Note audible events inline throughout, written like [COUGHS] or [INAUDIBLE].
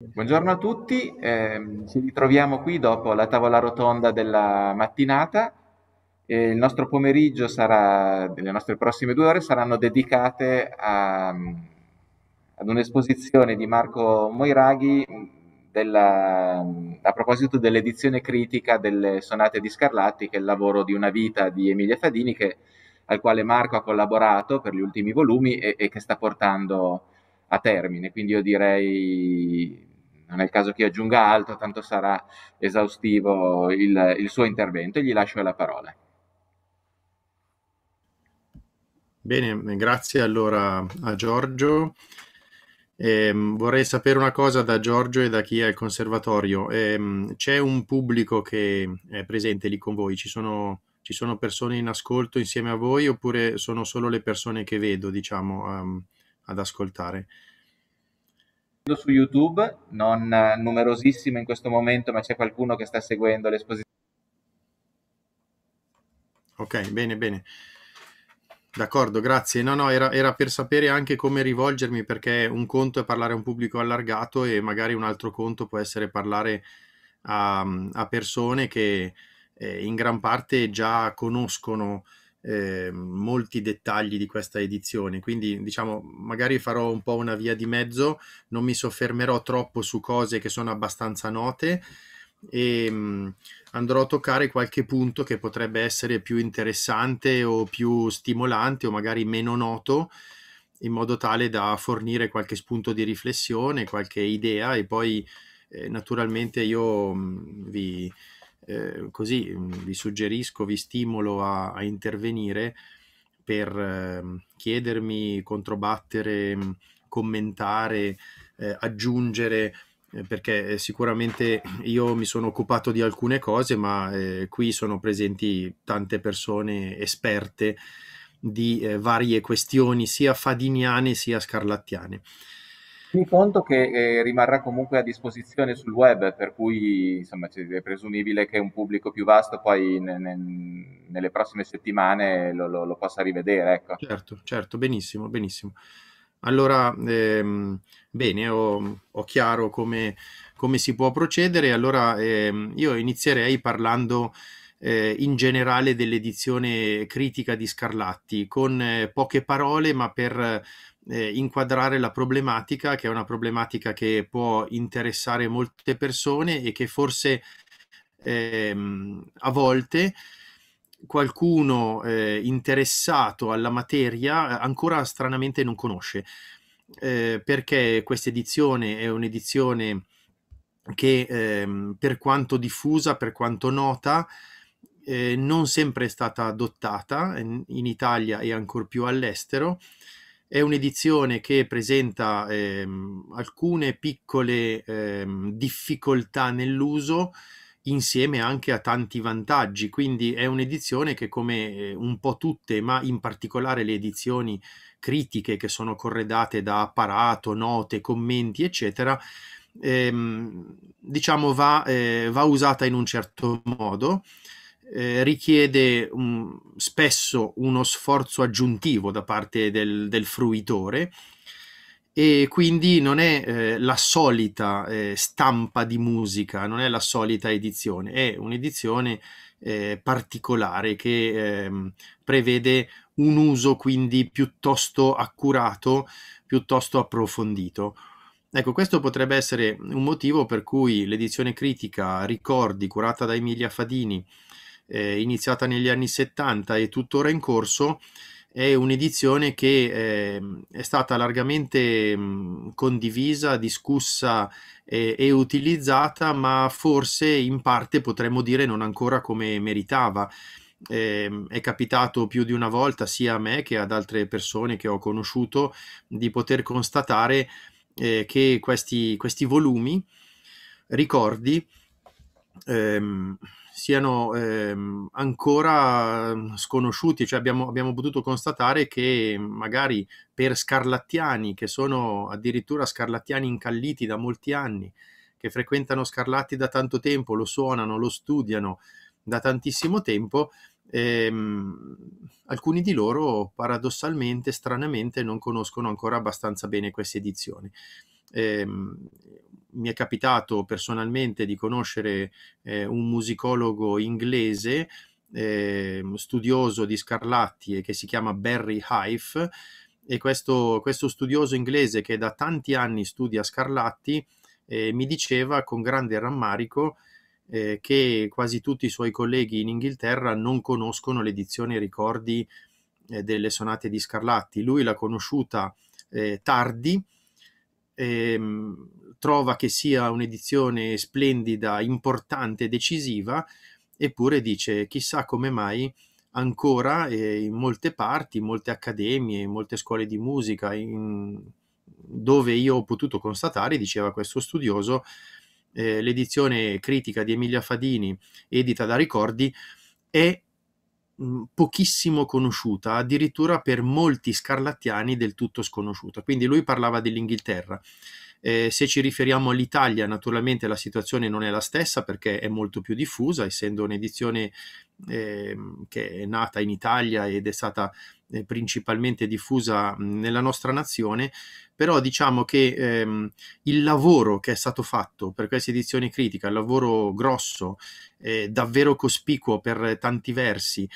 Buongiorno a tutti, eh, ci ritroviamo qui dopo la tavola rotonda della mattinata. Eh, il nostro pomeriggio sarà, le nostre prossime due ore saranno dedicate a, ad un'esposizione di Marco Moiraghi della, a proposito dell'edizione critica delle Sonate di Scarlatti, che è il lavoro di una vita di Emilia Fadini, che, al quale Marco ha collaborato per gli ultimi volumi e, e che sta portando a termine. Quindi io direi non è il caso che io aggiunga altro, tanto sarà esaustivo il, il suo intervento e gli lascio la parola. Bene, grazie allora a Giorgio. Eh, vorrei sapere una cosa da Giorgio e da chi è al conservatorio. Eh, c'è un pubblico che è presente lì con voi? Ci sono, ci sono, persone in ascolto insieme a voi oppure sono solo le persone che vedo, diciamo, um, ad ascoltare? su YouTube, non eh, numerosissimo in questo momento, ma c'è qualcuno che sta seguendo l'esposizione. Ok, bene, bene. D'accordo, grazie. No, no, era, era, per sapere anche come rivolgermi perché un conto è parlare a un pubblico allargato e magari un altro conto può essere parlare a, a persone che eh, in gran parte già conoscono eh, molti dettagli di questa edizione, quindi diciamo magari farò un po' una via di mezzo, non mi soffermerò troppo su cose che sono abbastanza note e ehm, mh, andrò a toccare qualche punto che potrebbe essere più interessante o più stimolante o magari meno noto in modo tale da fornire qualche spunto di riflessione, qualche idea e poi eh, naturalmente io mh, mm, vi, eh, così vi suggerisco, vi stimolo a, a intervenire per eh, chiedermi, controbattere, commentare, eh, aggiungere, eh, perché eh, sicuramente io mi sono occupato di alcune cose, ma eh, qui sono presenti tante persone esperte di varie questioni, sia fadiniane sia scarlattiane. Mi conto che eh, rimarrà comunque a disposizione sul web, per cui insomma, cioè, è presumibile che un pubblico più vasto poi ne, ne, nelle prossime settimane lo, lo, lo possa rivedere. Ecco. Certo, certo, benissimo, benissimo. Allora, ehm, bene, ho, ho chiaro come, come, si può procedere. Allora, ehm, io inizierei parlando eh, in generale dell'edizione critica di Scarlatti, con eh, poche parole ma per eh, inquadrare la problematica, che è una problematica che può interessare molte persone e che forse ehm, a volte qualcuno eh, interessato alla materia eh, ancora stranamente non conosce. Eh, perché questa edizione è un'edizione che ehm, per quanto diffusa, per quanto nota, eh, non sempre è stata adottata in, in Italia e ancor più all'estero. È un'edizione che presenta ehm, alcune piccole ehm, difficoltà nell'uso insieme anche a tanti vantaggi, quindi è un'edizione che come eh, un po' tutte, ma in particolare le edizioni critiche che sono corredate da apparato, note, commenti, eccetera, ehm, diciamo va, eh, va usata in un certo modo. Eh, richiede um, spesso uno sforzo aggiuntivo da parte del, del fruitore e quindi non è eh, la solita eh, stampa di musica, non è la solita edizione, è un'edizione eh, particolare che ehm, prevede un uso quindi piuttosto accurato, piuttosto approfondito. Ecco, questo potrebbe essere un motivo per cui l'edizione critica Ricordi, curata da Emilia Fadini, eh, iniziata negli anni 70 e tuttora in corso, è un'edizione che eh, è stata largamente mh, mm, condivisa, discussa eh, e utilizzata, ma forse in parte potremmo dire non ancora come meritava. Eh, è capitato più di una volta sia a me che ad altre persone che ho conosciuto di poter constatare eh, che questi, questi volumi, ricordi, ehm, siano ehm, ancora ehm, sconosciuti, cioè abbiamo, abbiamo, potuto constatare che magari per scarlattiani, che sono addirittura scarlattiani incalliti da molti anni, che frequentano Scarlatti da tanto tempo, lo suonano, lo studiano da tantissimo tempo, ehm, alcuni di loro paradossalmente, stranamente, non conoscono ancora abbastanza bene queste edizioni. Eh, mi è capitato personalmente di conoscere eh, un musicologo inglese eh, studioso di Scarlatti e che si chiama Barry Hife e questo, questo, studioso inglese che da tanti anni studia Scarlatti eh, mi diceva con grande rammarico eh, che quasi tutti i suoi colleghi in Inghilterra non conoscono l'edizione ricordi eh, delle sonate di Scarlatti. Lui l'ha conosciuta eh, tardi ehm, trova che sia un'edizione splendida, importante, decisiva, eppure dice chissà come mai ancora eh, in molte parti, in molte accademie, in molte scuole di musica, in, dove io ho potuto constatare, diceva questo studioso, eh, l'edizione critica di Emilia Fadini, edita da Ricordi, è Mhmm, pochissimo conosciuta, addirittura per molti scarlattiani del tutto sconosciuta. Quindi lui parlava dell'Inghilterra eh, se ci riferiamo all'Italia, naturalmente la situazione non è la stessa perché è molto più diffusa, essendo un'edizione eh, che è nata in Italia ed è stata eh, principalmente diffusa nella nostra nazione, però diciamo che ehm, il lavoro che è stato fatto per questa edizione critica, il lavoro grosso, davvero cospicuo per tanti versi,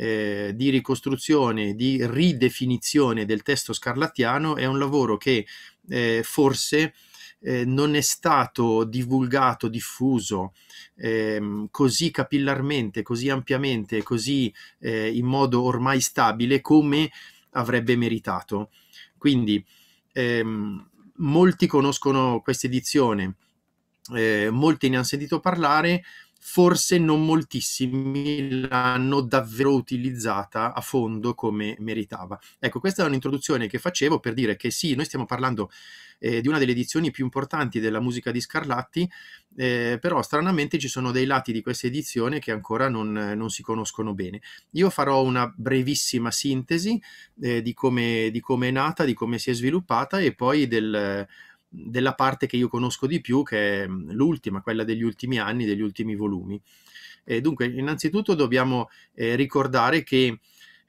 eh, di ricostruzione, di ridefinizione del testo scarlattiano è un lavoro che eh, forse eh, non è stato divulgato, diffuso ehm, così capillarmente, così ampiamente, così eh, in modo ormai stabile come avrebbe meritato. Quindi ehm, molti conoscono questa edizione, eh, molti ne hanno sentito parlare, forse non moltissimi l'hanno davvero utilizzata a fondo come meritava. Ecco, questa è un'introduzione che facevo per dire che sì, noi stiamo parlando eh, di una delle edizioni più importanti della musica di Scarlatti, eh, però stranamente ci sono dei lati di questa edizione che ancora non, non si conoscono bene. Io farò una brevissima sintesi eh, di, come, di come è nata, di come si è sviluppata e poi del della parte che io conosco di più, che è mm, l'ultima, quella degli ultimi anni, degli ultimi volumi. E dunque, innanzitutto dobbiamo eh, ricordare che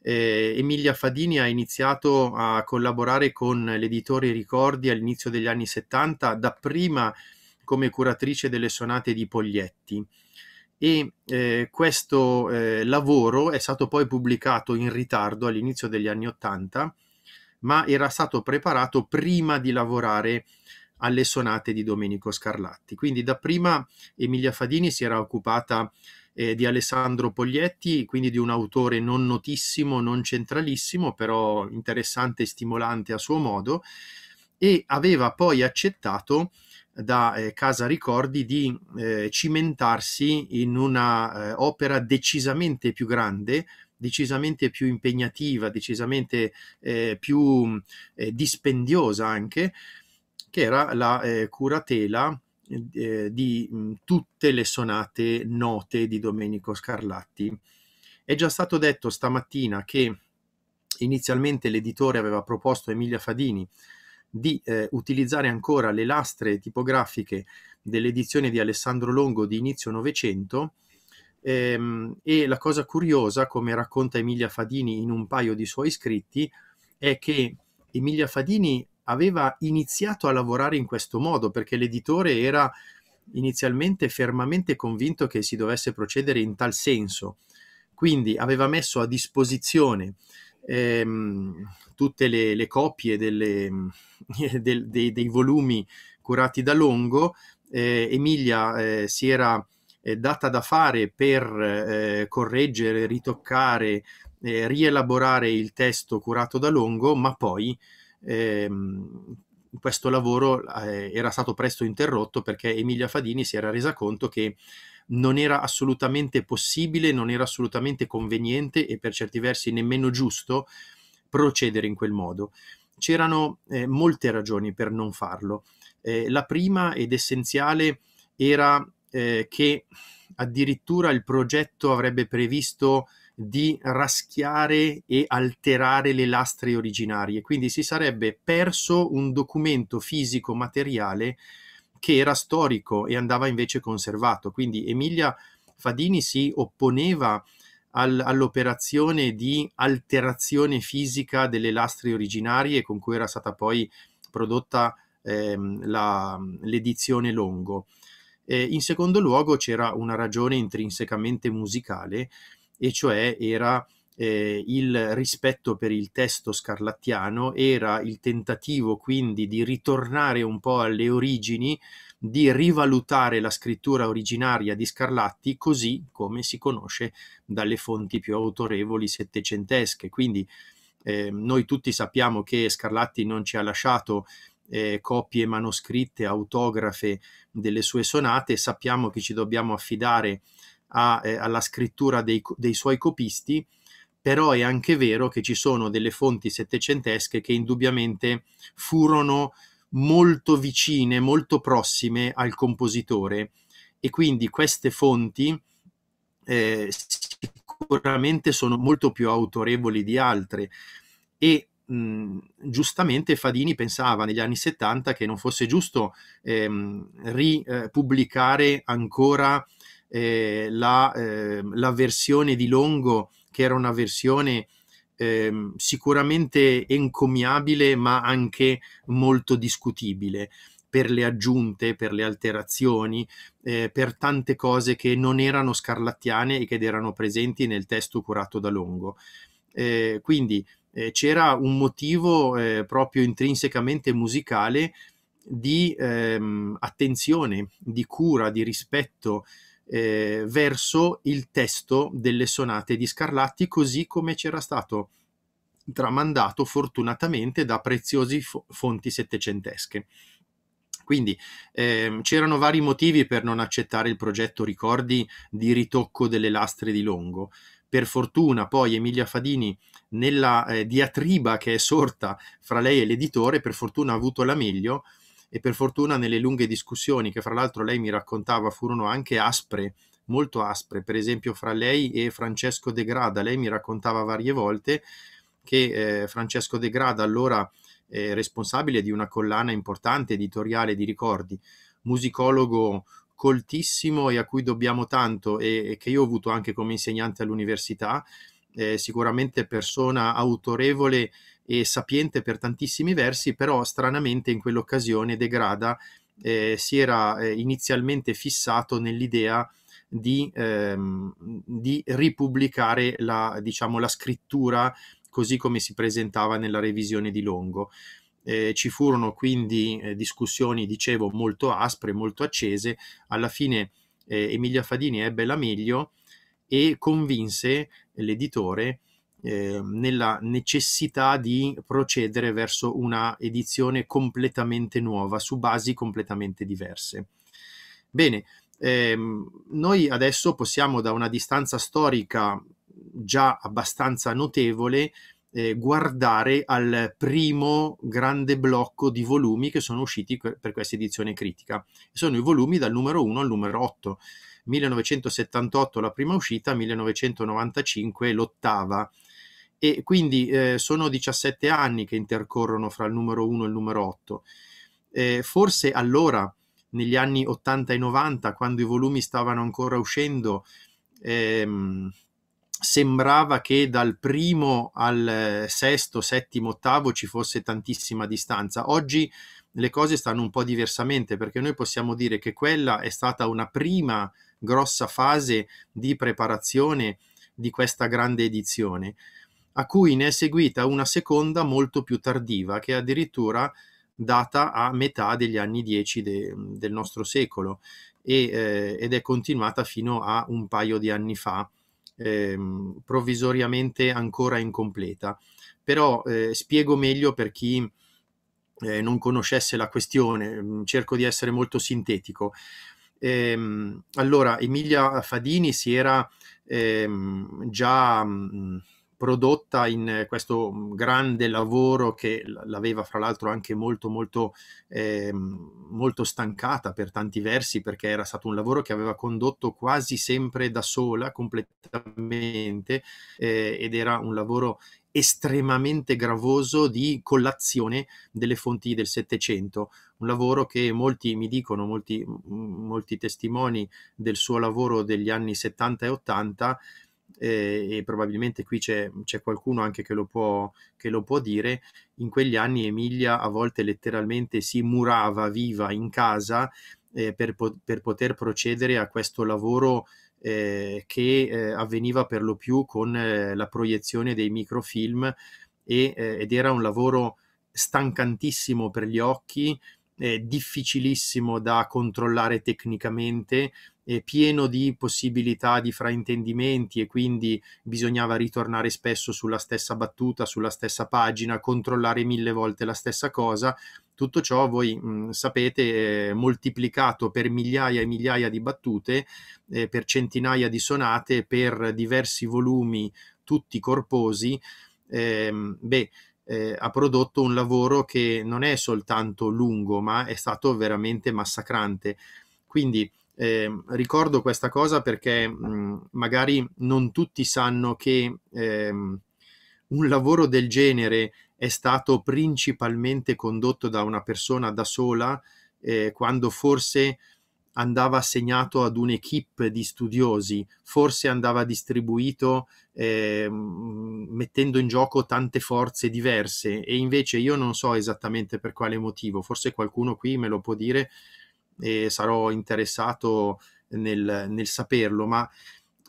eh, Emilia Fadini ha iniziato a collaborare con l'editore Ricordi all'inizio degli anni 70, dapprima come curatrice delle sonate di Poglietti. E eh, questo eh, lavoro è stato poi pubblicato in ritardo all'inizio degli anni 80 ma era stato preparato prima di lavorare alle sonate di Domenico Scarlatti. Quindi dapprima Emilia Fadini si era occupata eh, di Alessandro Poglietti, quindi di un autore non notissimo, non centralissimo, però interessante e stimolante a suo modo, e aveva poi accettato da eh, Casa Ricordi di eh, cimentarsi in una eh, opera decisamente più grande decisamente più impegnativa, decisamente eh, più mm, eh, dispendiosa anche, che era la eh, curatela eh, di mh, mm, tutte le sonate note di Domenico Scarlatti. È già stato detto stamattina che inizialmente l'editore aveva proposto a Emilia Fadini di eh, utilizzare ancora le lastre tipografiche dell'edizione di Alessandro Longo di inizio Novecento e, ehm, e la cosa curiosa, come racconta Emilia Fadini in un paio di suoi scritti, è che Emilia Fadini aveva iniziato a lavorare in questo modo perché l'editore era inizialmente fermamente convinto che si dovesse procedere in tal senso. Quindi aveva messo a disposizione ehm, tutte le, le copie delle, [LAUGHS] del, dei, dei, volumi curati da Longo. Eh, Emilia eh, si era eh, data da fare per eh, correggere, ritoccare, eh, rielaborare il testo curato da Longo, ma poi ehm, questo lavoro eh, era stato presto interrotto perché Emilia Fadini si era resa conto che non era assolutamente possibile, non era assolutamente conveniente e per certi versi nemmeno giusto procedere in quel modo. C'erano eh, molte ragioni per non farlo. Eh, la prima ed essenziale era eh, che addirittura il progetto avrebbe previsto di raschiare e alterare le lastre originarie, quindi si sarebbe perso un documento fisico materiale che era storico e andava invece conservato. Quindi Emilia Fadini si opponeva al, all'operazione di alterazione fisica delle lastre originarie con cui era stata poi prodotta ehm, la, l'edizione Longo. Eh, in secondo luogo c'era una ragione intrinsecamente musicale, e cioè era eh, il rispetto per il testo scarlattiano, era il tentativo quindi di ritornare un po' alle origini, di rivalutare la scrittura originaria di Scarlatti così come si conosce dalle fonti più autorevoli settecentesche. Quindi eh, noi tutti sappiamo che Scarlatti non ci ha lasciato eh, copie manoscritte, autografe delle sue sonate, sappiamo che ci dobbiamo affidare a, eh, alla scrittura dei, dei suoi copisti, però è anche vero che ci sono delle fonti settecentesche che indubbiamente furono molto vicine, molto prossime al compositore e quindi queste fonti eh, sicuramente sono molto più autorevoli di altre e mh, giustamente Fadini pensava negli anni 70 che non fosse giusto ehm, ripubblicare ancora eh, la, eh, la, versione di Longo, che era una versione ehm, sicuramente encomiabile ma anche molto discutibile per le aggiunte, per le alterazioni, eh, per tante cose che non erano scarlattiane e che erano presenti nel testo curato da Longo. Eh, quindi eh, c'era un motivo eh, proprio intrinsecamente musicale di ehm, attenzione, di cura, di rispetto eh, verso il testo delle sonate di Scarlatti, così come c'era stato tramandato fortunatamente da preziosi fo- fonti settecentesche. Quindi ehm, c'erano vari motivi per non accettare il progetto Ricordi di ritocco delle lastre di Longo, per fortuna poi Emilia Fadini nella eh, diatriba che è sorta fra lei e l'editore, per fortuna ha avuto la meglio e per fortuna nelle lunghe discussioni che fra l'altro lei mi raccontava furono anche aspre, molto aspre, per esempio fra lei e Francesco De Grada, lei mi raccontava varie volte che eh, Francesco De Grada allora eh, responsabile di una collana importante editoriale di ricordi, musicologo coltissimo e a cui dobbiamo tanto e, e che io ho avuto anche come insegnante all'università, eh, sicuramente persona autorevole e sapiente per tantissimi versi, però stranamente in quell'occasione De Grada eh, si era eh, inizialmente fissato nell'idea di, ehm, di ripubblicare la, diciamo, la scrittura così come si presentava nella revisione di Longo. Eh, ci furono quindi eh, discussioni, dicevo, molto aspre, molto accese. Alla fine eh, Emilia Fadini ebbe la meglio e convinse l'editore ehm, nella necessità di procedere verso una edizione completamente nuova, su basi completamente diverse. Bene, ehm, noi adesso possiamo da una distanza storica già abbastanza notevole eh, guardare al primo grande blocco di volumi che sono usciti per questa edizione critica. Sono i volumi dal numero 1 al numero 8. 1978 la prima uscita, 1995 l'ottava. E quindi eh, sono 17 anni che intercorrono fra il numero 1 e il numero 8. Eh, forse allora, negli anni 80 e 90, quando i volumi stavano ancora uscendo, ehm, sembrava che dal primo al eh, sesto, settimo, ottavo ci fosse tantissima distanza. Oggi le cose stanno un po' diversamente perché noi possiamo dire che quella è stata una prima grossa fase di preparazione di questa grande edizione, a cui ne è seguita una seconda molto più tardiva che è addirittura data a metà degli anni 10 de, del nostro secolo e, eh, ed è continuata fino a un paio di anni fa ehm, provvisoriamente ancora incompleta. Però eh, spiego meglio per chi eh, non conoscesse la questione, mm, cerco di essere molto sintetico. Ehm, allora, Emilia Fadini si era ehm, già... Mh, mm, prodotta in eh, questo mm, grande lavoro che l'aveva fra l'altro anche molto molto, eh, molto stancata per tanti versi perché era stato un lavoro che aveva condotto quasi sempre da sola completamente eh, ed era un lavoro estremamente gravoso di collazione delle fonti del Settecento, un lavoro che molti mi dicono, molti, molti testimoni del suo lavoro degli anni 70 e 80 eh, e probabilmente qui c'è, c'è qualcuno anche che lo, può, che lo, può, dire, in quegli anni Emilia a volte letteralmente si murava viva in casa eh, per, po- per, poter procedere a questo lavoro eh, che eh, avveniva per lo più con eh, la proiezione dei microfilm e, eh, ed era un lavoro stancantissimo per gli occhi, difficilissimo da controllare tecnicamente eh, pieno di possibilità di fraintendimenti e quindi bisognava ritornare spesso sulla stessa battuta, sulla stessa pagina, controllare mille volte la stessa cosa. Tutto ciò voi mh, sapete moltiplicato per migliaia e migliaia di battute, eh, per centinaia di sonate, per diversi volumi tutti corposi. Ehm, beh, eh, ha prodotto un lavoro che non è soltanto lungo, ma è stato veramente massacrante. Quindi eh, ricordo questa cosa perché mh, mhmm, magari non tutti sanno che ehm, un lavoro del genere è stato principalmente condotto da una persona da sola, eh, quando forse andava assegnato ad un'equipe di studiosi, forse andava distribuito eh, mettendo in gioco tante forze diverse e invece io non so esattamente per quale motivo, forse qualcuno qui me lo può dire, e sarò interessato nel, nel saperlo, ma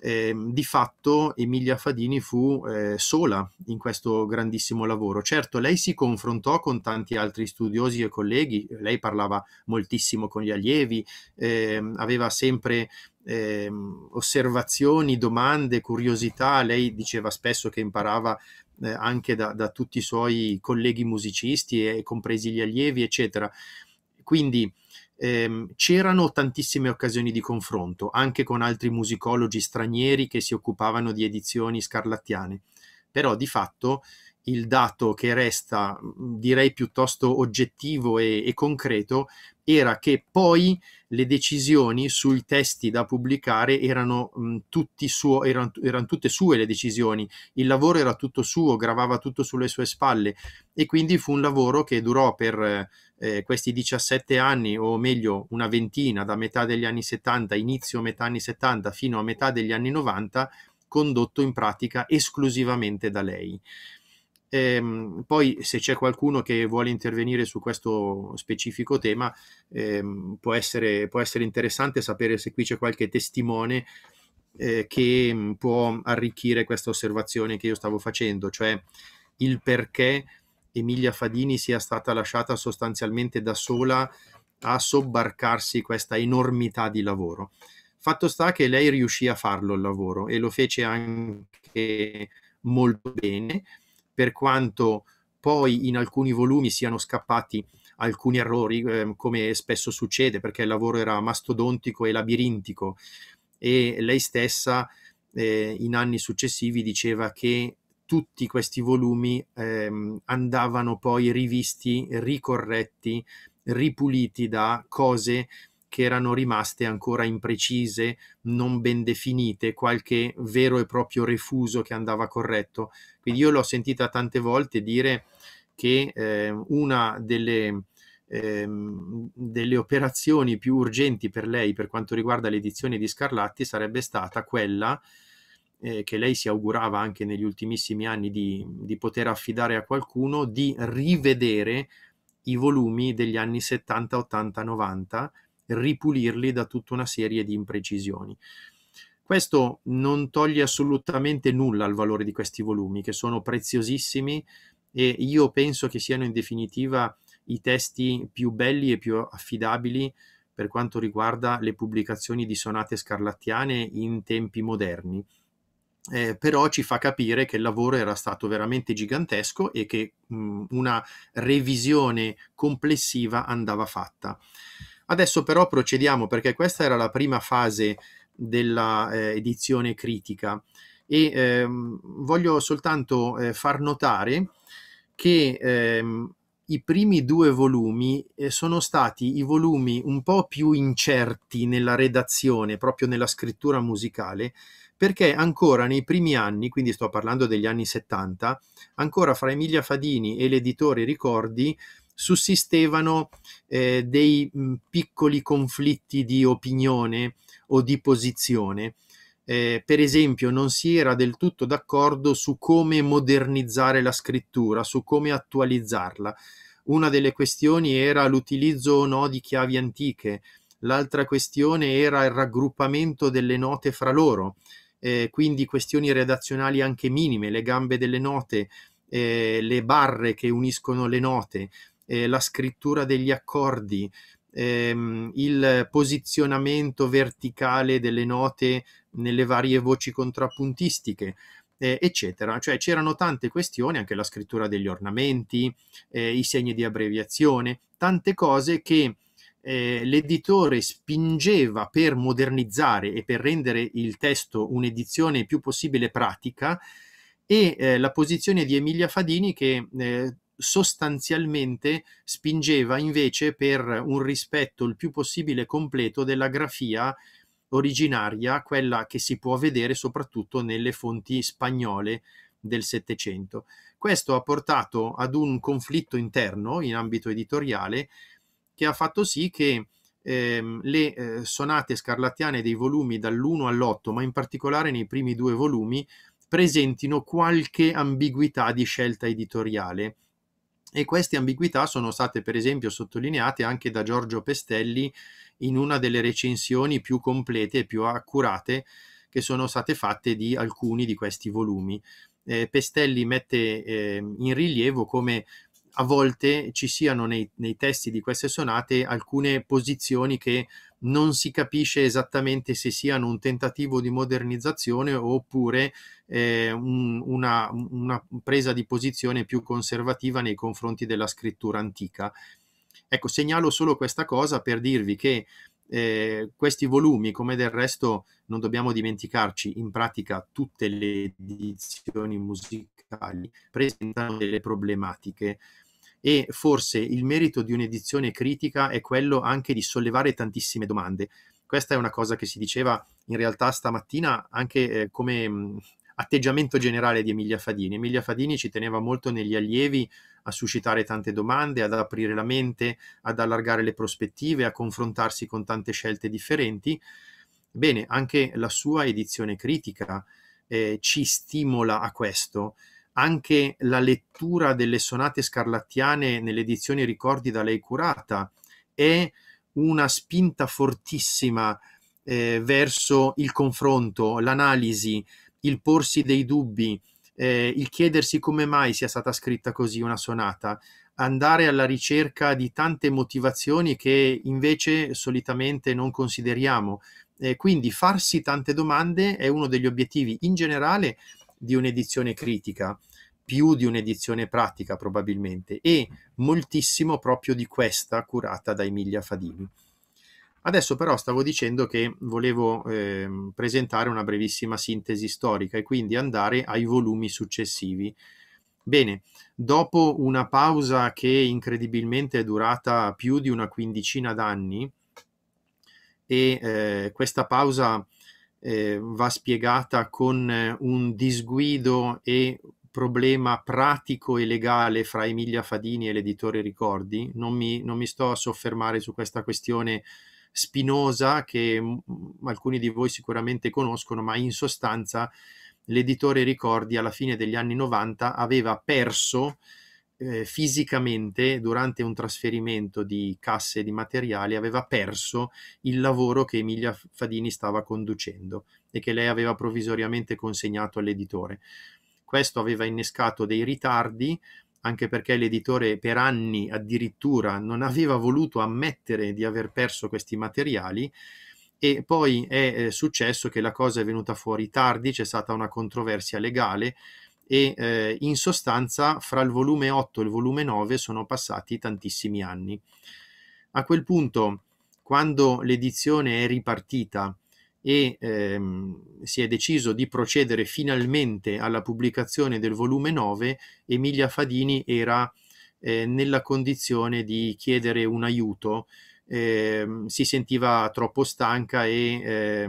eh, di fatto Emilia Fadini fu eh, sola in questo grandissimo lavoro. Certo, lei si confrontò con tanti altri studiosi e colleghi, lei parlava moltissimo con gli allievi, eh, aveva sempre ehm, osservazioni, domande, curiosità, lei diceva spesso che imparava eh, anche da, da, tutti i suoi colleghi musicisti, e compresi gli allievi, eccetera. Quindi ehm, c'erano tantissime occasioni di confronto, anche con altri musicologi stranieri che si occupavano di edizioni scarlattiane. Però di fatto il dato che resta, direi piuttosto oggettivo e, e concreto, era che poi le decisioni sui testi da pubblicare erano, mh, suo, erano, erano, tutte sue le decisioni, il lavoro era tutto suo, gravava tutto sulle sue spalle e quindi fu un lavoro che durò per eh, eh questi 17 anni o meglio una ventina da metà degli anni 70, inizio metà anni 70 fino a metà degli anni 90, condotto in pratica esclusivamente da lei. Ehm, poi se c'è qualcuno che vuole intervenire su questo specifico tema, ehm, può, essere, può, essere, interessante sapere se qui c'è qualche testimone eh, che mm, può arricchire questa osservazione che io stavo facendo, cioè il perché Emilia Fadini sia stata lasciata sostanzialmente da sola a sobbarcarsi questa enormità di lavoro. Fatto sta che lei riuscì a farlo il lavoro e lo fece anche molto bene per quanto poi in alcuni volumi siano scappati alcuni errori, eh, come spesso succede, perché il lavoro era mastodontico e labirintico. E lei stessa eh, in anni successivi diceva che tutti questi volumi eh, andavano poi rivisti, ricorretti, ripuliti da cose che erano rimaste ancora imprecise, non ben definite, qualche vero e proprio refuso che andava corretto quindi io l'ho sentita tante volte dire che eh, una delle, eh, delle operazioni più urgenti per lei per quanto riguarda l'edizione di Scarlatti sarebbe stata quella eh, che lei si augurava anche negli ultimissimi anni di, di poter affidare a qualcuno di rivedere i volumi degli anni 70, 80, 90 ripulirli da tutta una serie di imprecisioni. Questo non toglie assolutamente nulla al valore di questi volumi, che sono preziosissimi e io penso che siano in definitiva i testi più belli e più affidabili per quanto riguarda le pubblicazioni di sonate scarlattiane in tempi moderni. Eh, però ci fa capire che il lavoro era stato veramente gigantesco e che mh, una revisione complessiva andava fatta. Adesso però procediamo perché questa era la prima fase della eh, edizione critica e ehm, voglio soltanto eh, far notare che ehm, i primi due volumi eh, sono stati i volumi un po' più incerti nella redazione, proprio nella scrittura musicale, perché ancora nei primi anni, quindi sto parlando degli anni 70, ancora fra Emilia Fadini e l'editore Ricordi sussistevano eh, dei mh, piccoli conflitti di opinione o di posizione. Eh, per esempio, non si era del tutto d'accordo su come modernizzare la scrittura, su come attualizzarla. Una delle questioni era l'utilizzo o no di chiavi antiche, l'altra questione era il raggruppamento delle note fra loro, eh, quindi questioni redazionali anche minime, le gambe delle note, eh, le barre che uniscono le note, eh, la scrittura degli accordi, ehm, il posizionamento verticale delle note nelle varie voci contrappuntistiche, eh, eccetera. Cioè c'erano tante questioni, anche la scrittura degli ornamenti, eh, i segni di abbreviazione, tante cose che eh, l'editore spingeva per modernizzare e per rendere il testo un'edizione più possibile pratica e eh, la posizione di Emilia Fadini che eh, sostanzialmente spingeva invece per un rispetto il più possibile completo della grafia originaria, quella che si può vedere soprattutto nelle fonti spagnole del Settecento. Questo ha portato ad un conflitto interno in ambito editoriale che ha fatto sì che ehm, le eh, sonate scarlattiane dei volumi dall'1 all'8, ma in particolare nei primi due volumi, presentino qualche ambiguità di scelta editoriale e queste ambiguità sono state per esempio sottolineate anche da Giorgio Pestelli in una delle recensioni più complete e più accurate che sono state fatte di alcuni di questi volumi. Eh, Pestelli mette eh, in rilievo come a volte ci siano nei, nei, testi di queste sonate alcune posizioni che non si capisce esattamente se siano un tentativo di modernizzazione oppure eh, un, una, una presa di posizione più conservativa nei confronti della scrittura antica. Ecco, segnalo solo questa cosa per dirvi che eh, questi volumi, come del resto non dobbiamo dimenticarci, in pratica tutte le edizioni musicali presentano delle problematiche e forse il merito di un'edizione critica è quello anche di sollevare tantissime domande. Questa è una cosa che si diceva in realtà stamattina anche eh, come mh, mm, atteggiamento generale di Emilia Fadini. Emilia Fadini ci teneva molto negli allievi a suscitare tante domande, ad aprire la mente, ad allargare le prospettive, a confrontarsi con tante scelte differenti. Bene, anche la sua edizione critica eh, ci stimola a questo anche la lettura delle sonate scarlattiane nelle edizioni Ricordi da lei curata è una spinta fortissima eh, verso il confronto, l'analisi, il porsi dei dubbi, eh, il chiedersi come mai sia stata scritta così una sonata, andare alla ricerca di tante motivazioni che invece solitamente non consideriamo. Eh, quindi farsi tante domande è uno degli obiettivi in generale di un'edizione critica, più di un'edizione pratica probabilmente, e moltissimo proprio di questa curata da Emilia Fadini. Adesso però stavo dicendo che volevo eh, presentare una brevissima sintesi storica e quindi andare ai volumi successivi. Bene, dopo una pausa che incredibilmente è durata più di una quindicina d'anni, e eh, questa pausa eh, va spiegata con eh, un disguido e problema pratico e legale fra Emilia Fadini e l'editore Ricordi. Non mi, non mi sto a soffermare su questa questione spinosa che mm, mm, alcuni di voi sicuramente conoscono, ma in sostanza l'editore Ricordi alla fine degli anni 90 aveva perso eh, fisicamente durante un trasferimento di casse e di materiali aveva perso il lavoro che Emilia Fadini stava conducendo e che lei aveva provvisoriamente consegnato all'editore. Questo aveva innescato dei ritardi anche perché l'editore per anni addirittura non aveva voluto ammettere di aver perso questi materiali e poi è eh, successo che la cosa è venuta fuori tardi, c'è stata una controversia legale e eh, in sostanza fra il volume 8 e il volume 9 sono passati tantissimi anni. A quel punto, quando l'edizione è ripartita e ehm, si è deciso di procedere finalmente alla pubblicazione del volume 9, Emilia Fadini era eh, nella condizione di chiedere un aiuto eh, si sentiva troppo stanca e eh,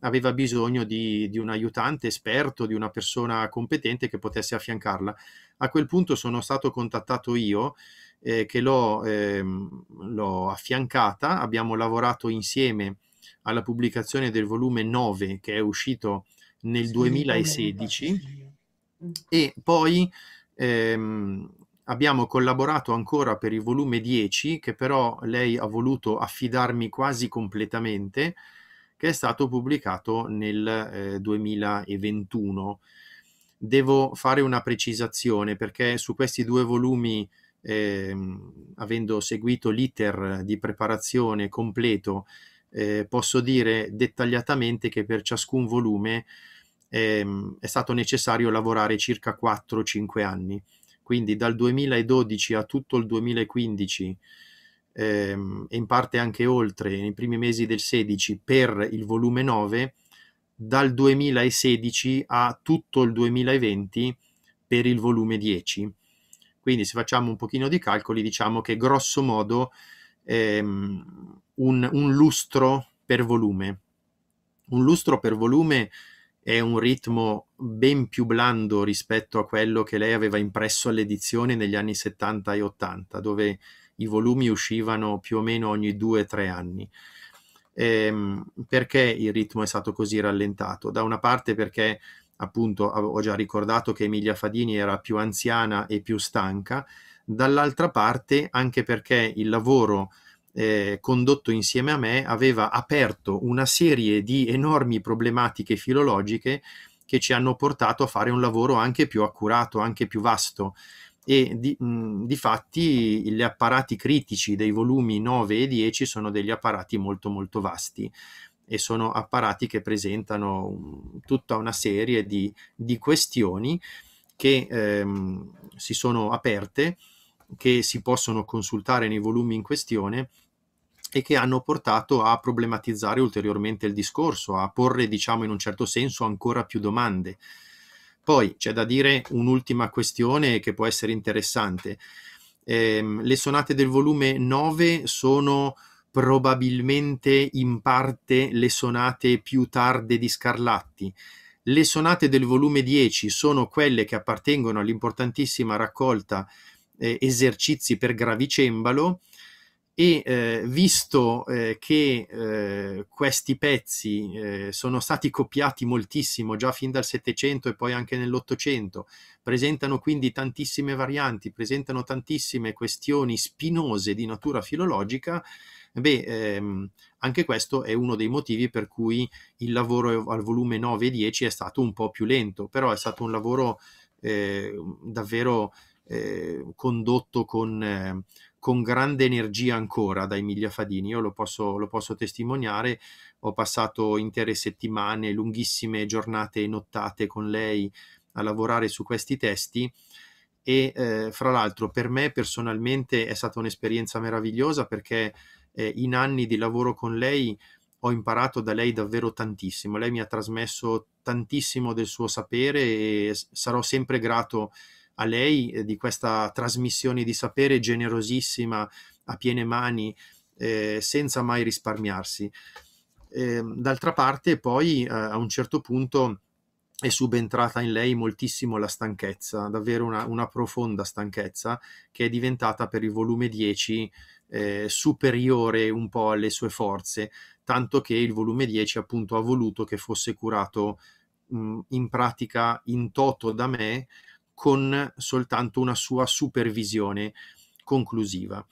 aveva bisogno di, di, un aiutante esperto, di una persona competente che potesse affiancarla. A quel punto sono stato contattato io eh, che l'ho, ehm, l'ho affiancata, abbiamo lavorato insieme alla pubblicazione del volume 9 che è uscito nel sì, 2016 e poi ehm, abbiamo collaborato ancora per il volume 10, che però lei ha voluto affidarmi quasi completamente, che è stato pubblicato nel eh, 2021. Devo fare una precisazione perché su questi due volumi, eh, avendo seguito l'iter di preparazione completo, eh, posso dire dettagliatamente che per ciascun volume ehm, è stato necessario lavorare circa 4-5 anni quindi dal 2012 a tutto il 2015 ehm, in parte anche oltre, nei primi mesi del 16 per il volume 9, dal 2016 a tutto il 2020 per il volume 10. Quindi se facciamo un pochino di calcoli diciamo che grosso modo ehm, un, un lustro per volume. Un lustro per volume è un ritmo ben più blando rispetto a quello che lei aveva impresso all'edizione negli anni 70 e 80, dove i volumi uscivano più o meno ogni due o tre anni. Ehm, perché il ritmo è stato così rallentato? Da una parte perché appunto ho già ricordato che Emilia Fadini era più anziana e più stanca, dall'altra parte anche perché il lavoro eh, condotto insieme a me aveva aperto una serie di enormi problematiche filologiche che ci hanno portato a fare un lavoro anche più accurato, anche più vasto. E di, mh, di fatti gli apparati critici dei volumi 9 e 10 sono degli apparati molto molto vasti e sono apparati che presentano tutta una serie di, di questioni che ehm, si sono aperte, che si possono consultare nei volumi in questione e che hanno portato a problematizzare ulteriormente il discorso, a porre, diciamo, in un certo senso ancora più domande. Poi c'è da dire un'ultima questione che può essere interessante. Eh, le sonate del volume 9 sono probabilmente in parte le sonate più tarde di Scarlatti. Le sonate del volume 10 sono quelle che appartengono all'importantissima raccolta eh, Esercizi per gravicembalo, e eh, visto eh, che eh, questi pezzi eh, sono stati copiati moltissimo già fin dal Settecento e poi anche nell'Ottocento, presentano quindi tantissime varianti, presentano tantissime questioni spinose di natura filologica, beh, ehm, anche questo è uno dei motivi per cui il lavoro al volume 9 e 10 è stato un po' più lento, però è stato un lavoro eh, davvero eh, condotto con con grande energia ancora da Emilia Fadini, io lo posso, lo posso testimoniare, ho passato intere settimane, lunghissime giornate e nottate con lei a lavorare su questi testi e eh, fra l'altro per me personalmente è stata un'esperienza meravigliosa perché eh, in anni di lavoro con lei ho imparato da lei davvero tantissimo, lei mi ha trasmesso tantissimo del suo sapere e sarò sempre grato a a lei eh, di questa trasmissione di sapere generosissima, a piene mani, eh, senza mai risparmiarsi. Ehm, d'altra parte poi eh, a un certo punto è subentrata in lei moltissimo la stanchezza, davvero una, una, profonda stanchezza che è diventata per il volume 10 eh, superiore un po' alle sue forze, tanto che il volume 10 appunto ha voluto che fosse curato mh, mm, in pratica in toto da me con soltanto una sua supervisione conclusiva.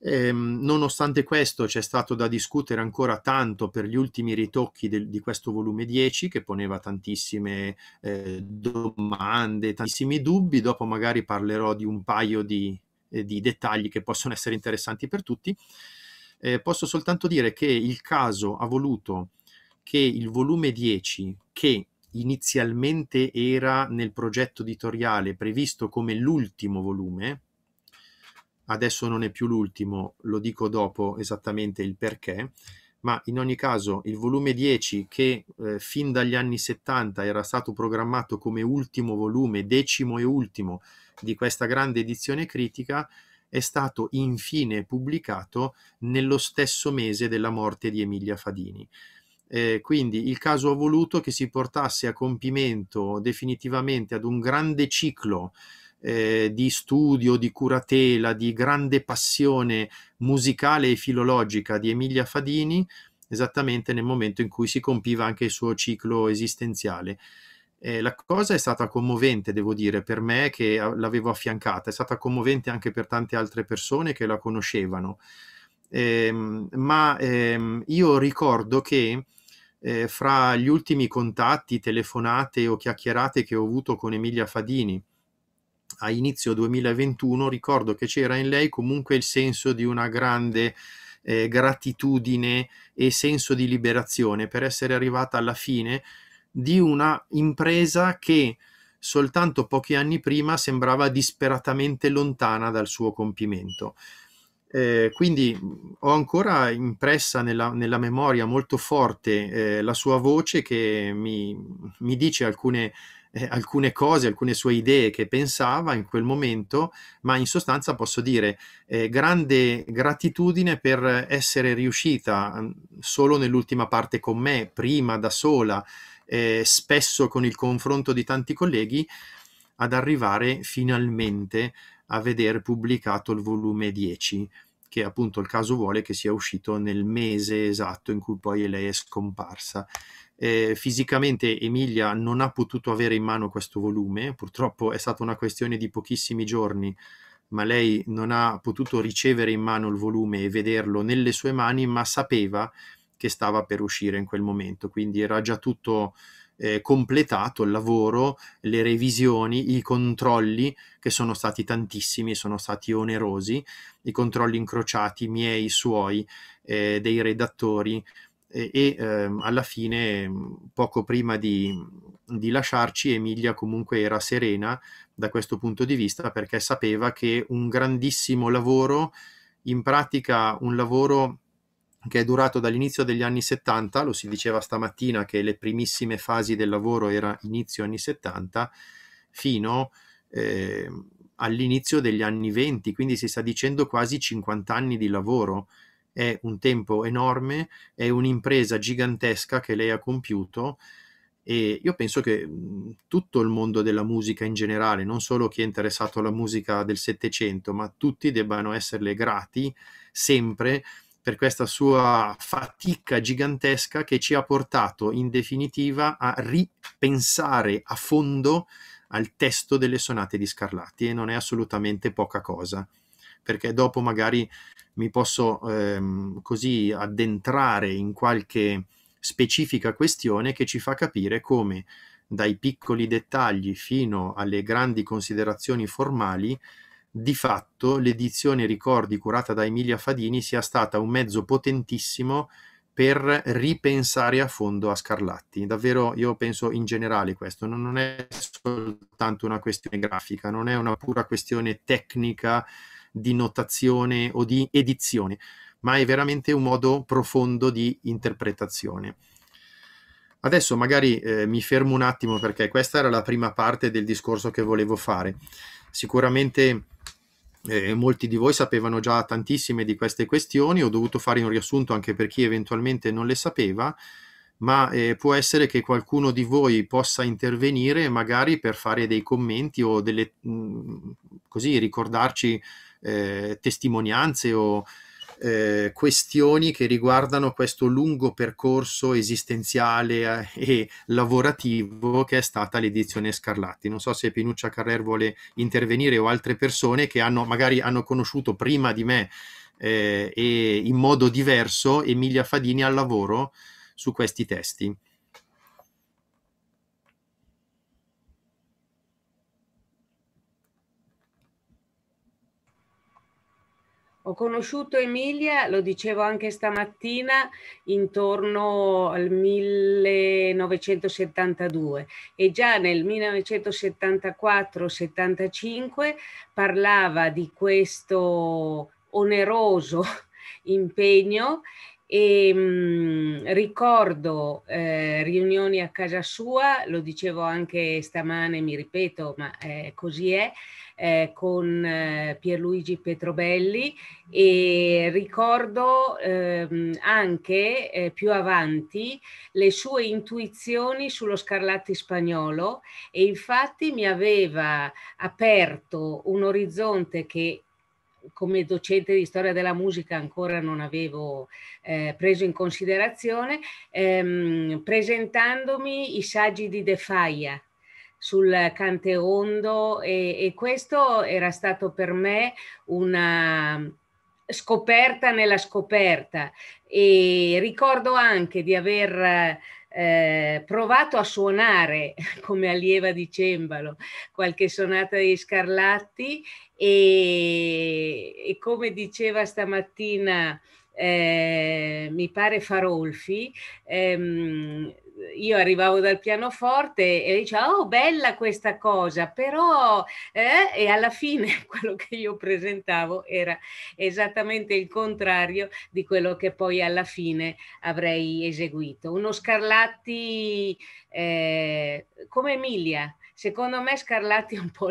Ehm, nonostante questo c'è stato da discutere ancora tanto per gli ultimi ritocchi del, di questo volume 10 che poneva tantissime eh, domande, tantissimi dubbi, dopo magari parlerò di un paio di, eh, di dettagli che possono essere interessanti per tutti. Eh, posso soltanto dire che il caso ha voluto che il volume 10, che inizialmente era nel progetto editoriale previsto come l'ultimo volume, adesso non è più l'ultimo, lo dico dopo esattamente il perché, ma in ogni caso il volume 10 che eh, fin dagli anni 70 era stato programmato come ultimo volume, decimo e ultimo di questa grande edizione critica, è stato infine pubblicato nello stesso mese della morte di Emilia Fadini. Eh, quindi il caso ha voluto che si portasse a compimento definitivamente ad un grande ciclo eh, di studio, di curatela, di grande passione musicale e filologica di Emilia Fadini, esattamente nel momento in cui si compiva anche il suo ciclo esistenziale. Eh, la cosa è stata commovente, devo dire, per me che l'avevo affiancata, è stata commovente anche per tante altre persone che la conoscevano. Eh, ma ehm, io ricordo che eh, fra gli ultimi contatti, telefonate o chiacchierate che ho avuto con Emilia Fadini a inizio 2021, ricordo che c'era in lei comunque il senso di una grande eh, gratitudine e senso di liberazione per essere arrivata alla fine di una impresa che soltanto pochi anni prima sembrava disperatamente lontana dal suo compimento. Eh, quindi ho ancora impressa nella, nella memoria molto forte eh, la sua voce che mi, mi dice alcune, eh, alcune, cose, alcune sue idee che pensava in quel momento, ma in sostanza posso dire eh, grande gratitudine per essere riuscita mm, solo nell'ultima parte con me, prima da sola, spesso con il confronto di tanti colleghi, ad arrivare finalmente a a vedere pubblicato il volume 10 che appunto il caso vuole che sia uscito nel mese esatto in cui poi lei è scomparsa. Eh, fisicamente Emilia non ha potuto avere in mano questo volume, purtroppo è stata una questione di pochissimi giorni, ma lei non ha potuto ricevere in mano il volume e vederlo nelle sue mani, ma sapeva che stava per uscire in quel momento, quindi era già tutto eh, completato il lavoro, le revisioni, i controlli, che sono stati tantissimi, sono stati onerosi, i controlli incrociati miei, suoi, eh, dei redattori e, e ehm, alla fine, mm, poco prima di, di lasciarci, Emilia comunque era serena da questo punto di vista perché sapeva che un grandissimo lavoro, in pratica un lavoro che è durato dall'inizio degli anni 70, lo si diceva stamattina che le primissime fasi del lavoro era inizio anni 70, fino eh, all'inizio degli anni 20, quindi si sta dicendo quasi 50 anni di lavoro. È un tempo enorme, è un'impresa gigantesca che lei ha compiuto e io penso che mhmm, tutto il mondo della musica in generale, non solo chi è interessato alla musica del Settecento, ma tutti debbano esserle grati sempre per questa sua fatica gigantesca che ci ha portato in definitiva a ripensare a fondo al testo delle sonate di Scarlatti e non è assolutamente poca cosa, perché dopo magari mi posso ehm, così addentrare in qualche specifica questione che ci fa capire come dai piccoli dettagli fino alle grandi considerazioni formali di fatto l'edizione Ricordi curata da Emilia Fadini sia stata un mezzo potentissimo per ripensare a fondo a Scarlatti. Davvero io penso in generale questo, non è soltanto una questione grafica, non è una pura questione tecnica di notazione o di edizione, ma è veramente un modo profondo di interpretazione. Adesso magari eh, mi fermo un attimo perché questa era la prima parte del discorso che volevo fare. Sicuramente eh, molti di voi sapevano già tantissime di queste questioni, ho dovuto fare un riassunto anche per chi eventualmente non le sapeva, ma eh, può essere che qualcuno di voi possa intervenire magari per fare dei commenti o delle, mh, mm, così ricordarci eh, testimonianze o eh, questioni che riguardano questo lungo percorso esistenziale eh, e lavorativo che è stata l'edizione Scarlatti. Non so se Pinuccia Carrer vuole intervenire o altre persone che hanno, magari hanno conosciuto prima di me eh, e in modo diverso Emilia Fadini al lavoro su questi testi. Ho conosciuto Emilia, lo dicevo anche stamattina, intorno al 1972 e già nel 1974-75 parlava di questo oneroso [LAUGHS] impegno e mh, mm, ricordo eh, riunioni a casa sua, lo dicevo anche stamane, mi ripeto, ma eh, così è, eh, con eh, Pierluigi Petrobelli e ricordo ehm, anche eh, più avanti le sue intuizioni sullo Scarlatti spagnolo e infatti mi aveva aperto un orizzonte che come docente di storia della musica ancora non avevo eh, preso in considerazione, ehm, presentandomi i saggi di De Faia sul Canterondo e, e questo era stato per me una scoperta nella scoperta e ricordo anche di aver eh, provato a suonare [LAUGHS] come allieva di cembalo qualche sonata di Scarlatti e, e come diceva stamattina eh, mi pare Farolfi, ehm, io arrivavo dal pianoforte e dicevo, oh bella questa cosa, però eh? e alla fine [LAUGHS] quello che io presentavo era esattamente il contrario di quello che poi alla fine avrei eseguito. Uno Scarlatti eh, come Emilia, secondo me Scarlatti è un po' [LAUGHS]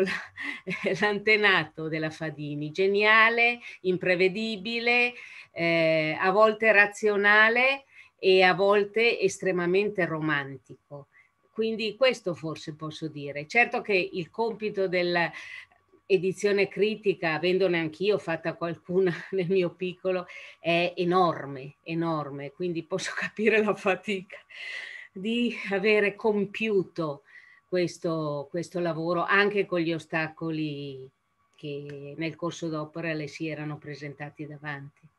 l'antenato della Fadini, geniale, imprevedibile, eh, a volte razionale e a volte estremamente romantico. Quindi questo forse posso dire. Certo che il compito dell'edizione critica, avendone anch'io fatta qualcuna [LAUGHS] nel mio piccolo, è enorme, enorme, quindi posso [LAUGHS] capire la fatica di avere compiuto questo, questo lavoro anche con gli ostacoli che nel corso d'opera le si erano presentati davanti.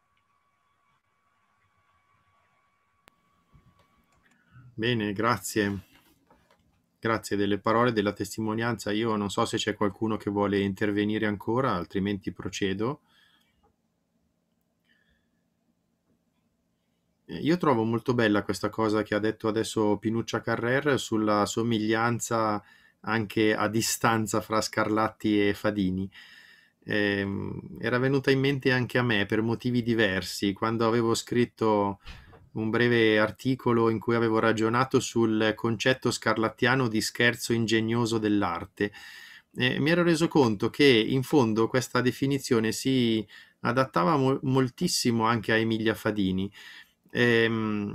Bene, grazie. Grazie delle parole, della testimonianza. Io non so se c'è qualcuno che vuole intervenire ancora, altrimenti procedo. Eh, io trovo molto bella questa cosa che ha detto adesso Pinuccia Carrer sulla somiglianza anche a distanza fra Scarlatti e Fadini. Eh, era venuta in mente anche a me per motivi diversi. Quando avevo scritto un breve articolo in cui avevo ragionato sul concetto scarlattiano di scherzo ingegnoso dell'arte. Eh, mi ero reso conto che in fondo questa definizione si adattava mo- moltissimo anche a Emilia Fadini. Eh,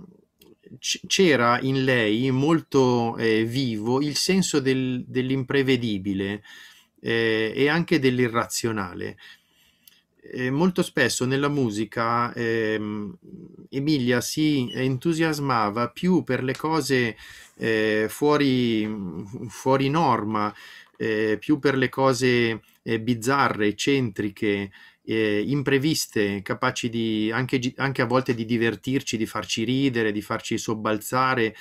c- c'era in lei molto eh, vivo il senso del- dell'imprevedibile eh, e anche dell'irrazionale. E molto spesso nella musica ehm, Emilia si entusiasmava più per le cose eh, fuori, fuori, norma, eh, più per le cose eh, bizzarre, eccentriche, eh, impreviste, capaci di, anche, anche, a volte di divertirci, di farci ridere, di farci sobbalzare,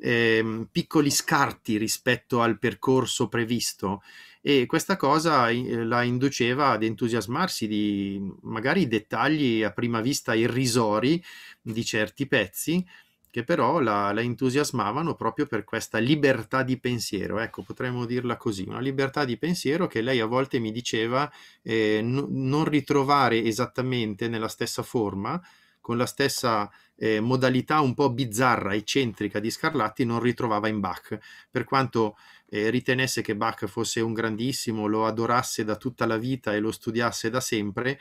ehm, piccoli scarti rispetto al percorso previsto e questa cosa eh, la induceva ad entusiasmarsi di magari dettagli a prima vista irrisori di certi pezzi che però la, la, entusiasmavano proprio per questa libertà di pensiero, ecco potremmo dirla così, una libertà di pensiero che lei a volte mi diceva eh, n- non ritrovare esattamente nella stessa forma, con la stessa eh, modalità un po' bizzarra, eccentrica di Scarlatti non ritrovava in Bach, per quanto eh, ritenesse che Bach fosse un grandissimo, lo adorasse da tutta la vita e lo studiasse da sempre,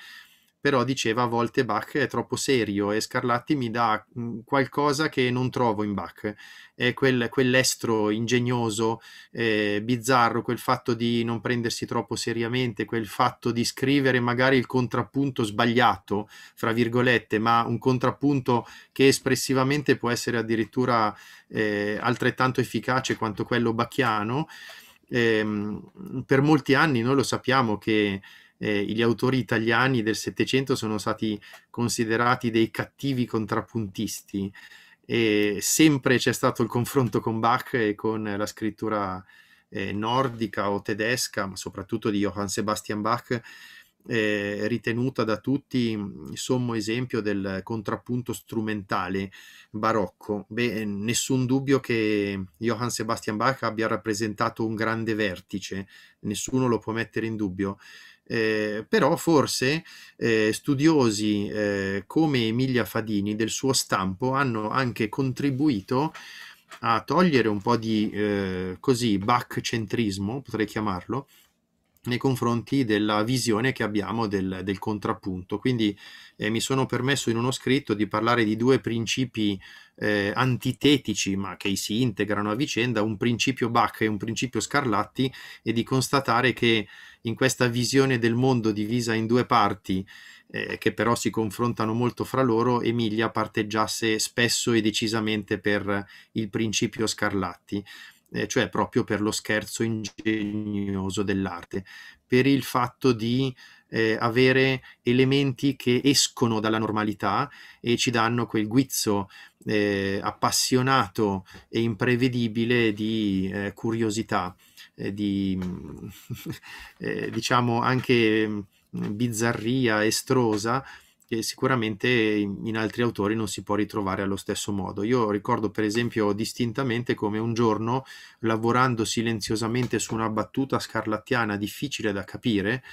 però diceva a volte Bach è troppo serio e Scarlatti mi dà mm, qualcosa che non trovo in Bach, è quel, quell'estro ingegnoso, eh, bizzarro, quel fatto di non prendersi troppo seriamente, quel fatto di scrivere magari il contrappunto sbagliato, fra virgolette, ma un contrappunto che espressivamente può essere addirittura eh, altrettanto efficace quanto quello bacchiano. Eh, per molti anni noi lo sappiamo che eh, gli autori italiani del Settecento sono stati considerati dei cattivi contrapuntisti e sempre c'è stato il confronto con Bach e con la scrittura eh, nordica o tedesca, ma soprattutto di Johann Sebastian Bach, eh, ritenuta da tutti sommo esempio del contrappunto strumentale barocco. Beh, eh, nessun dubbio che Johann Sebastian Bach abbia rappresentato un grande vertice, nessuno lo può mettere in dubbio. Eh, però forse eh, studiosi eh, come Emilia Fadini del suo stampo hanno anche contribuito a togliere un po' di eh, così backcentrismo, potrei chiamarlo, nei confronti della visione che abbiamo del, del contrappunto. Quindi eh, mi sono permesso in uno scritto di parlare di due principi eh, antitetici ma che si integrano a vicenda, un principio Bach e un principio Scarlatti e di constatare che in questa visione del mondo divisa in due parti eh, che però si confrontano molto fra loro, Emilia parteggiasse spesso e decisamente per il principio Scarlatti eh, cioè proprio per lo scherzo ingegnoso dell'arte, per il fatto di eh, avere elementi che escono dalla normalità e ci danno quel guizzo eh, appassionato e imprevedibile di eh, curiosità, eh, di mm, [LAUGHS] eh, diciamo anche mm, bizzarria estrosa che sicuramente in altri autori non si può ritrovare allo stesso modo. Io ricordo per esempio distintamente come un giorno, lavorando silenziosamente su una battuta scarlattiana difficile da capire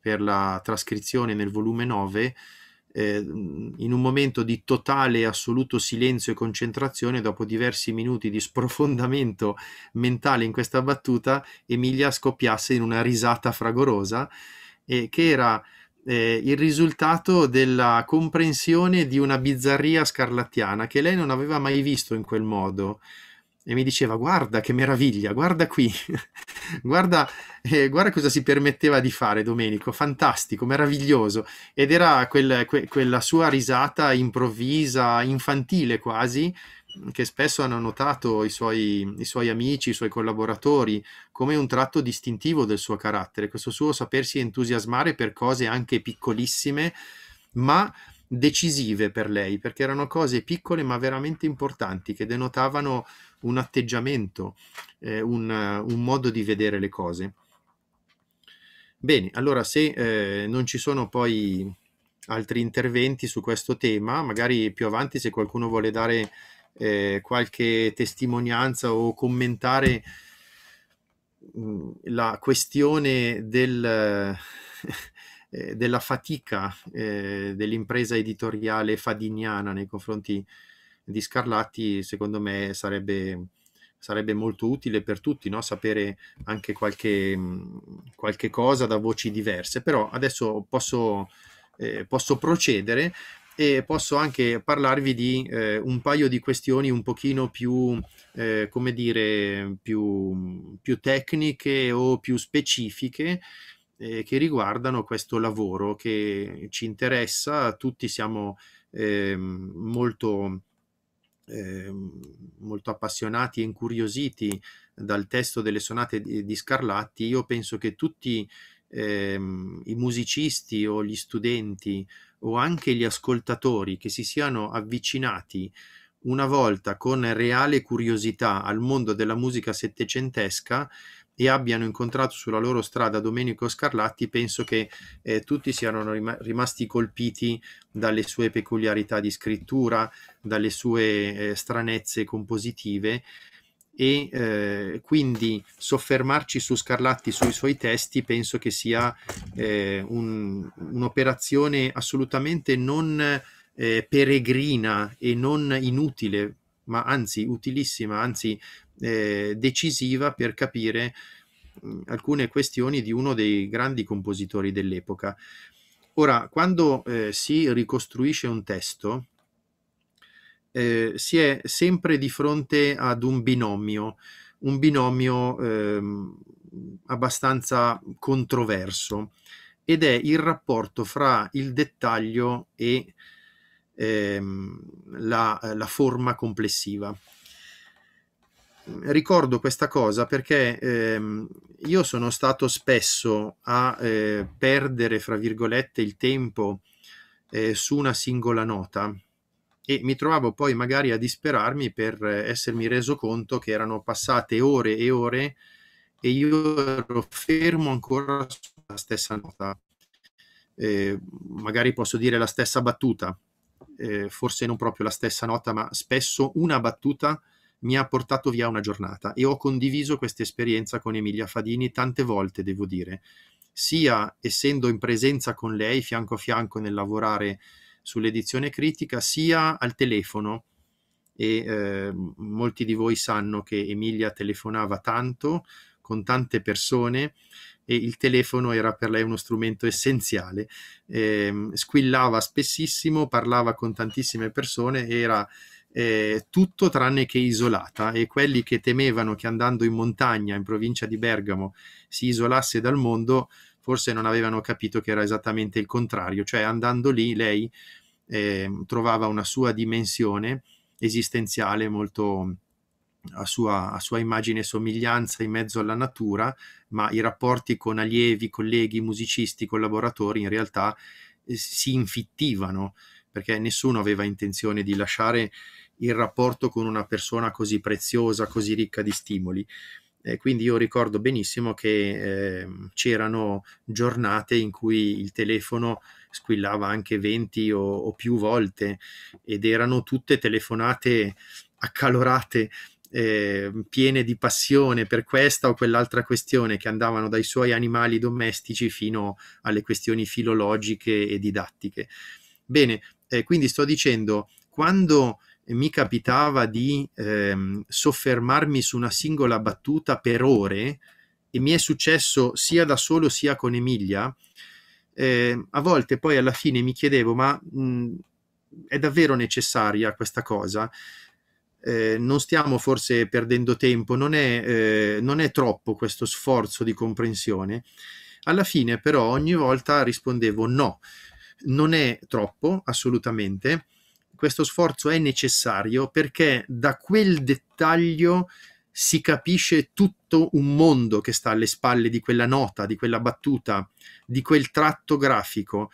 per la trascrizione nel volume 9, eh, in un momento di totale e assoluto silenzio e concentrazione, dopo diversi minuti di sprofondamento mentale in questa battuta, Emilia scoppiasse in una risata fragorosa eh, che era eh, il risultato della comprensione di una bizzarria scarlattiana che lei non aveva mai visto in quel modo. E mi diceva, guarda che meraviglia, guarda qui, [LAUGHS] guarda, eh, guarda, cosa si permetteva di fare Domenico, fantastico, meraviglioso. Ed era quel, que, quella sua risata improvvisa, infantile quasi, che spesso hanno notato i suoi, i suoi, amici, i suoi collaboratori, come un tratto distintivo del suo carattere, questo suo sapersi entusiasmare per cose anche piccolissime, ma decisive per lei, perché erano cose piccole ma veramente importanti, che denotavano un atteggiamento, eh, un, un modo di vedere le cose. Bene, allora se eh, non ci sono poi altri interventi su questo tema, magari più avanti se qualcuno vuole dare eh, qualche testimonianza o commentare mm, la questione del, [LAUGHS] eh, della fatica eh, dell'impresa editoriale fadiniana nei confronti di Scarlatti, secondo me sarebbe, sarebbe molto utile per tutti no? sapere anche qualche, mm, qualche cosa da voci diverse, però adesso posso... Eh, posso procedere e posso anche parlarvi di eh, un paio di questioni un pochino più, eh, come dire, più, più, tecniche o più specifiche eh, che riguardano questo lavoro che ci interessa, tutti siamo ehm, molto, ehm, molto appassionati e incuriositi dal testo delle sonate di, di Scarlatti, io penso che tutti ehm, i musicisti o gli studenti o anche gli ascoltatori che si siano avvicinati una volta con reale curiosità al mondo della musica settecentesca e abbiano incontrato sulla loro strada Domenico Scarlatti, penso che eh, tutti siano rimasti colpiti dalle sue peculiarità di scrittura, dalle sue eh, stranezze compositive e eh, quindi soffermarci su Scarlatti sui suoi testi penso che sia eh, un, un'operazione assolutamente non eh, peregrina e non inutile, ma anzi utilissima, anzi eh, decisiva per capire mh, alcune questioni di uno dei grandi compositori dell'epoca. Ora, quando eh, si ricostruisce un testo, eh, si è sempre di fronte ad un binomio, un binomio ehm, abbastanza controverso ed è il rapporto fra il dettaglio e ehm, la, la, forma complessiva. Ricordo questa cosa perché ehm, io sono stato spesso a eh, perdere, fra virgolette, il tempo eh, su una singola nota, e mi trovavo poi magari a disperarmi per essermi reso conto che erano passate ore e ore e io ero fermo ancora sulla stessa nota. Eh, magari posso dire la stessa battuta, eh, forse non proprio la stessa nota, ma spesso una battuta mi ha portato via una giornata e ho condiviso questa esperienza con Emilia Fadini tante volte, devo dire, sia essendo in presenza con lei fianco a fianco nel lavorare sull'edizione critica sia al telefono e eh, molti di voi sanno che Emilia telefonava tanto con tante persone e il telefono era per lei uno strumento essenziale. Eh, squillava spessissimo, parlava con tantissime persone, era eh, tutto tranne che isolata e quelli che temevano che andando in montagna in provincia di Bergamo si isolasse dal mondo forse non avevano capito che era esattamente il contrario, cioè andando lì lei eh, trovava una sua dimensione esistenziale molto a sua, a sua, immagine e somiglianza in mezzo alla natura, ma i rapporti con allievi, colleghi, musicisti, collaboratori in realtà eh, si infittivano perché nessuno aveva intenzione di lasciare il rapporto con una persona così preziosa, così ricca di stimoli. Eh, quindi io ricordo benissimo che eh, c'erano giornate in cui il telefono squillava anche 20 o, o più volte ed erano tutte telefonate accalorate eh, piene di passione per questa o quell'altra questione che andavano dai suoi animali domestici fino alle questioni filologiche e didattiche. Bene, eh, quindi sto dicendo, quando mi capitava di ehm, soffermarmi su una singola battuta per ore e mi è successo sia da solo sia con Emilia, eh, a volte poi alla fine mi chiedevo ma mh, mhmm, è davvero necessaria questa cosa? Eh, non stiamo forse perdendo tempo, non è, eh, non è troppo questo sforzo di comprensione. Alla fine però ogni volta rispondevo no, non è troppo assolutamente questo sforzo è necessario perché da quel dettaglio si capisce tutto un mondo che sta alle spalle di quella nota, di quella battuta, di quel tratto grafico.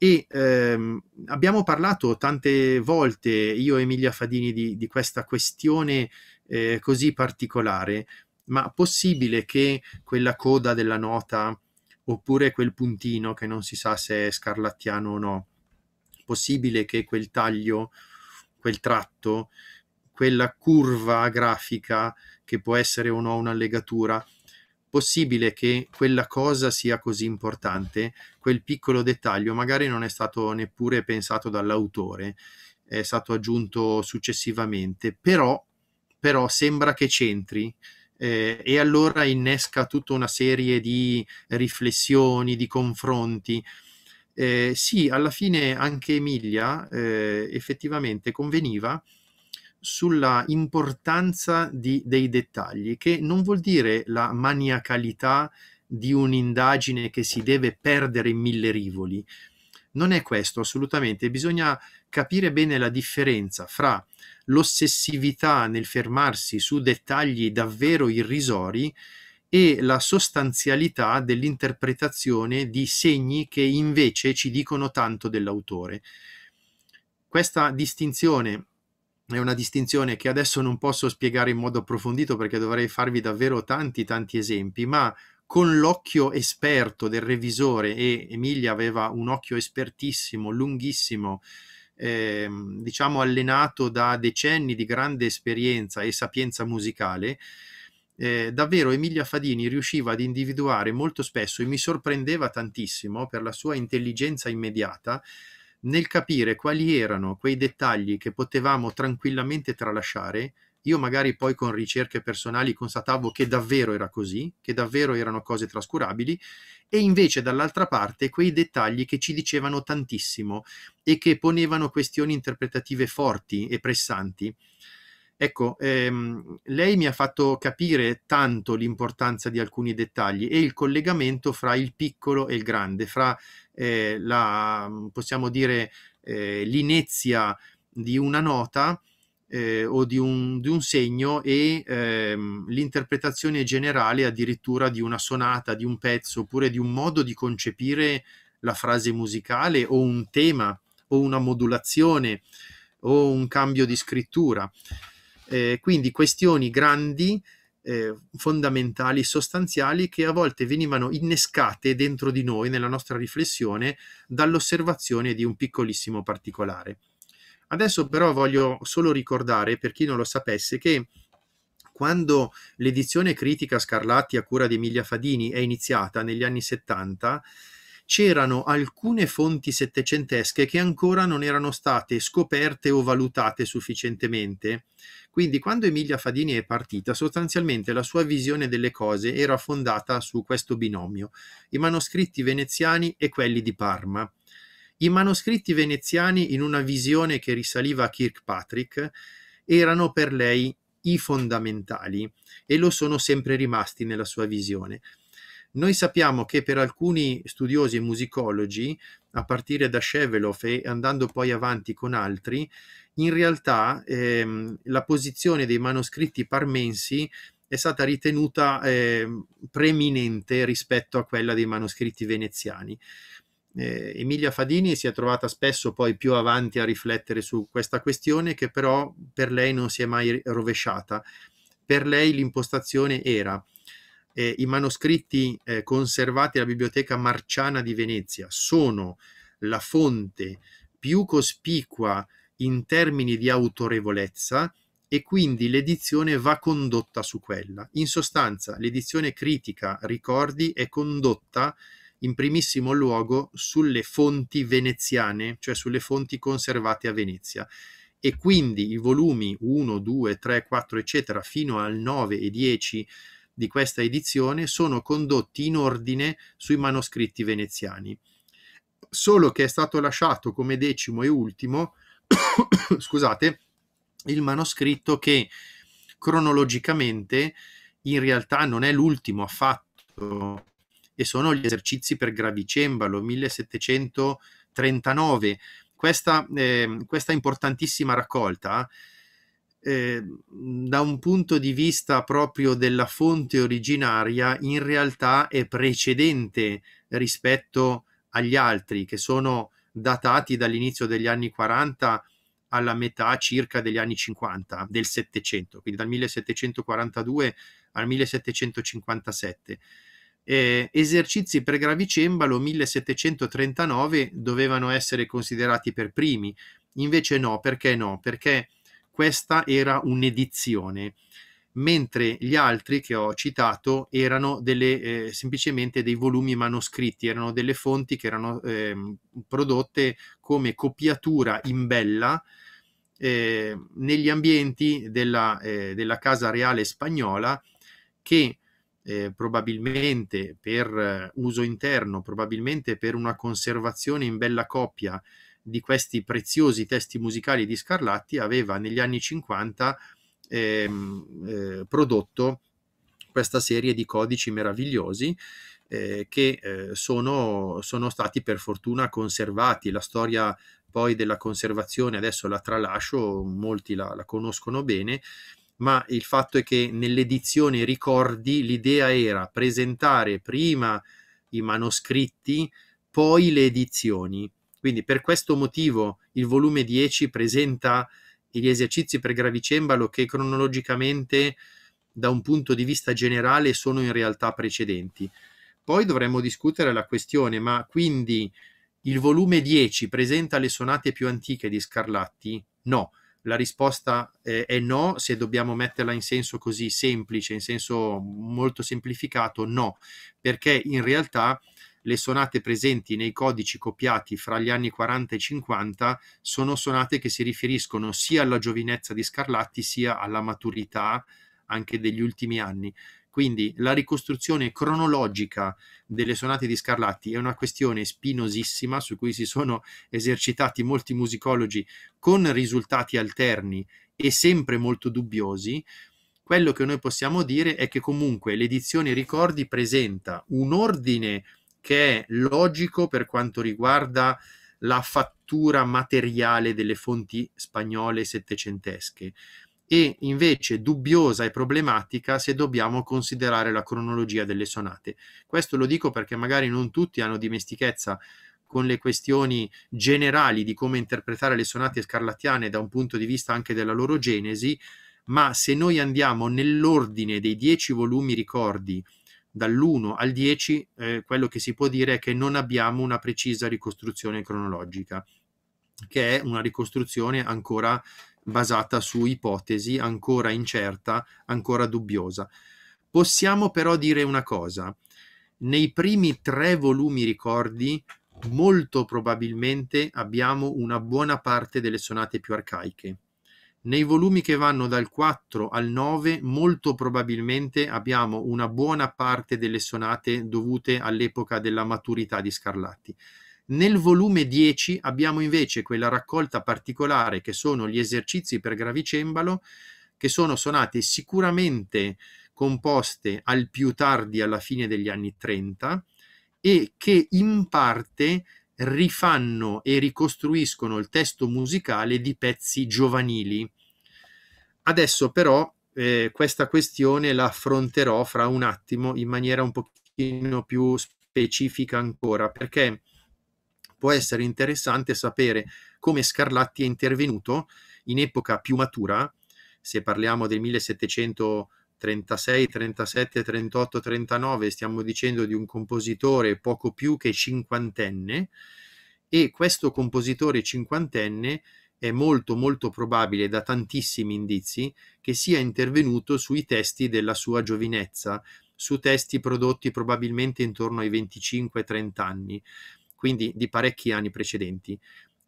E ehm, abbiamo parlato tante volte, io e Emilia Fadini, di, di questa questione eh, così particolare, ma possibile che quella coda della nota oppure quel puntino che non si sa se è scarlattiano o no, possibile che quel taglio, quel tratto, quella curva grafica che può essere o no una legatura, possibile che quella cosa sia così importante, quel piccolo dettaglio magari non è stato neppure pensato dall'autore, è stato aggiunto successivamente, però, però sembra che c'entri. Eh, e allora innesca tutta una serie di riflessioni, di confronti. Eh, sì, alla fine anche Emilia eh, effettivamente conveniva sulla importanza di, dei dettagli, che non vuol dire la maniacalità di un'indagine che si deve perdere in mille rivoli. Non è questo assolutamente, bisogna capire bene la differenza fra l'ossessività nel fermarsi su dettagli davvero irrisori e la sostanzialità dell'interpretazione di segni che invece ci dicono tanto dell'autore. Questa distinzione è una distinzione che adesso non posso spiegare in modo approfondito perché dovrei farvi davvero tanti tanti esempi, ma con l'occhio esperto del revisore e Emilia aveva un occhio espertissimo, lunghissimo, eh, diciamo allenato da decenni di grande esperienza e sapienza musicale, eh, davvero Emilia Fadini riusciva ad individuare molto spesso e mi sorprendeva tantissimo per la sua intelligenza immediata nel capire quali erano quei dettagli che potevamo tranquillamente tralasciare. Io magari poi con ricerche personali constatavo che davvero era così, che davvero erano cose trascurabili, e invece dall'altra parte quei dettagli che ci dicevano tantissimo e che ponevano questioni interpretative forti e pressanti. Ecco, ehm, lei mi ha fatto capire tanto l'importanza di alcuni dettagli e il collegamento fra il piccolo e il grande, fra eh, la, mm, possiamo dire, eh, l'inezia di una nota eh, o di un, di un, segno e ehm, l'interpretazione generale addirittura di una sonata, di un pezzo, oppure di un modo di concepire la frase musicale o un tema o una modulazione o un cambio di scrittura. Eh, quindi questioni grandi, eh, fondamentali, sostanziali, che a volte venivano innescate dentro di noi, nella nostra riflessione, dall'osservazione di un piccolissimo particolare. Adesso però voglio solo ricordare, per chi non lo sapesse, che quando l'edizione critica Scarlatti a cura di Emilia Fadini è iniziata negli anni 70, c'erano alcune fonti settecentesche che ancora non erano state scoperte o valutate sufficientemente. Quindi quando Emilia Fadini è partita, sostanzialmente la sua visione delle cose era fondata su questo binomio, i manoscritti veneziani e quelli di Parma. I manoscritti veneziani, in una visione che risaliva a Kirkpatrick, erano per lei i fondamentali e lo sono sempre rimasti nella sua visione. Noi sappiamo che per alcuni studiosi e musicologi, a partire da Shevelov e andando poi avanti con altri, in realtà ehm, la posizione dei manoscritti parmensi è stata ritenuta eh, preeminente rispetto a quella dei manoscritti veneziani. Eh, Emilia Fadini si è trovata spesso poi più avanti a riflettere su questa questione che però per lei non si è mai rovesciata. Per lei l'impostazione era eh, i manoscritti eh, conservati alla Biblioteca Marciana di Venezia sono la fonte più cospicua in termini di autorevolezza e quindi l'edizione va condotta su quella. In sostanza, l'edizione critica, ricordi, è condotta in primissimo luogo sulle fonti veneziane, cioè sulle fonti conservate a Venezia. E quindi i volumi 1, 2, 3, 4, eccetera, fino al 9 e 10 di questa edizione sono condotti in ordine sui manoscritti veneziani. Solo che è stato lasciato come decimo e ultimo, [COUGHS] scusate, il manoscritto che cronologicamente in realtà non è l'ultimo affatto e sono gli esercizi per Gravicembalo 1739. Questa, eh, questa importantissima raccolta eh, da un punto di vista proprio della fonte originaria, in realtà è precedente rispetto agli altri che sono datati dall'inizio degli anni 40 alla metà circa degli anni 50 del Settecento, quindi dal 1742 al 1757. Eh, esercizi per Gravicembalo 1739 dovevano essere considerati per primi, invece no, perché no? Perché questa era un'edizione, mentre gli altri che ho citato erano delle, eh, semplicemente dei volumi manoscritti, erano delle fonti che erano eh, prodotte come copiatura in bella eh, negli ambienti della, eh, della, Casa Reale spagnola che eh, probabilmente per eh, uso interno, probabilmente per una conservazione in bella copia di questi preziosi testi musicali di Scarlatti aveva negli anni 50 ehm, eh, prodotto questa serie di codici meravigliosi eh, che eh, sono, sono, stati per fortuna conservati. La storia poi della conservazione adesso la tralascio, molti la, la conoscono bene, ma il fatto è che nell'edizione Ricordi l'idea era presentare prima i manoscritti, poi le edizioni quindi per questo motivo il volume 10 presenta gli esercizi per gravicembalo che cronologicamente da un punto di vista generale sono in realtà precedenti. Poi dovremmo discutere la questione, ma quindi il volume 10 presenta le sonate più antiche di Scarlatti? No, la risposta eh, è no, se dobbiamo metterla in senso così semplice, in senso molto semplificato, no, perché in realtà le sonate presenti nei codici copiati fra gli anni 40 e 50 sono sonate che si riferiscono sia alla giovinezza di Scarlatti sia alla maturità anche degli ultimi anni. Quindi la ricostruzione cronologica delle sonate di Scarlatti è una questione spinosissima su cui si sono esercitati molti musicologi con risultati alterni e sempre molto dubbiosi. Quello che noi possiamo dire è che comunque l'edizione ricordi presenta un ordine che è logico per quanto riguarda la fattura materiale delle fonti spagnole settecentesche e invece dubbiosa e problematica se dobbiamo considerare la cronologia delle sonate. Questo lo dico perché magari non tutti hanno dimestichezza con le questioni generali di come interpretare le sonate scarlattiane da un punto di vista anche della loro genesi, ma se noi andiamo nell'ordine dei dieci volumi ricordi dall'1 al 10, eh, quello che si può dire è che non abbiamo una precisa ricostruzione cronologica, che è una ricostruzione ancora basata su ipotesi, ancora incerta, ancora dubbiosa. Possiamo però dire una cosa, nei primi tre volumi ricordi molto probabilmente abbiamo una buona parte delle sonate più arcaiche nei volumi che vanno dal 4 al 9 molto probabilmente abbiamo una buona parte delle sonate dovute all'epoca della maturità di Scarlatti. Nel volume 10 abbiamo invece quella raccolta particolare che sono gli esercizi per gravicembalo, che sono sonate sicuramente composte al più tardi alla fine degli anni 30 e che in parte rifanno e ricostruiscono il testo musicale di pezzi giovanili. Adesso però eh, questa questione la affronterò fra un attimo in maniera un pochino più specifica ancora, perché può essere interessante sapere come Scarlatti è intervenuto in epoca più matura, se parliamo del 1700 36, 37, 38, 39, stiamo dicendo di un compositore poco più che cinquantenne e questo compositore cinquantenne è molto molto probabile da tantissimi indizi che sia intervenuto sui testi della sua giovinezza, su testi prodotti probabilmente intorno ai 25-30 anni, quindi di parecchi anni precedenti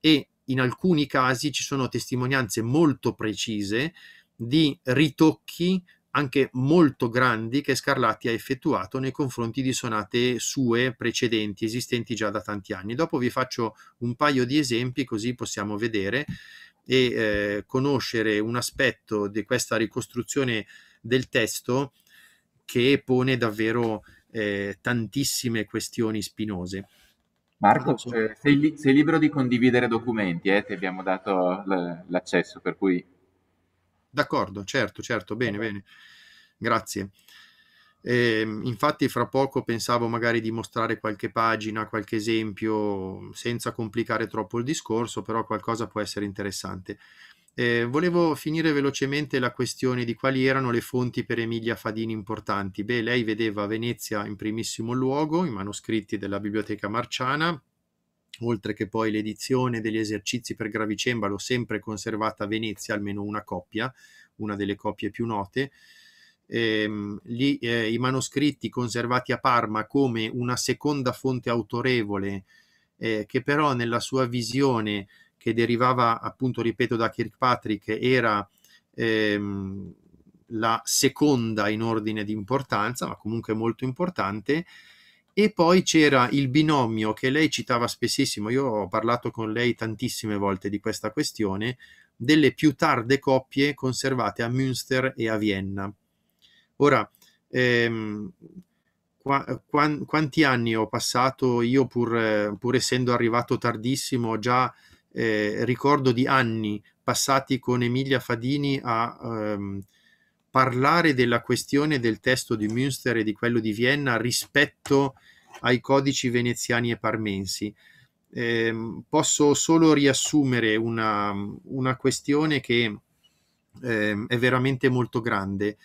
e in alcuni casi ci sono testimonianze molto precise di ritocchi anche molto grandi che Scarlatti ha effettuato nei confronti di sonate sue precedenti, esistenti già da tanti anni. Dopo vi faccio un paio di esempi così possiamo vedere e eh, conoscere un aspetto di questa ricostruzione del testo che pone davvero eh, tantissime questioni spinose. Marco, cioè, sei, li- sei, libero di condividere documenti, eh? ti abbiamo dato l- l'accesso, per cui D'accordo, certo, certo, bene, esatto. bene. Grazie. Eh, infatti, fra poco pensavo magari di mostrare qualche pagina, qualche esempio, senza complicare troppo il discorso, però qualcosa può essere interessante. Eh, volevo finire velocemente la questione di quali erano le fonti per Emilia Fadini importanti. Beh, lei vedeva Venezia in primissimo luogo, i manoscritti della Biblioteca Marciana, oltre che poi l'edizione degli esercizi per gravicembalo sempre conservata a Venezia, almeno una coppia, una delle coppie più note. Ehm, gli, eh, I manoscritti conservati a Parma come una seconda fonte autorevole eh, che però nella sua visione che derivava appunto, ripeto, da Kirkpatrick era ehm, la seconda in ordine di importanza, ma comunque molto importante, e poi c'era il binomio che lei citava spessissimo, io ho parlato con lei tantissime volte di questa questione, delle più tarde coppie conservate a Münster e a Vienna. Ora, ehm, qua, qua, quanti anni ho passato io pur, pur essendo arrivato tardissimo, già eh, ricordo di anni passati con Emilia Fadini a... Ehm, parlare della questione del testo di Münster e di quello di Vienna rispetto ai codici veneziani e parmensi. Eh, posso solo riassumere una, una questione che eh, è veramente molto grande.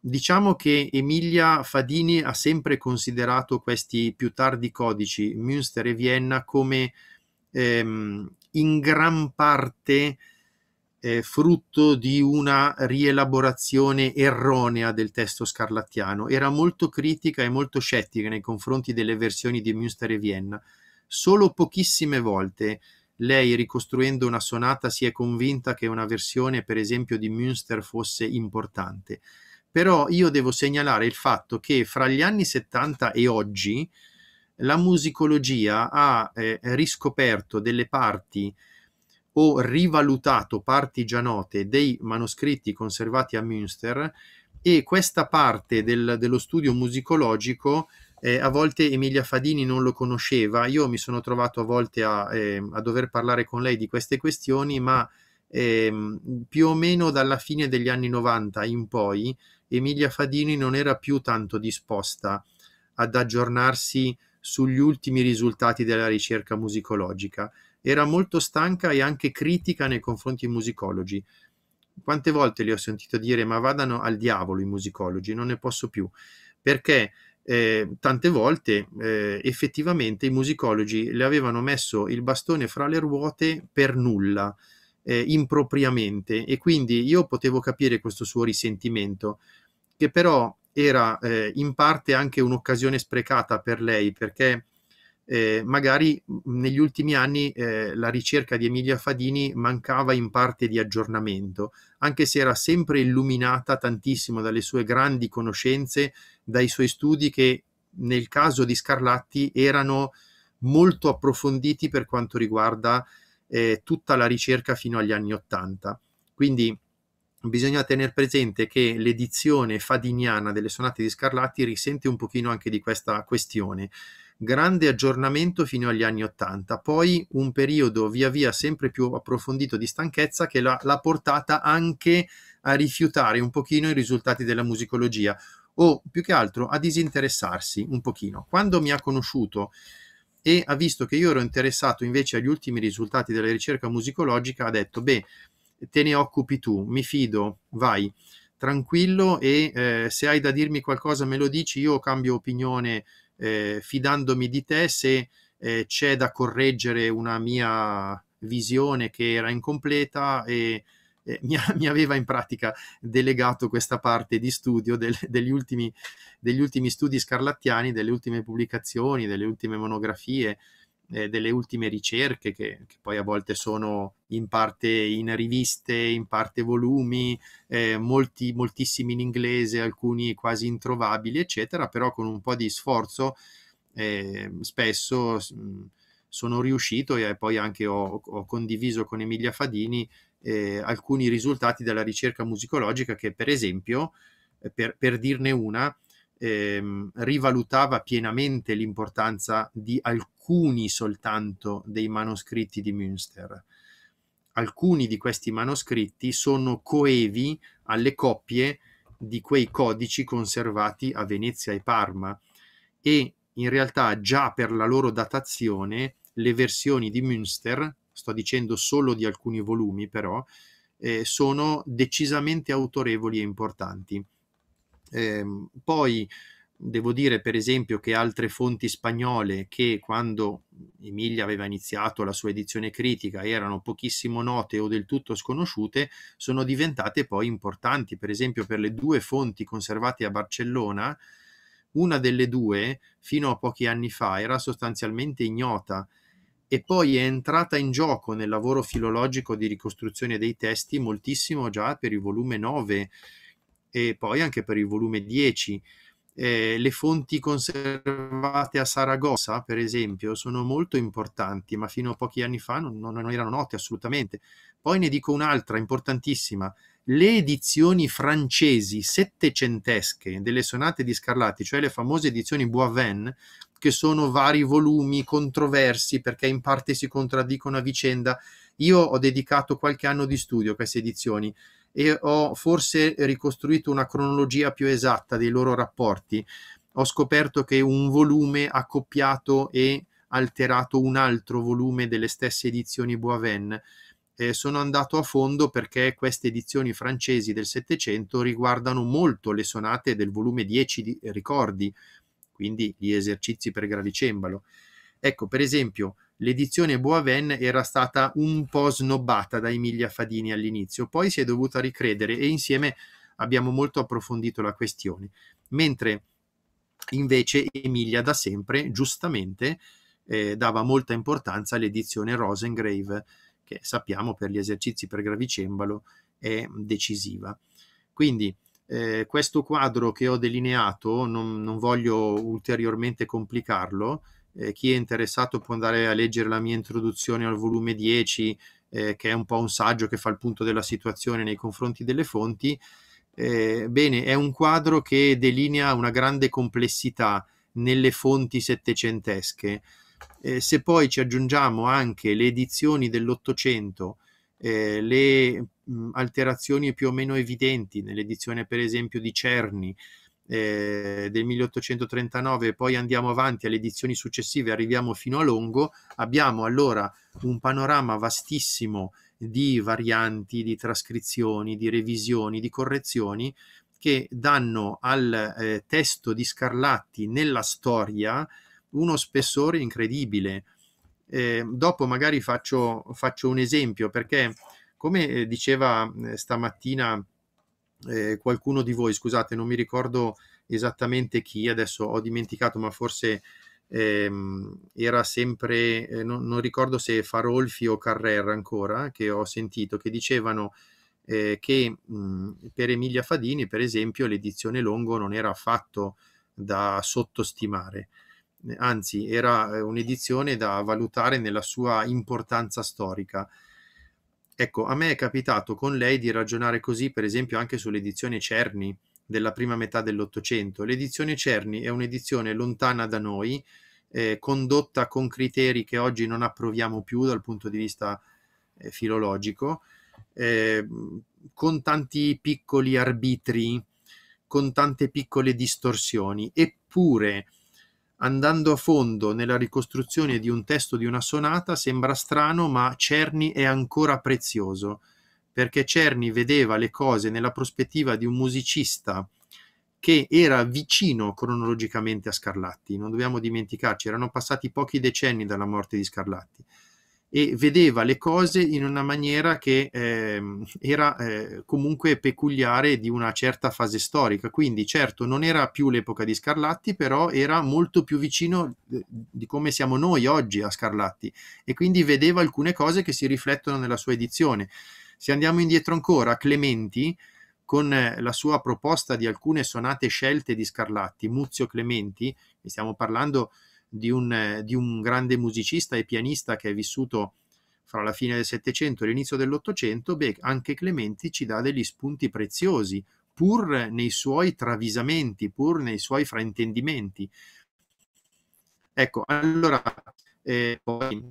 Diciamo che Emilia Fadini ha sempre considerato questi più tardi codici, Münster e Vienna, come ehm, in gran parte eh, frutto di una rielaborazione erronea del testo scarlattiano. Era molto critica e molto scettica nei confronti delle versioni di Münster e Vienna. Solo pochissime volte lei, ricostruendo una sonata, si è convinta che una versione, per esempio, di Münster fosse importante. Però io devo segnalare il fatto che fra gli anni 70 e oggi la musicologia ha eh, riscoperto delle parti o rivalutato parti già note dei manoscritti conservati a Münster e questa parte del, dello studio musicologico eh, a volte Emilia Fadini non lo conosceva, io mi sono trovato a volte a, eh, a dover parlare con lei di queste questioni, ma ehm, più o meno dalla fine degli anni 90 in poi Emilia Fadini non era più tanto disposta ad aggiornarsi sugli ultimi risultati della ricerca musicologica era molto stanca e anche critica nei confronti dei musicologi. Quante volte li ho sentito dire ma vadano al diavolo i musicologi, non ne posso più, perché eh, tante volte eh, effettivamente i musicologi le avevano messo il bastone fra le ruote per nulla, eh, impropriamente, e quindi io potevo capire questo suo risentimento, che però era eh, in parte anche un'occasione sprecata per lei, perché eh, magari negli ultimi anni eh, la ricerca di Emilia Fadini mancava in parte di aggiornamento, anche se era sempre illuminata tantissimo dalle sue grandi conoscenze, dai suoi studi che nel caso di Scarlatti erano molto approfonditi per quanto riguarda eh, tutta la ricerca fino agli anni Ottanta. Quindi bisogna tenere presente che l'edizione fadiniana delle sonate di Scarlatti risente un pochino anche di questa questione grande aggiornamento fino agli anni Ottanta, poi un periodo via via sempre più approfondito di stanchezza che l'ha, l'ha portata anche a rifiutare un pochino i risultati della musicologia o più che altro a disinteressarsi un pochino. Quando mi ha conosciuto e ha visto che io ero interessato invece agli ultimi risultati della ricerca musicologica, ha detto, beh, te ne occupi tu, mi fido, vai tranquillo e eh, se hai da dirmi qualcosa me lo dici, io cambio opinione eh, fidandomi di te se eh, c'è da correggere una mia visione che era incompleta e eh, [LAUGHS] mi, mi, aveva in pratica delegato questa parte di studio del, degli, ultimi, degli, ultimi, studi scarlattiani, delle ultime pubblicazioni, delle ultime monografie eh, delle ultime ricerche che, che, poi a volte sono in parte in riviste, in parte volumi, eh, molti, moltissimi in inglese, alcuni quasi introvabili, eccetera, però con un po' di sforzo eh, spesso mh, sono riuscito e poi anche ho, ho condiviso con Emilia Fadini eh, alcuni risultati della ricerca musicologica che per esempio, eh, per, per dirne una, ehm, rivalutava pienamente l'importanza di alcuni soltanto dei manoscritti di Münster. Alcuni di questi manoscritti sono coevi alle coppie di quei codici conservati a Venezia e Parma e in realtà già per la loro datazione le versioni di Münster, sto dicendo solo di alcuni volumi però, eh, sono decisamente autorevoli e importanti. Eh, poi devo dire per esempio che altre fonti spagnole che quando Emilia aveva iniziato la sua edizione critica erano pochissimo note o del tutto sconosciute, sono diventate poi importanti. Per esempio per le due fonti conservate a Barcellona, una delle due fino a pochi anni fa era sostanzialmente ignota e poi è entrata in gioco nel lavoro filologico di ricostruzione dei testi moltissimo già per il volume 9 e poi anche per il volume 10. Eh, le fonti conservate a Saragossa, per esempio, sono molto importanti, ma fino a pochi anni fa non, non erano note assolutamente. Poi ne dico un'altra importantissima. Le edizioni francesi settecentesche delle sonate di Scarlatti, cioè le famose edizioni Boivin, che sono vari volumi controversi perché in parte si contraddicono a vicenda. Io ho dedicato qualche anno di studio a queste edizioni e ho forse ricostruito una cronologia più esatta dei loro rapporti. Ho scoperto che un volume ha copiato e alterato un altro volume delle stesse edizioni Boaven. Eh, sono andato a fondo perché queste edizioni francesi del Settecento riguardano molto le sonate del volume 10 di Ricordi, quindi gli esercizi per gravicembalo. Ecco, per esempio, l'edizione Boaven era stata un po' snobbata da Emilia Fadini all'inizio, poi si è dovuta ricredere e insieme abbiamo molto approfondito la questione. Mentre invece Emilia da sempre, giustamente, eh, dava molta importanza all'edizione Rosengrave, che sappiamo per gli esercizi per gravicembalo è decisiva. Quindi eh, questo quadro che ho delineato, non, non voglio ulteriormente complicarlo, eh, chi è interessato può andare a leggere la mia introduzione al volume 10, eh, che è un po' un saggio che fa il punto della situazione nei confronti delle fonti. Eh, bene, è un quadro che delinea una grande complessità nelle fonti settecentesche. Eh, se poi ci aggiungiamo anche le edizioni dell'Ottocento, eh, le mh, alterazioni più o meno evidenti nell'edizione per esempio di Cerni, eh, del 1839 e poi andiamo avanti alle edizioni successive, arriviamo fino a Longo, abbiamo allora un panorama vastissimo di varianti, di trascrizioni, di revisioni, di correzioni che danno al eh, testo di Scarlatti nella storia uno spessore incredibile. Eh, dopo magari faccio, faccio, un esempio perché, come eh, diceva eh, stamattina eh, qualcuno di voi, scusate, non mi ricordo esattamente chi, adesso ho dimenticato, ma forse ehm, era sempre, eh, non, non, ricordo se Farolfi o Carrer ancora, che ho sentito, che dicevano eh, che mh, per Emilia Fadini, per esempio, l'edizione Longo non era affatto da sottostimare, anzi era eh, un'edizione da valutare nella sua importanza storica Ecco, a me è capitato con lei di ragionare così, per esempio, anche sull'edizione Cerni della prima metà dell'Ottocento. L'edizione Cerni è un'edizione lontana da noi, eh, condotta con criteri che oggi non approviamo più dal punto di vista eh, filologico, eh, con tanti piccoli arbitri, con tante piccole distorsioni, eppure andando a fondo nella ricostruzione di un testo di una sonata sembra strano, ma Cerni è ancora prezioso, perché Cerni vedeva le cose nella prospettiva di un musicista che era vicino cronologicamente a Scarlatti. Non dobbiamo dimenticarci, erano passati pochi decenni dalla morte di Scarlatti e vedeva le cose in una maniera che eh, era eh, comunque peculiare di una certa fase storica. Quindi certo non era più l'epoca di Scarlatti, però era molto più vicino di come siamo noi oggi a Scarlatti e quindi vedeva alcune cose che si riflettono nella sua edizione. Se andiamo indietro ancora, Clementi, con eh, la sua proposta di alcune sonate scelte di Scarlatti, Muzio Clementi, e stiamo parlando di un, eh, di un grande musicista e pianista che è vissuto fra la fine del Settecento e l'inizio dell'Ottocento, beh, anche Clementi ci dà degli spunti preziosi, pur nei suoi travisamenti, pur nei suoi fraintendimenti. Ecco, allora, eh, poi,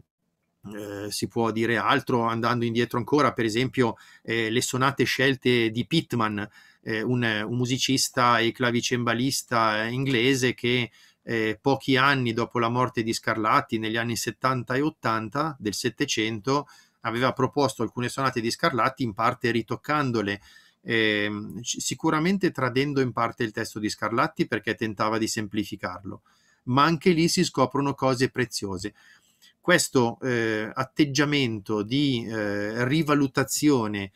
eh, si può dire altro andando indietro ancora, per esempio eh, le sonate scelte di Pittman, eh, un, un, musicista e clavicembalista eh, inglese che eh, pochi anni dopo la morte di Scarlatti, negli anni 70 e 80 del Settecento, aveva proposto alcune sonate di Scarlatti, in parte ritoccandole, eh, sicuramente tradendo in parte il testo di Scarlatti perché tentava di semplificarlo, ma anche lì si scoprono cose preziose. Questo eh, atteggiamento di eh, rivalutazione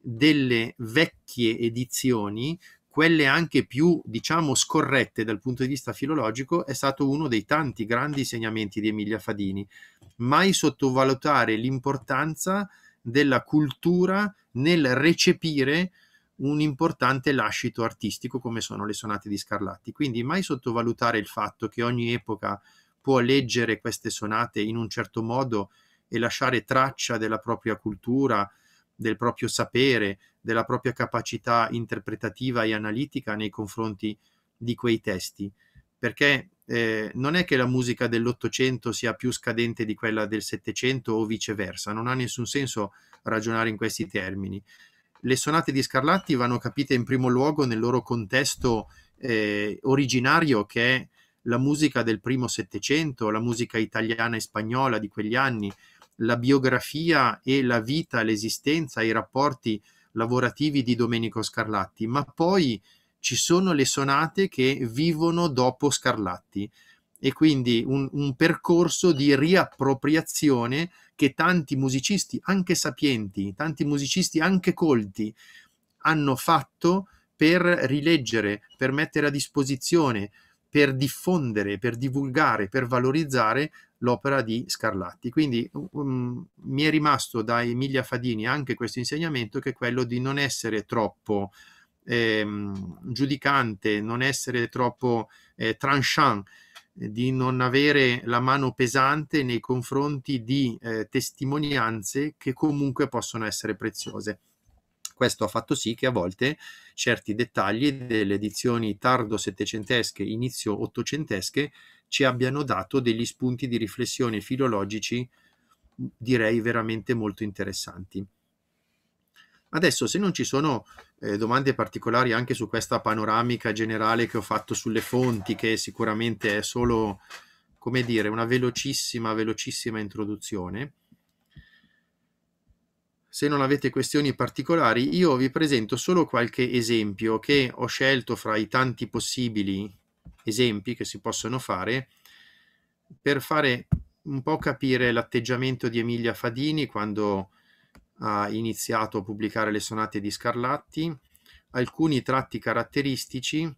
delle vecchie edizioni quelle anche più, diciamo, scorrette dal punto di vista filologico, è stato uno dei tanti grandi insegnamenti di Emilia Fadini. Mai sottovalutare l'importanza della cultura nel recepire un importante lascito artistico come sono le sonate di Scarlatti. Quindi mai sottovalutare il fatto che ogni epoca può leggere queste sonate in un certo modo e lasciare traccia della propria cultura, del proprio sapere, della propria capacità interpretativa e analitica nei confronti di quei testi, perché eh, non è che la musica dell'Ottocento sia più scadente di quella del Settecento o viceversa, non ha nessun senso ragionare in questi termini. Le sonate di Scarlatti vanno capite in primo luogo nel loro contesto eh, originario che è la musica del primo Settecento, la musica italiana e spagnola di quegli anni, la biografia e la vita, l'esistenza, i rapporti lavorativi di Domenico Scarlatti, ma poi ci sono le sonate che vivono dopo Scarlatti e quindi un, un percorso di riappropriazione che tanti musicisti, anche sapienti, tanti musicisti anche colti, hanno fatto per rileggere, per mettere a disposizione, per diffondere, per divulgare, per valorizzare l'opera di Scarlatti. Quindi um, mi è rimasto da Emilia Fadini anche questo insegnamento che è quello di non essere troppo ehm, giudicante, non essere troppo eh, tranchant, eh, di non avere la mano pesante nei confronti di eh, testimonianze che comunque possono essere preziose. Questo ha fatto sì che a volte certi dettagli delle edizioni tardo settecentesche, inizio ottocentesche ci abbiano dato degli spunti di riflessione filologici, direi veramente molto interessanti. Adesso, se non ci sono eh, domande particolari anche su questa panoramica generale che ho fatto sulle fonti, che sicuramente è solo, come dire, una velocissima, velocissima introduzione, se non avete questioni particolari, io vi presento solo qualche esempio che ho scelto fra i tanti possibili esempi che si possono fare per fare un po' capire l'atteggiamento di Emilia Fadini quando ha iniziato a pubblicare le sonate di Scarlatti, alcuni tratti caratteristici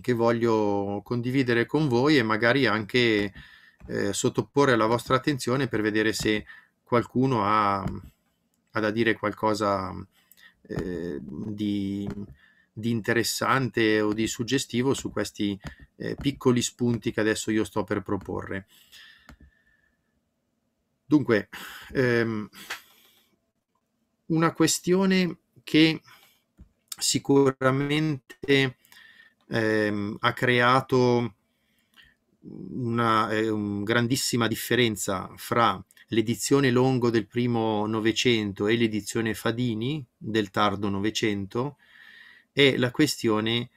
che voglio condividere con voi e magari anche eh, sottoporre alla vostra attenzione per vedere se qualcuno ha, ha da dire qualcosa eh, di, di interessante o di suggestivo su questi eh, piccoli spunti che adesso io sto per proporre. Dunque, ehm, una questione che sicuramente ehm, ha creato una, eh, un grandissima differenza fra l'edizione Longo del primo Novecento e l'edizione Fadini del tardo Novecento è la questione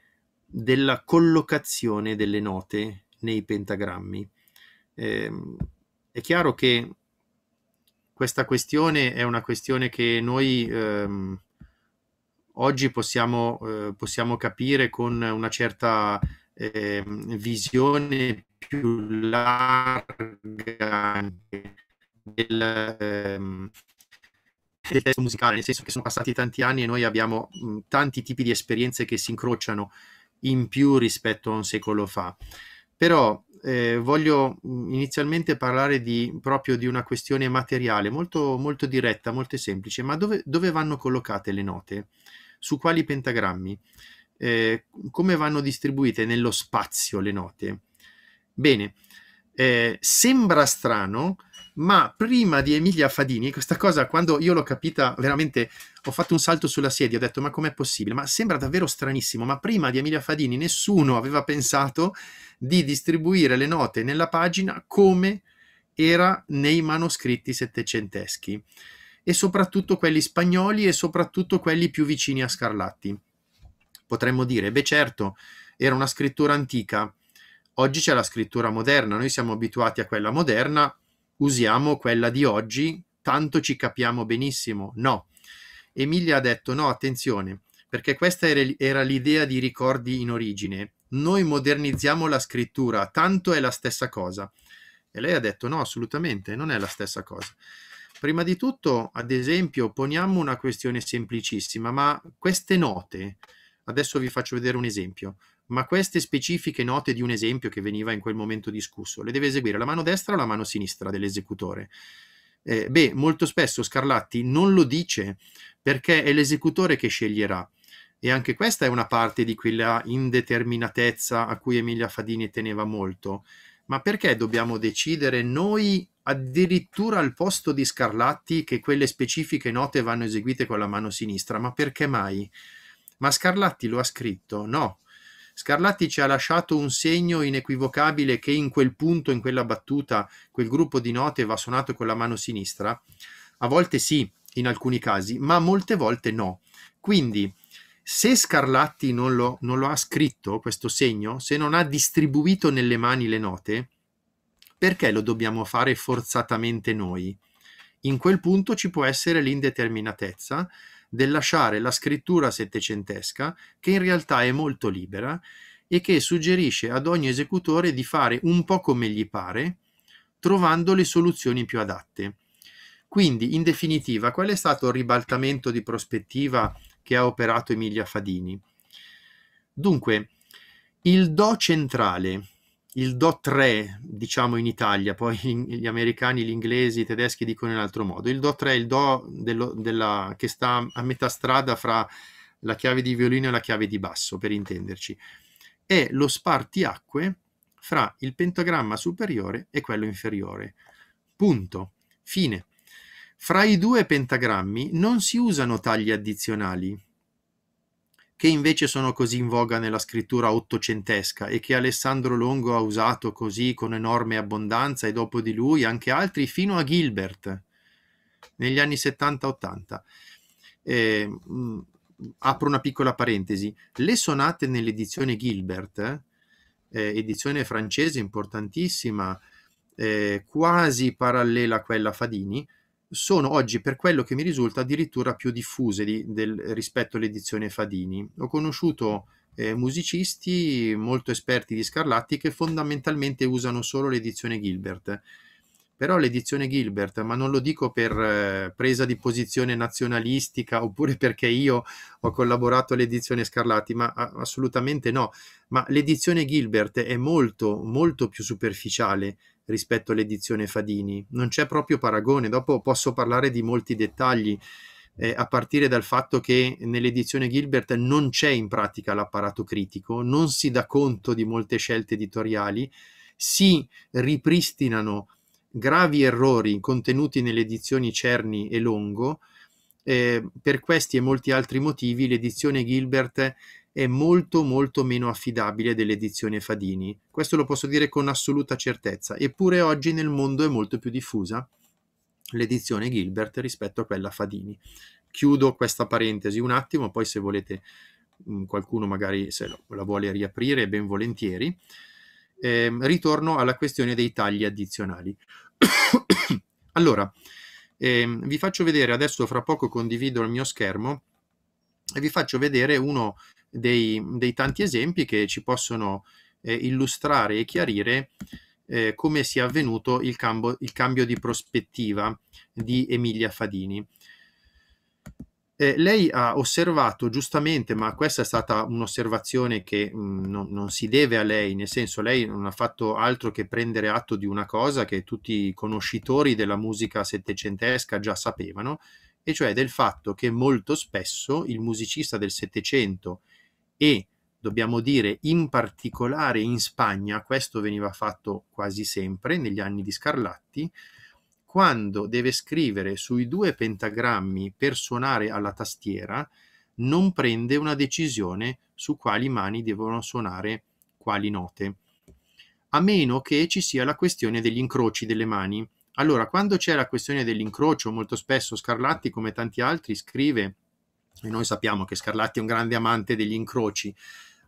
della collocazione delle note nei pentagrammi. Eh, è chiaro che questa questione è una questione che noi ehm, oggi possiamo, eh, possiamo, capire con una certa eh, visione più larga del, ehm, del testo musicale, nel senso che sono passati tanti anni e noi abbiamo mh, tanti tipi di esperienze che si incrociano in più rispetto a un secolo fa. Però eh, voglio inizialmente parlare di, proprio di una questione materiale molto, molto diretta, molto semplice, ma dove, dove, vanno collocate le note? Su quali pentagrammi? Eh, come vanno distribuite nello spazio le note? Bene, eh, sembra strano, ma prima di Emilia Fadini, questa cosa quando io l'ho capita veramente ho fatto un salto sulla sedia, ho detto ma com'è possibile? Ma sembra davvero stranissimo, ma prima di Emilia Fadini nessuno aveva pensato di distribuire le note nella pagina come era nei manoscritti settecenteschi e soprattutto quelli spagnoli e soprattutto quelli più vicini a Scarlatti. Potremmo dire, beh certo, era una scrittura antica, oggi c'è la scrittura moderna, noi siamo abituati a quella moderna, usiamo quella di oggi, tanto ci capiamo benissimo. No. Emilia ha detto no, attenzione, perché questa era l'idea di ricordi in origine. Noi modernizziamo la scrittura, tanto è la stessa cosa. E lei ha detto no, assolutamente, non è la stessa cosa. Prima di tutto, ad esempio, poniamo una questione semplicissima, ma queste note, adesso vi faccio vedere un esempio, ma queste specifiche note di un esempio che veniva in quel momento discusso, le deve eseguire la mano destra o la mano sinistra dell'esecutore? Eh, beh, molto spesso Scarlatti non lo dice perché è l'esecutore che sceglierà. E anche questa è una parte di quella indeterminatezza a cui Emilia Fadini teneva molto. Ma perché dobbiamo decidere noi addirittura al posto di Scarlatti che quelle specifiche note vanno eseguite con la mano sinistra? Ma perché mai? Ma Scarlatti lo ha scritto? No, Scarlatti ci ha lasciato un segno inequivocabile che in quel punto, in quella battuta, quel gruppo di note va suonato con la mano sinistra? A volte sì, in alcuni casi, ma molte volte no. Quindi, se Scarlatti non lo, non lo ha scritto questo segno, se non ha distribuito nelle mani le note, perché lo dobbiamo fare forzatamente noi? In quel punto ci può essere l'indeterminatezza del lasciare la scrittura settecentesca, che in realtà è molto libera e che suggerisce ad ogni esecutore di fare un po' come gli pare, trovando le soluzioni più adatte. Quindi, in definitiva, qual è stato il ribaltamento di prospettiva che ha operato Emilia Fadini? Dunque, il Do centrale il Do 3, diciamo in Italia, poi gli americani, gli inglesi, i tedeschi dicono in altro modo. Il Do 3 è il Do dello, della, che sta a metà strada fra la chiave di violino e la chiave di basso, per intenderci. È lo spartiacque fra il pentagramma superiore e quello inferiore. Punto. Fine. Fra i due pentagrammi non si usano tagli addizionali, che invece sono così in voga nella scrittura ottocentesca e che Alessandro Longo ha usato così con enorme abbondanza e dopo di lui anche altri fino a Gilbert negli anni 70-80. Eh, apro una piccola parentesi, le sonate nell'edizione Gilbert, eh, edizione francese importantissima, eh, quasi parallela a quella Fadini, sono oggi, per quello che mi risulta, addirittura più diffuse di, del, rispetto all'edizione Fadini. Ho conosciuto eh, musicisti molto esperti di Scarlatti che fondamentalmente usano solo l'edizione Gilbert. Però l'edizione Gilbert, ma non lo dico per eh, presa di posizione nazionalistica oppure perché io ho collaborato all'edizione Scarlatti, ma a, assolutamente no. Ma l'edizione Gilbert è molto, molto più superficiale rispetto all'edizione Fadini. Non c'è proprio paragone, dopo posso parlare di molti dettagli. Eh, a partire dal fatto che nell'edizione Gilbert non c'è in pratica l'apparato critico, non si dà conto di molte scelte editoriali, si ripristinano gravi errori contenuti nelle edizioni Cerni e Longo. Eh, per questi e molti altri motivi l'edizione Gilbert è molto molto meno affidabile dell'edizione Fadini. Questo lo posso dire con assoluta certezza, eppure oggi nel mondo è molto più diffusa l'edizione Gilbert rispetto a quella Fadini. Chiudo questa parentesi un attimo, poi se volete mm, qualcuno magari se la vuole riaprire ben volentieri. Eh, ritorno alla questione dei tagli addizionali. [COUGHS] allora, eh, vi faccio vedere adesso fra poco condivido il mio schermo e vi faccio vedere uno dei, dei tanti esempi che ci possono eh, illustrare e chiarire eh, come sia avvenuto il, cambo, il, cambio di prospettiva di Emilia Fadini. Eh, lei ha osservato giustamente, ma questa è stata un'osservazione che mh, non, non, si deve a lei, nel senso lei non ha fatto altro che prendere atto di una cosa che tutti i conoscitori della musica settecentesca già sapevano, e cioè del fatto che molto spesso il musicista del Settecento e dobbiamo dire in particolare in Spagna, questo veniva fatto quasi sempre negli anni di Scarlatti, quando deve scrivere sui due pentagrammi per suonare alla tastiera, non prende una decisione su quali mani devono suonare quali note, a meno che ci sia la questione degli incroci delle mani. Allora, quando c'è la questione dell'incrocio, molto spesso Scarlatti, come tanti altri, scrive e noi sappiamo che Scarlatti è un grande amante degli incroci,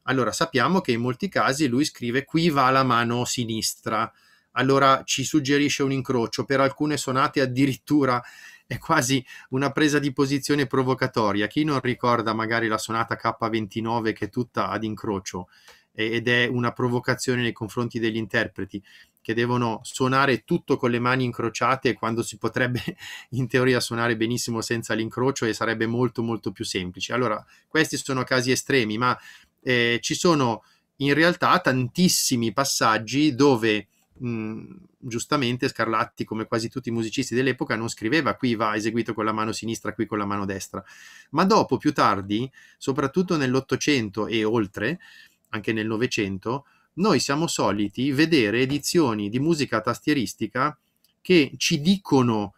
allora sappiamo che in molti casi lui scrive qui va la mano sinistra, allora ci suggerisce un incrocio, per alcune sonate addirittura è quasi una presa di posizione provocatoria. Chi non ricorda magari la sonata K29 che è tutta ad incrocio ed è una provocazione nei confronti degli interpreti? che devono suonare tutto con le mani incrociate quando si potrebbe [LAUGHS] in teoria suonare benissimo senza l'incrocio e sarebbe molto molto più semplice. Allora, questi sono casi estremi, ma eh, ci sono in realtà tantissimi passaggi dove mh, giustamente Scarlatti, come quasi tutti i musicisti dell'epoca, non scriveva qui va eseguito con la mano sinistra, qui con la mano destra. Ma dopo, più tardi, soprattutto nell'Ottocento e oltre, anche nel Novecento, noi siamo soliti vedere edizioni di musica tastieristica che ci dicono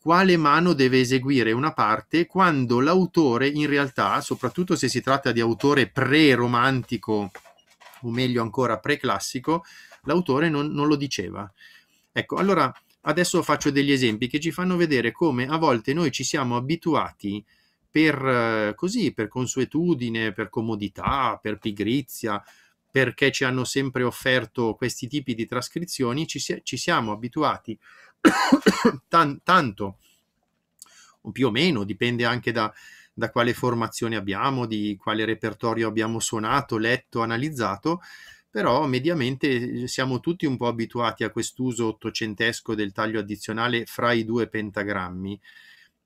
quale mano deve eseguire una parte quando l'autore in realtà, soprattutto se si tratta di autore pre-romantico o meglio ancora pre-classico, l'autore non, non lo diceva. Ecco, allora adesso faccio degli esempi che ci fanno vedere come a volte noi ci siamo abituati per eh, così, per consuetudine, per comodità, per pigrizia, perché ci hanno sempre offerto questi tipi di trascrizioni, ci, si- ci siamo abituati [COUGHS] tan- tanto, o più o meno, dipende anche da, da quale formazione abbiamo, di quale repertorio abbiamo suonato, letto, analizzato, però mediamente eh, siamo tutti un po' abituati a quest'uso ottocentesco del taglio addizionale fra i due pentagrammi.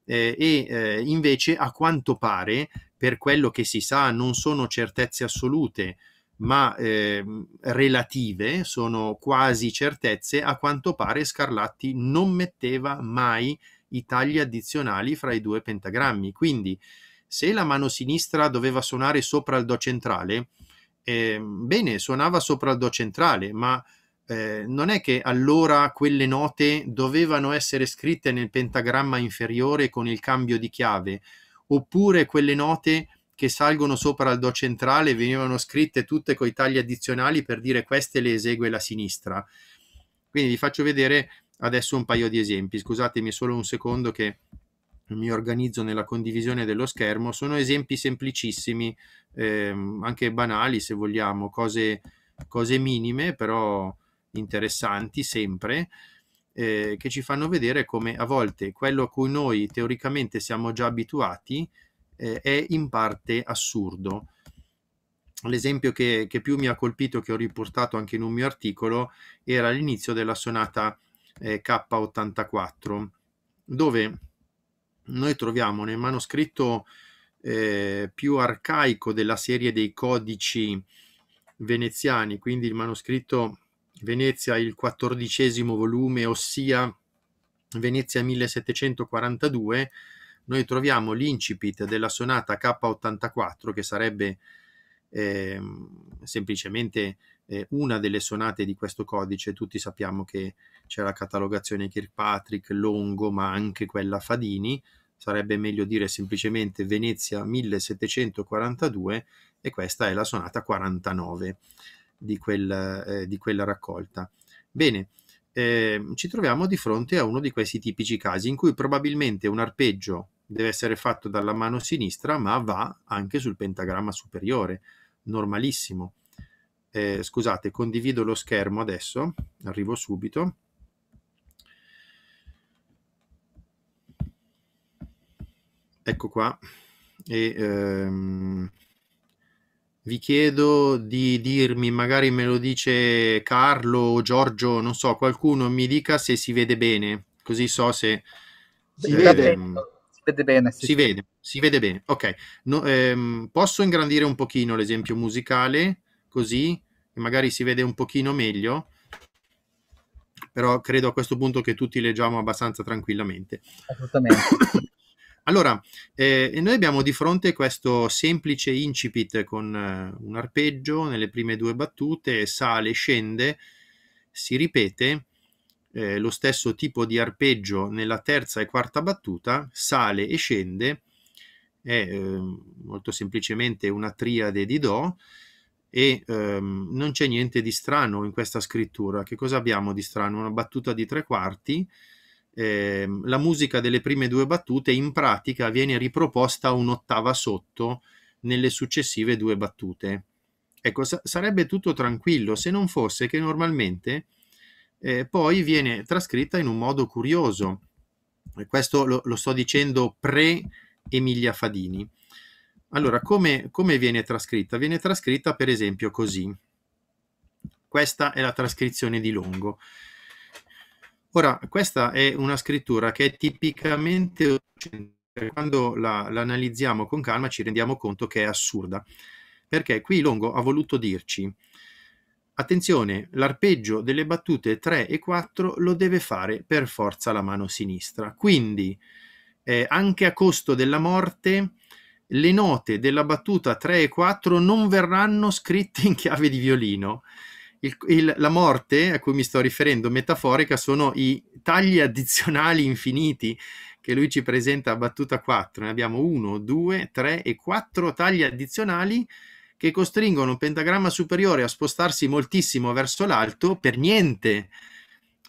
Eh, e eh, invece a quanto pare, per quello che si sa, non sono certezze assolute, ma eh, relative, sono quasi certezze, a quanto pare Scarlatti non metteva mai i tagli addizionali fra i due pentagrammi. Quindi, se la mano sinistra doveva suonare sopra il Do centrale, eh, bene, suonava sopra il Do centrale, ma eh, non è che allora quelle note dovevano essere scritte nel pentagramma inferiore con il cambio di chiave, oppure quelle note che salgono sopra al do centrale venivano scritte tutte coi tagli addizionali per dire queste le esegue la sinistra. Quindi vi faccio vedere adesso un paio di esempi. Scusatemi solo un secondo che mi organizzo nella condivisione dello schermo. Sono esempi semplicissimi, ehm, anche banali se vogliamo, cose, cose minime però interessanti sempre. Eh, che ci fanno vedere come a volte quello a cui noi teoricamente siamo già abituati eh, è in parte assurdo. L'esempio che, che, più mi ha colpito, che ho riportato anche in un mio articolo, era l'inizio della sonata eh, K84, dove noi troviamo nel manoscritto eh, più arcaico della serie dei codici veneziani, quindi il manoscritto Venezia, il quattordicesimo volume, ossia Venezia 1742, noi troviamo l'incipit della sonata K84 che sarebbe eh, semplicemente eh, una delle sonate di questo codice, tutti sappiamo che c'è la catalogazione Kirkpatrick, Longo, ma anche quella Fadini, sarebbe meglio dire semplicemente Venezia 1742 e questa è la sonata 49 di, quel, eh, di quella raccolta. Bene, eh, ci troviamo di fronte a uno di questi tipici casi in cui probabilmente un arpeggio deve essere fatto dalla mano sinistra, ma va anche sul pentagramma superiore, normalissimo. Eh, scusate, condivido lo schermo adesso, arrivo subito. Ecco qua. E, ehm, vi chiedo di dirmi, magari me lo dice Carlo o Giorgio, non so, qualcuno mi dica se si vede bene, così so se... Si vede. Ehm, vede bene. Sì. Si vede, si vede bene. Ok, no, ehm, posso ingrandire un pochino l'esempio musicale, così magari si vede un pochino meglio, però credo a questo punto che tutti leggiamo abbastanza tranquillamente. Assolutamente. [COUGHS] Allora, eh, noi abbiamo di fronte questo semplice incipit con eh, un arpeggio nelle prime due battute, sale, scende, si ripete eh, lo stesso tipo di arpeggio nella terza e quarta battuta, sale e scende, è eh, molto semplicemente una triade di Do e ehm, non c'è niente di strano in questa scrittura. Che cosa abbiamo di strano? Una battuta di tre quarti. Eh, la musica delle prime due battute in pratica viene riproposta un'ottava sotto nelle successive due battute. Ecco, sa- sarebbe tutto tranquillo se non fosse che normalmente eh, poi viene trascritta in un modo curioso. E questo lo, lo, sto dicendo pre-Emilia Fadini. Allora, come, come viene trascritta? Viene trascritta per esempio così. Questa è la trascrizione di Longo. Ora, questa è una scrittura che è tipicamente quando la, l'analizziamo con calma ci rendiamo conto che è assurda, perché qui Longo ha voluto dirci Attenzione, l'arpeggio delle battute 3 e 4 lo deve fare per forza la mano sinistra. Quindi, eh, anche a costo della morte, le note della battuta 3 e 4 non verranno scritte in chiave di violino. Il, il, la morte a cui mi sto riferendo, metaforica, sono i tagli addizionali infiniti che lui ci presenta a battuta 4. Ne abbiamo 1, 2, 3 e 4 tagli addizionali che costringono un pentagramma superiore a spostarsi moltissimo verso l'alto per niente,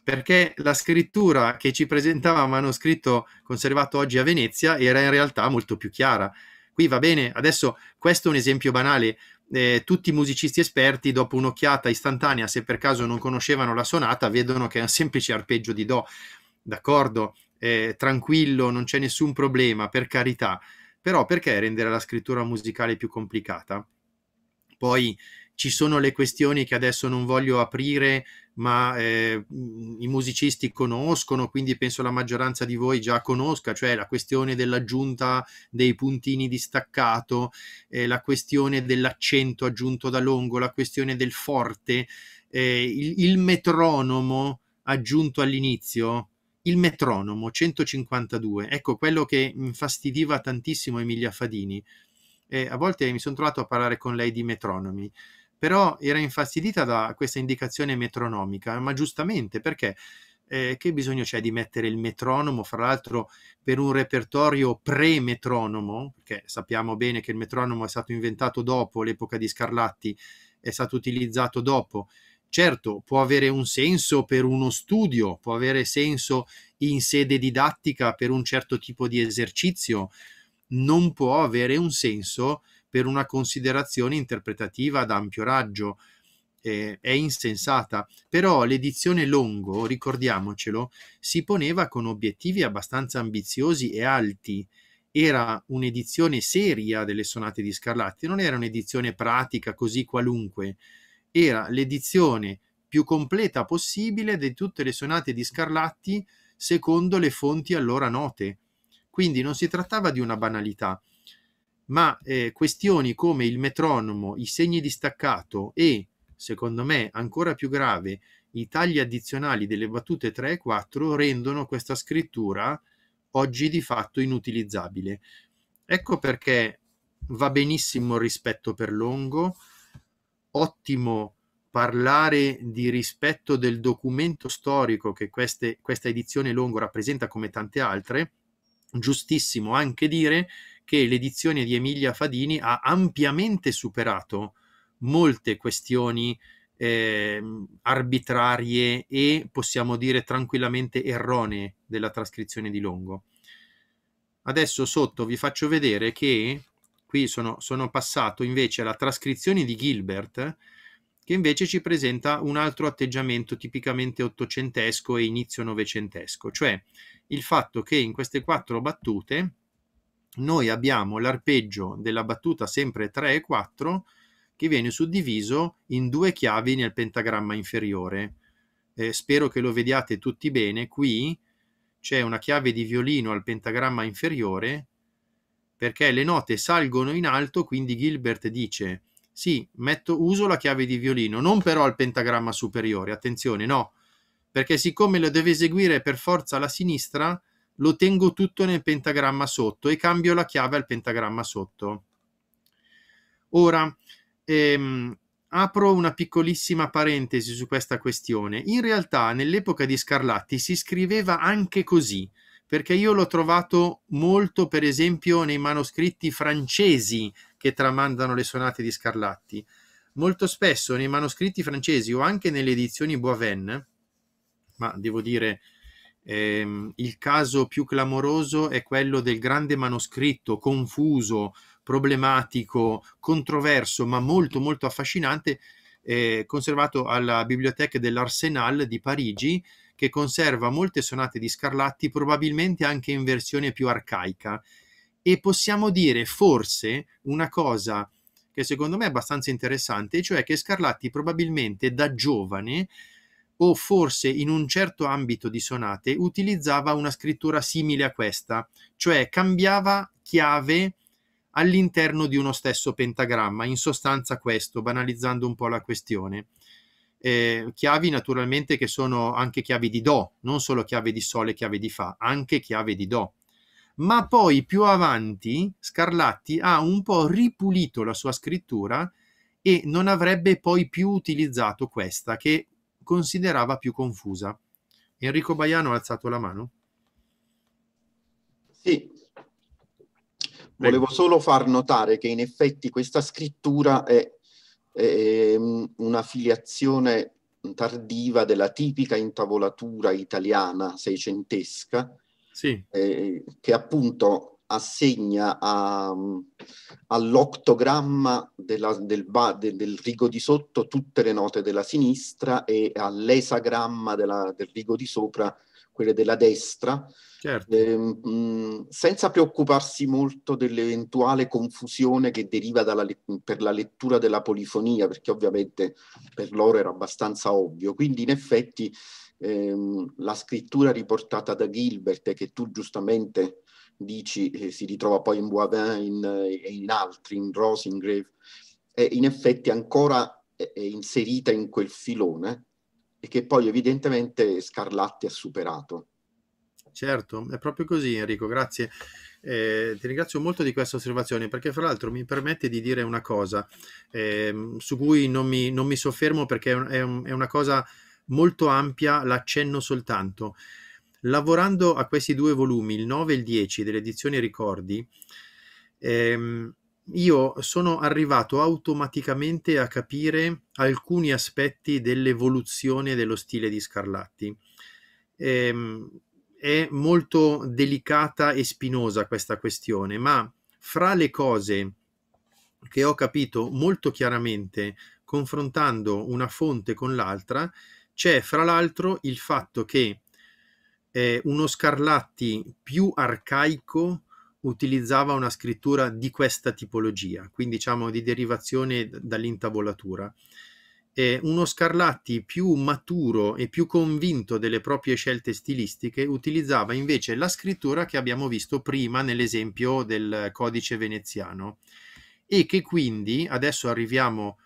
perché la scrittura che ci presentava manoscritto conservato oggi a Venezia era in realtà molto più chiara. Qui va bene, adesso questo è un esempio banale, eh, tutti i musicisti esperti, dopo un'occhiata istantanea, se per caso non conoscevano la sonata, vedono che è un semplice arpeggio di Do, d'accordo, eh, tranquillo, non c'è nessun problema, per carità. Però perché rendere la scrittura musicale più complicata? Poi ci sono le questioni che adesso non voglio aprire, ma eh, i musicisti conoscono, quindi penso la maggioranza di voi già conosca, cioè la questione dell'aggiunta dei puntini di staccato, eh, la questione dell'accento aggiunto da Longo, la questione del forte, eh, il, il metronomo aggiunto all'inizio, il metronomo 152, ecco quello che infastidiva tantissimo Emilia Fadini e a volte mi sono trovato a parlare con lei di metronomi però era infastidita da questa indicazione metronomica, ma giustamente perché eh, che bisogno c'è di mettere il metronomo, fra l'altro per un repertorio pre-metronomo, perché sappiamo bene che il metronomo è stato inventato dopo l'epoca di Scarlatti, è stato utilizzato dopo. Certo, può avere un senso per uno studio, può avere senso in sede didattica per un certo tipo di esercizio, non può avere un senso per una considerazione interpretativa ad ampio raggio. Eh, è insensata, però l'edizione Longo, ricordiamocelo, si poneva con obiettivi abbastanza ambiziosi e alti. Era un'edizione seria delle sonate di Scarlatti, non era un'edizione pratica così qualunque, era l'edizione più completa possibile di tutte le sonate di Scarlatti secondo le fonti allora note quindi non si trattava di una banalità, ma eh, questioni come il metronomo, i segni di staccato e, secondo me, ancora più grave, i tagli addizionali delle battute 3 e 4 rendono questa scrittura oggi di fatto inutilizzabile. Ecco perché va benissimo il rispetto per Longo, ottimo parlare di rispetto del documento storico che queste, questa edizione Longo rappresenta come tante altre, giustissimo anche dire che l'edizione di Emilia Fadini ha ampiamente superato molte questioni eh, arbitrarie e possiamo dire tranquillamente erronee della trascrizione di Longo. Adesso sotto vi faccio vedere che qui sono, sono passato invece alla trascrizione di Gilbert che invece ci presenta un altro atteggiamento tipicamente ottocentesco e inizio novecentesco, cioè il fatto che in queste quattro battute noi abbiamo l'arpeggio della battuta sempre 3 e 4 che viene suddiviso in due chiavi nel pentagramma inferiore. Eh, spero che lo vediate tutti bene, qui c'è una chiave di violino al pentagramma inferiore perché le note salgono in alto, quindi Gilbert dice sì, metto, uso la chiave di violino, non però al pentagramma superiore, attenzione, no, perché siccome lo deve eseguire per forza la sinistra, lo tengo tutto nel pentagramma sotto e cambio la chiave al pentagramma sotto. Ora, ehm, apro una piccolissima parentesi su questa questione. In realtà, nell'epoca di Scarlatti si scriveva anche così, perché io l'ho trovato molto, per esempio, nei manoscritti francesi che tramandano le sonate di Scarlatti. Molto spesso nei manoscritti francesi o anche nelle edizioni Boivin, ma devo dire ehm, il caso più clamoroso è quello del grande manoscritto confuso, problematico, controverso, ma molto molto affascinante, eh, conservato alla biblioteca dell'Arsenal di Parigi, che conserva molte sonate di Scarlatti, probabilmente anche in versione più arcaica. E possiamo dire forse una cosa che secondo me è abbastanza interessante, cioè che Scarlatti probabilmente da giovane o forse in un certo ambito di sonate utilizzava una scrittura simile a questa, cioè cambiava chiave all'interno di uno stesso pentagramma, in sostanza questo, banalizzando un po' la questione eh, chiavi naturalmente che sono anche chiavi di Do, non solo chiave di Sol e chiave di Fa, anche chiave di Do. Ma poi più avanti Scarlatti ha un po' ripulito la sua scrittura e non avrebbe poi più utilizzato questa che considerava più confusa. Enrico Baiano ha alzato la mano? Sì, Volevo solo far notare che in effetti questa scrittura è eh, una filiazione tardiva della tipica intavolatura italiana seicentesca, sì. eh, che appunto assegna a, all'ottogramma della, del, de, del, rigo di sotto tutte le note della sinistra e all'esagramma della, del rigo di sopra quelle della destra, certo. eh, mh, senza preoccuparsi molto dell'eventuale confusione che deriva dalla, per la lettura della polifonia, perché ovviamente per loro era abbastanza ovvio. Quindi in effetti ehm, la scrittura riportata da Gilbert, che tu giustamente dici eh, si ritrova poi in Boivin eh, e in, in, altri, in Rosengrave, è in effetti ancora è inserita in quel filone e che poi evidentemente Scarlatti ha superato. Certo, è proprio così Enrico, grazie. Eh, ti ringrazio molto di questa osservazione perché fra l'altro mi permette di dire una cosa eh, su cui non mi, non mi, soffermo perché è, un, è, un, è una cosa molto ampia, l'accenno soltanto. Lavorando a questi due volumi, il 9 e il 10 delle edizioni Ricordi, ehm, io sono arrivato automaticamente a capire alcuni aspetti dell'evoluzione dello stile di Scarlatti. Ehm, è molto delicata e spinosa questa questione, ma fra le cose che ho capito molto chiaramente confrontando una fonte con l'altra, c'è fra l'altro il fatto che eh, uno Scarlatti più arcaico utilizzava una scrittura di questa tipologia, quindi diciamo di derivazione dall'intavolatura. E uno Scarlatti più maturo e più convinto delle proprie scelte stilistiche utilizzava invece la scrittura che abbiamo visto prima nell'esempio del codice veneziano e che quindi adesso arriviamo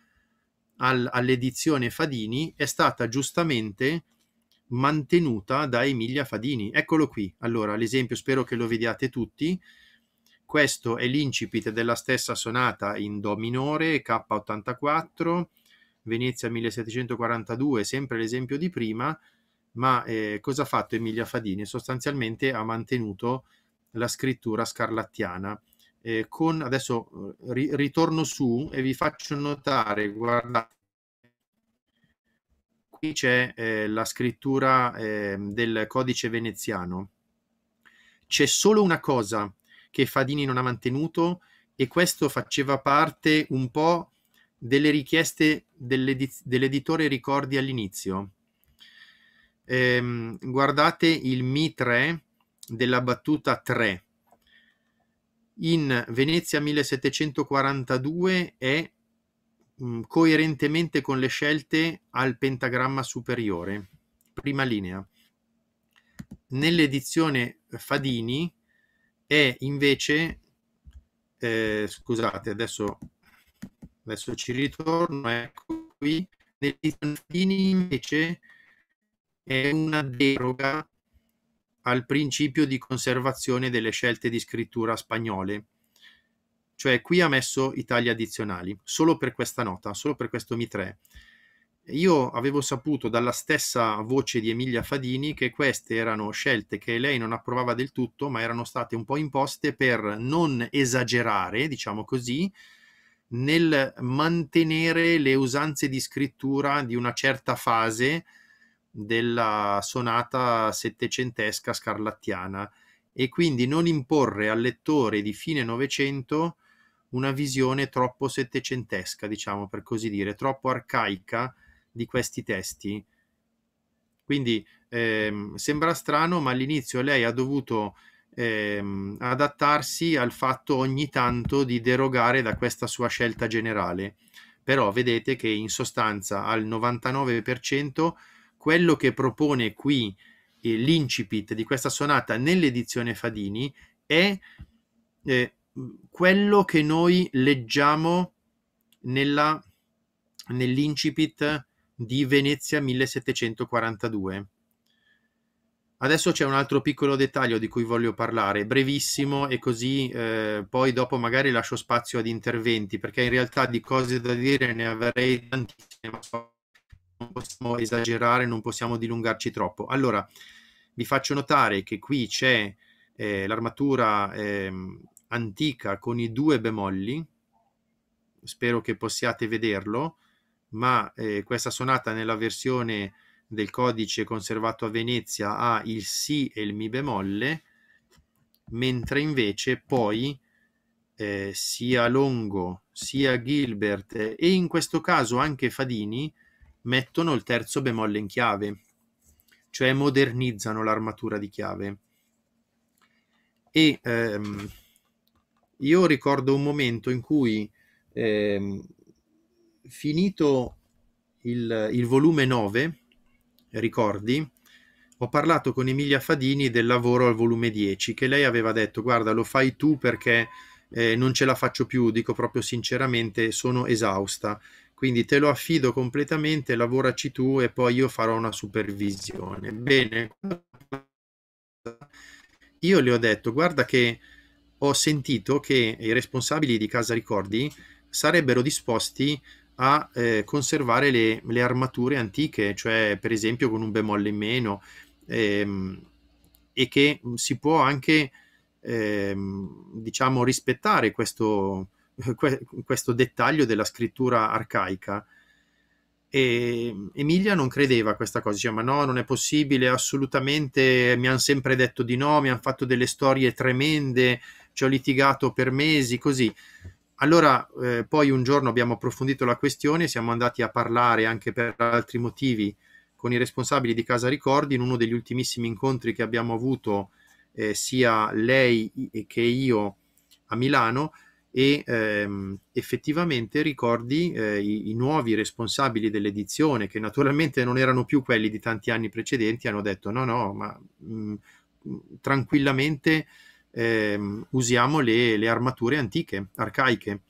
al, all'edizione Fadini è stata giustamente mantenuta da Emilia Fadini. Eccolo qui. Allora, l'esempio spero che lo vediate tutti. Questo è l'incipit della stessa sonata in Do minore, K84, Venezia 1742, sempre l'esempio di prima, ma eh, cosa ha fatto Emilia Fadini? Sostanzialmente ha mantenuto la scrittura scarlattiana. Eh, con, adesso eh, ri, ritorno su e vi faccio notare, guardate, qui c'è eh, la scrittura ehm, del codice veneziano. C'è solo una cosa che Fadini non ha mantenuto e questo faceva parte un po' delle richieste dell'edit- dell'editore Ricordi all'inizio. Ehm, guardate il Mi 3 della battuta 3. In Venezia 1742 è mh, mm, coerentemente con le scelte al pentagramma superiore, prima linea. Nell'edizione Fadini è invece, eh, scusate, adesso, adesso ci ritorno, ecco qui, negli stanfini invece è una deroga al principio di conservazione delle scelte di scrittura spagnole. Cioè qui ha messo Italia addizionali, solo per questa nota, solo per questo Mi 3 io avevo saputo dalla stessa voce di Emilia Fadini che queste erano scelte che lei non approvava del tutto, ma erano state un po' imposte per non esagerare, diciamo così, nel mantenere le usanze di scrittura di una certa fase della sonata settecentesca scarlattiana e quindi non imporre al lettore di fine Novecento una visione troppo settecentesca, diciamo per così dire, troppo arcaica di questi testi. Quindi ehm, sembra strano, ma all'inizio lei ha dovuto ehm, adattarsi al fatto ogni tanto di derogare da questa sua scelta generale. Però vedete che in sostanza al 99% quello che propone qui eh, l'incipit di questa sonata nell'edizione Fadini è eh, quello che noi leggiamo nella, nell'incipit di Venezia 1742. Adesso c'è un altro piccolo dettaglio di cui voglio parlare, brevissimo e così eh, poi dopo magari lascio spazio ad interventi, perché in realtà di cose da dire ne avrei tantissime, ma non possiamo esagerare, non possiamo dilungarci troppo. Allora, vi faccio notare che qui c'è eh, l'armatura eh, antica con i due bemolli, spero che possiate vederlo, ma eh, questa sonata nella versione del codice conservato a Venezia ha il Si e il Mi bemolle, mentre invece poi eh, sia Longo sia Gilbert e in questo caso anche Fadini mettono il terzo bemolle in chiave, cioè modernizzano l'armatura di chiave. E ehm, io ricordo un momento in cui ehm, finito il, il volume 9, ricordi, ho parlato con Emilia Fadini del lavoro al volume 10, che lei aveva detto, guarda, lo fai tu perché eh, non ce la faccio più, dico proprio sinceramente, sono esausta, quindi te lo affido completamente, lavoraci tu e poi io farò una supervisione. Bene, io le ho detto, guarda che ho sentito che i responsabili di Casa Ricordi sarebbero disposti a eh, conservare le, le, armature antiche, cioè per esempio con un bemolle in meno, ehm, e che si può anche ehm, diciamo rispettare questo, [LAUGHS] questo dettaglio della scrittura arcaica. E Emilia non credeva a questa cosa, diceva: Ma no, non è possibile, assolutamente. Mi hanno sempre detto di no, mi hanno fatto delle storie tremende, ci ho litigato per mesi, così. Allora eh, poi un giorno abbiamo approfondito la questione, siamo andati a parlare anche per altri motivi con i responsabili di Casa Ricordi in uno degli ultimissimi incontri che abbiamo avuto eh, sia lei che io a Milano e ehm, effettivamente ricordi eh, i, i, nuovi responsabili dell'edizione che naturalmente non erano più quelli di tanti anni precedenti hanno detto no no ma mh, mm, tranquillamente eh, usiamo le, le, armature antiche, arcaiche,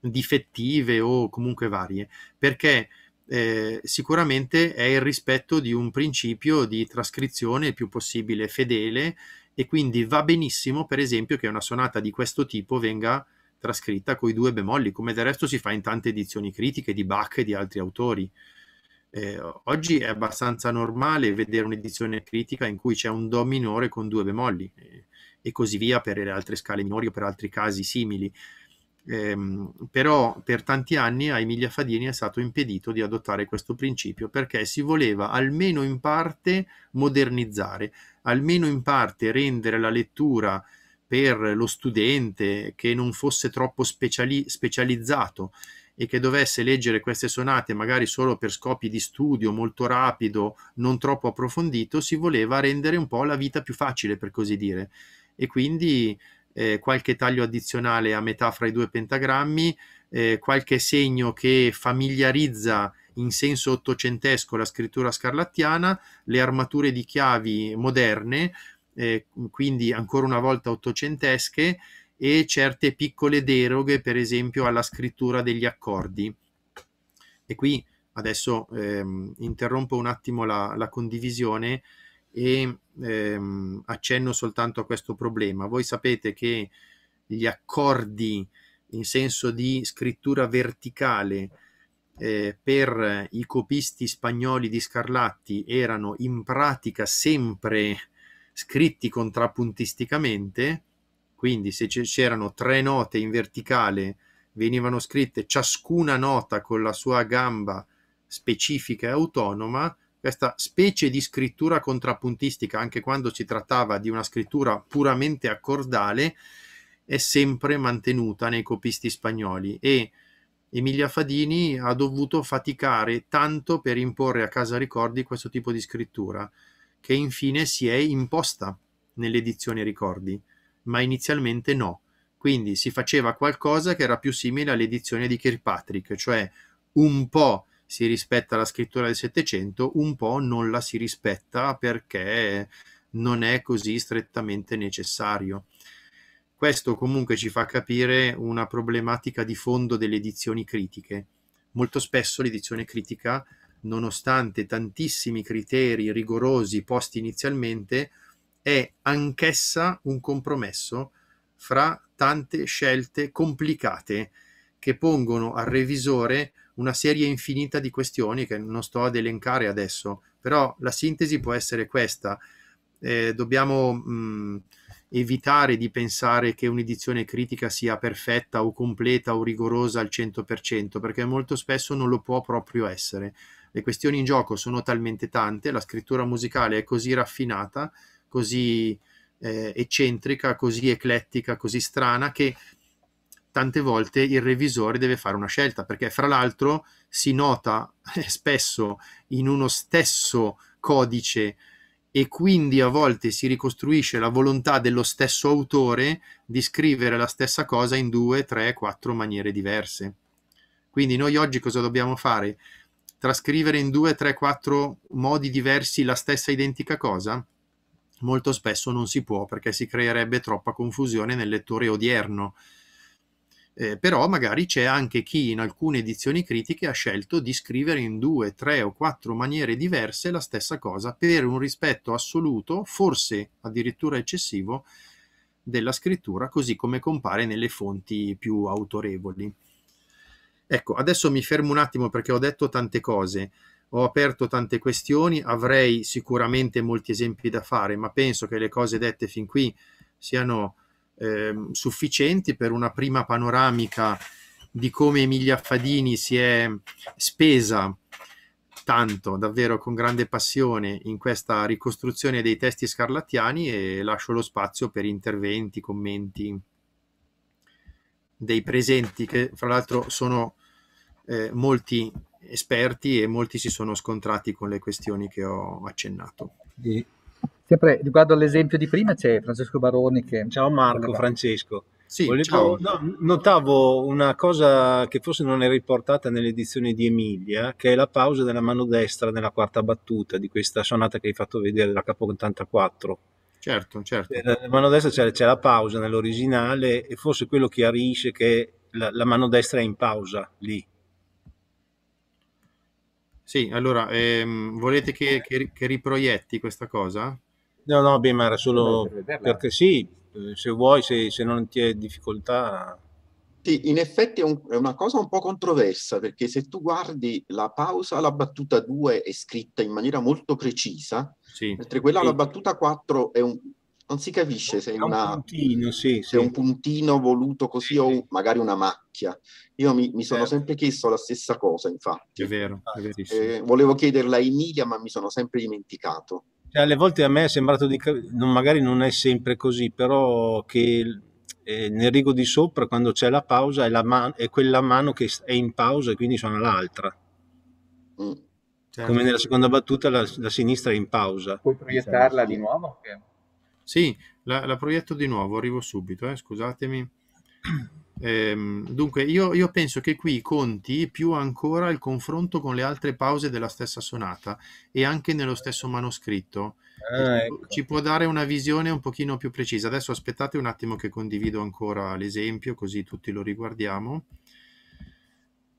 difettive o comunque varie, perché eh, sicuramente è il rispetto di un principio di trascrizione il più possibile fedele e quindi va benissimo, per esempio, che una sonata di questo tipo venga trascritta con i due bemolli, come del resto si fa in tante edizioni critiche di Bach e di altri autori. Eh, oggi è abbastanza normale vedere un'edizione critica in cui c'è un Do minore con due bemolli. Eh, e così via per le altre scale minori o per altri casi simili. Ehm, però per tanti anni a Emilia Fadini è stato impedito di adottare questo principio perché si voleva almeno in parte modernizzare, almeno in parte rendere la lettura per lo studente che non fosse troppo speciali- specializzato e che dovesse leggere queste sonate magari solo per scopi di studio molto rapido, non troppo approfondito, si voleva rendere un po' la vita più facile, per così dire e quindi eh, qualche taglio addizionale a metà fra i due pentagrammi, eh, qualche segno che familiarizza in senso ottocentesco la scrittura scarlattiana, le armature di chiavi moderne, eh, quindi ancora una volta ottocentesche, e certe piccole deroghe, per esempio, alla scrittura degli accordi. E qui adesso ehm, interrompo un attimo la, la condivisione e ehm, accenno soltanto a questo problema. Voi sapete che gli accordi in senso di scrittura verticale eh, per i copisti spagnoli di Scarlatti erano in pratica sempre scritti contrapuntisticamente, quindi se c'erano tre note in verticale venivano scritte ciascuna nota con la sua gamba specifica e autonoma, questa specie di scrittura contrappuntistica, anche quando si trattava di una scrittura puramente accordale, è sempre mantenuta nei copisti spagnoli e Emilia Fadini ha dovuto faticare tanto per imporre a Casa Ricordi questo tipo di scrittura, che infine si è imposta nell'edizione Ricordi, ma inizialmente no. Quindi si faceva qualcosa che era più simile all'edizione di Kirkpatrick, cioè un po' si rispetta la scrittura del Settecento, un po' non la si rispetta perché non è così strettamente necessario. Questo comunque ci fa capire una problematica di fondo delle edizioni critiche. Molto spesso l'edizione critica, nonostante tantissimi criteri rigorosi posti inizialmente, è anch'essa un compromesso fra tante scelte complicate che pongono al revisore una serie infinita di questioni che non sto ad elencare adesso, però la sintesi può essere questa. Eh, dobbiamo mh, mm, evitare di pensare che un'edizione critica sia perfetta o completa o rigorosa al 100%, perché molto spesso non lo può proprio essere. Le questioni in gioco sono talmente tante, la scrittura musicale è così raffinata, così eh, eccentrica, così eclettica, così strana, che tante volte il revisore deve fare una scelta, perché fra l'altro si nota [LAUGHS] spesso in uno stesso codice e quindi a volte si ricostruisce la volontà dello stesso autore di scrivere la stessa cosa in due, tre, quattro maniere diverse. Quindi noi oggi cosa dobbiamo fare? Trascrivere in due, tre, quattro modi diversi la stessa identica cosa? Molto spesso non si può perché si creerebbe troppa confusione nel lettore odierno eh, però magari c'è anche chi in alcune edizioni critiche ha scelto di scrivere in due, tre o quattro maniere diverse la stessa cosa per un rispetto assoluto, forse addirittura eccessivo, della scrittura, così come compare nelle fonti più autorevoli. Ecco, adesso mi fermo un attimo perché ho detto tante cose, ho aperto tante questioni, avrei sicuramente molti esempi da fare, ma penso che le cose dette fin qui siano eh, sufficienti per una prima panoramica di come Emilia Fadini si è spesa tanto, davvero con grande passione, in questa ricostruzione dei testi scarlattiani e lascio lo spazio per interventi, commenti dei presenti, che fra l'altro sono eh, molti esperti e molti si sono scontrati con le questioni che ho accennato. Sempre riguardo all'esempio di prima c'è Francesco Baroni che... Ciao Marco, Francesco. Sì, Volevo, no, notavo una cosa che forse non è riportata nell'edizione di Emilia, che è la pausa della mano destra nella quarta battuta di questa sonata che hai fatto vedere, la capo 84. Certo, certo. Eh, la mano destra c'è, c'è la pausa nell'originale e forse quello chiarisce che la, la mano destra è in pausa lì. Sì, allora, ehm, volete che, che, che riproietti questa cosa? No, no, beh, ma era solo perché sì, se vuoi, se, se non ti è difficoltà... Sì, in effetti è, un, è, una cosa un po' controversa, perché se tu guardi la pausa alla battuta 2 è scritta in maniera molto precisa, sì. mentre quella alla battuta 4 è un, non si capisce se è, una, un, puntino, sì, se sì. un puntino voluto così o magari una macchia. Io mi, mi sono certo. sempre chiesto la stessa cosa, infatti. È vero, è eh, verissimo. Eh, volevo chiederla a Emilia, ma mi sono sempre dimenticato. Cioè, alle volte a me è sembrato di non, magari non è sempre così, però che eh, nel rigo di sopra, quando c'è la pausa, è, la man- è, quella mano che è in pausa e quindi suona l'altra. Mm. Certo. Come nella seconda battuta, la, la, sinistra è in pausa. Puoi proiettarla certo. di esatto. nuovo? Sì, la, la proietto di nuovo, arrivo subito, eh, scusatemi. Ehm, dunque, io, io, penso che qui conti più ancora il confronto con le altre pause della stessa sonata e anche nello eh. stesso manoscritto. Ah, ecco. Ci può dare una visione un pochino più precisa. Adesso aspettate un attimo che condivido ancora l'esempio così tutti lo riguardiamo.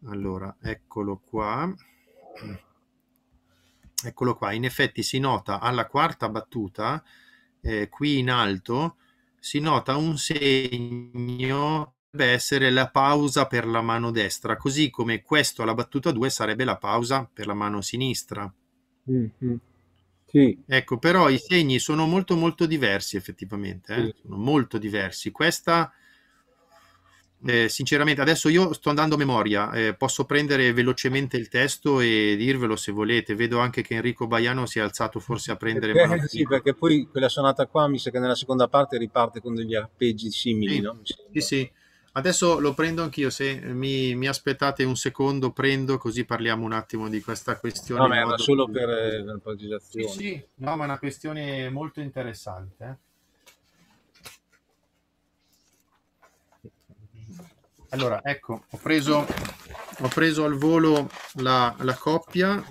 Allora, eccolo qua. Eccolo qua. In effetti si nota alla quarta battuta, eh, qui in alto, si nota un segno essere la pausa per la mano destra, così come questo alla battuta 2 sarebbe la pausa per la mano sinistra. Mm-hmm. Sì. Ecco, però i segni sono molto molto diversi effettivamente, eh? sì. sono molto diversi. Questa, eh, sinceramente, adesso io sto andando a memoria, eh, posso prendere velocemente il testo e dirvelo se volete. Vedo anche che Enrico Baiano si è alzato forse a prendere... Perché, sì, perché poi quella sonata qua mi sa che nella seconda parte riparte con degli arpeggi simili, sì. no? Sì, sì. Adesso lo prendo anch'io, se mi, mi, aspettate un secondo prendo così parliamo un attimo di questa questione. No, ma era solo per eh, la precisazione. Sì, sì, no, ma è una questione molto interessante. Eh. Allora, ecco, ho preso, ho preso al volo la, la coppia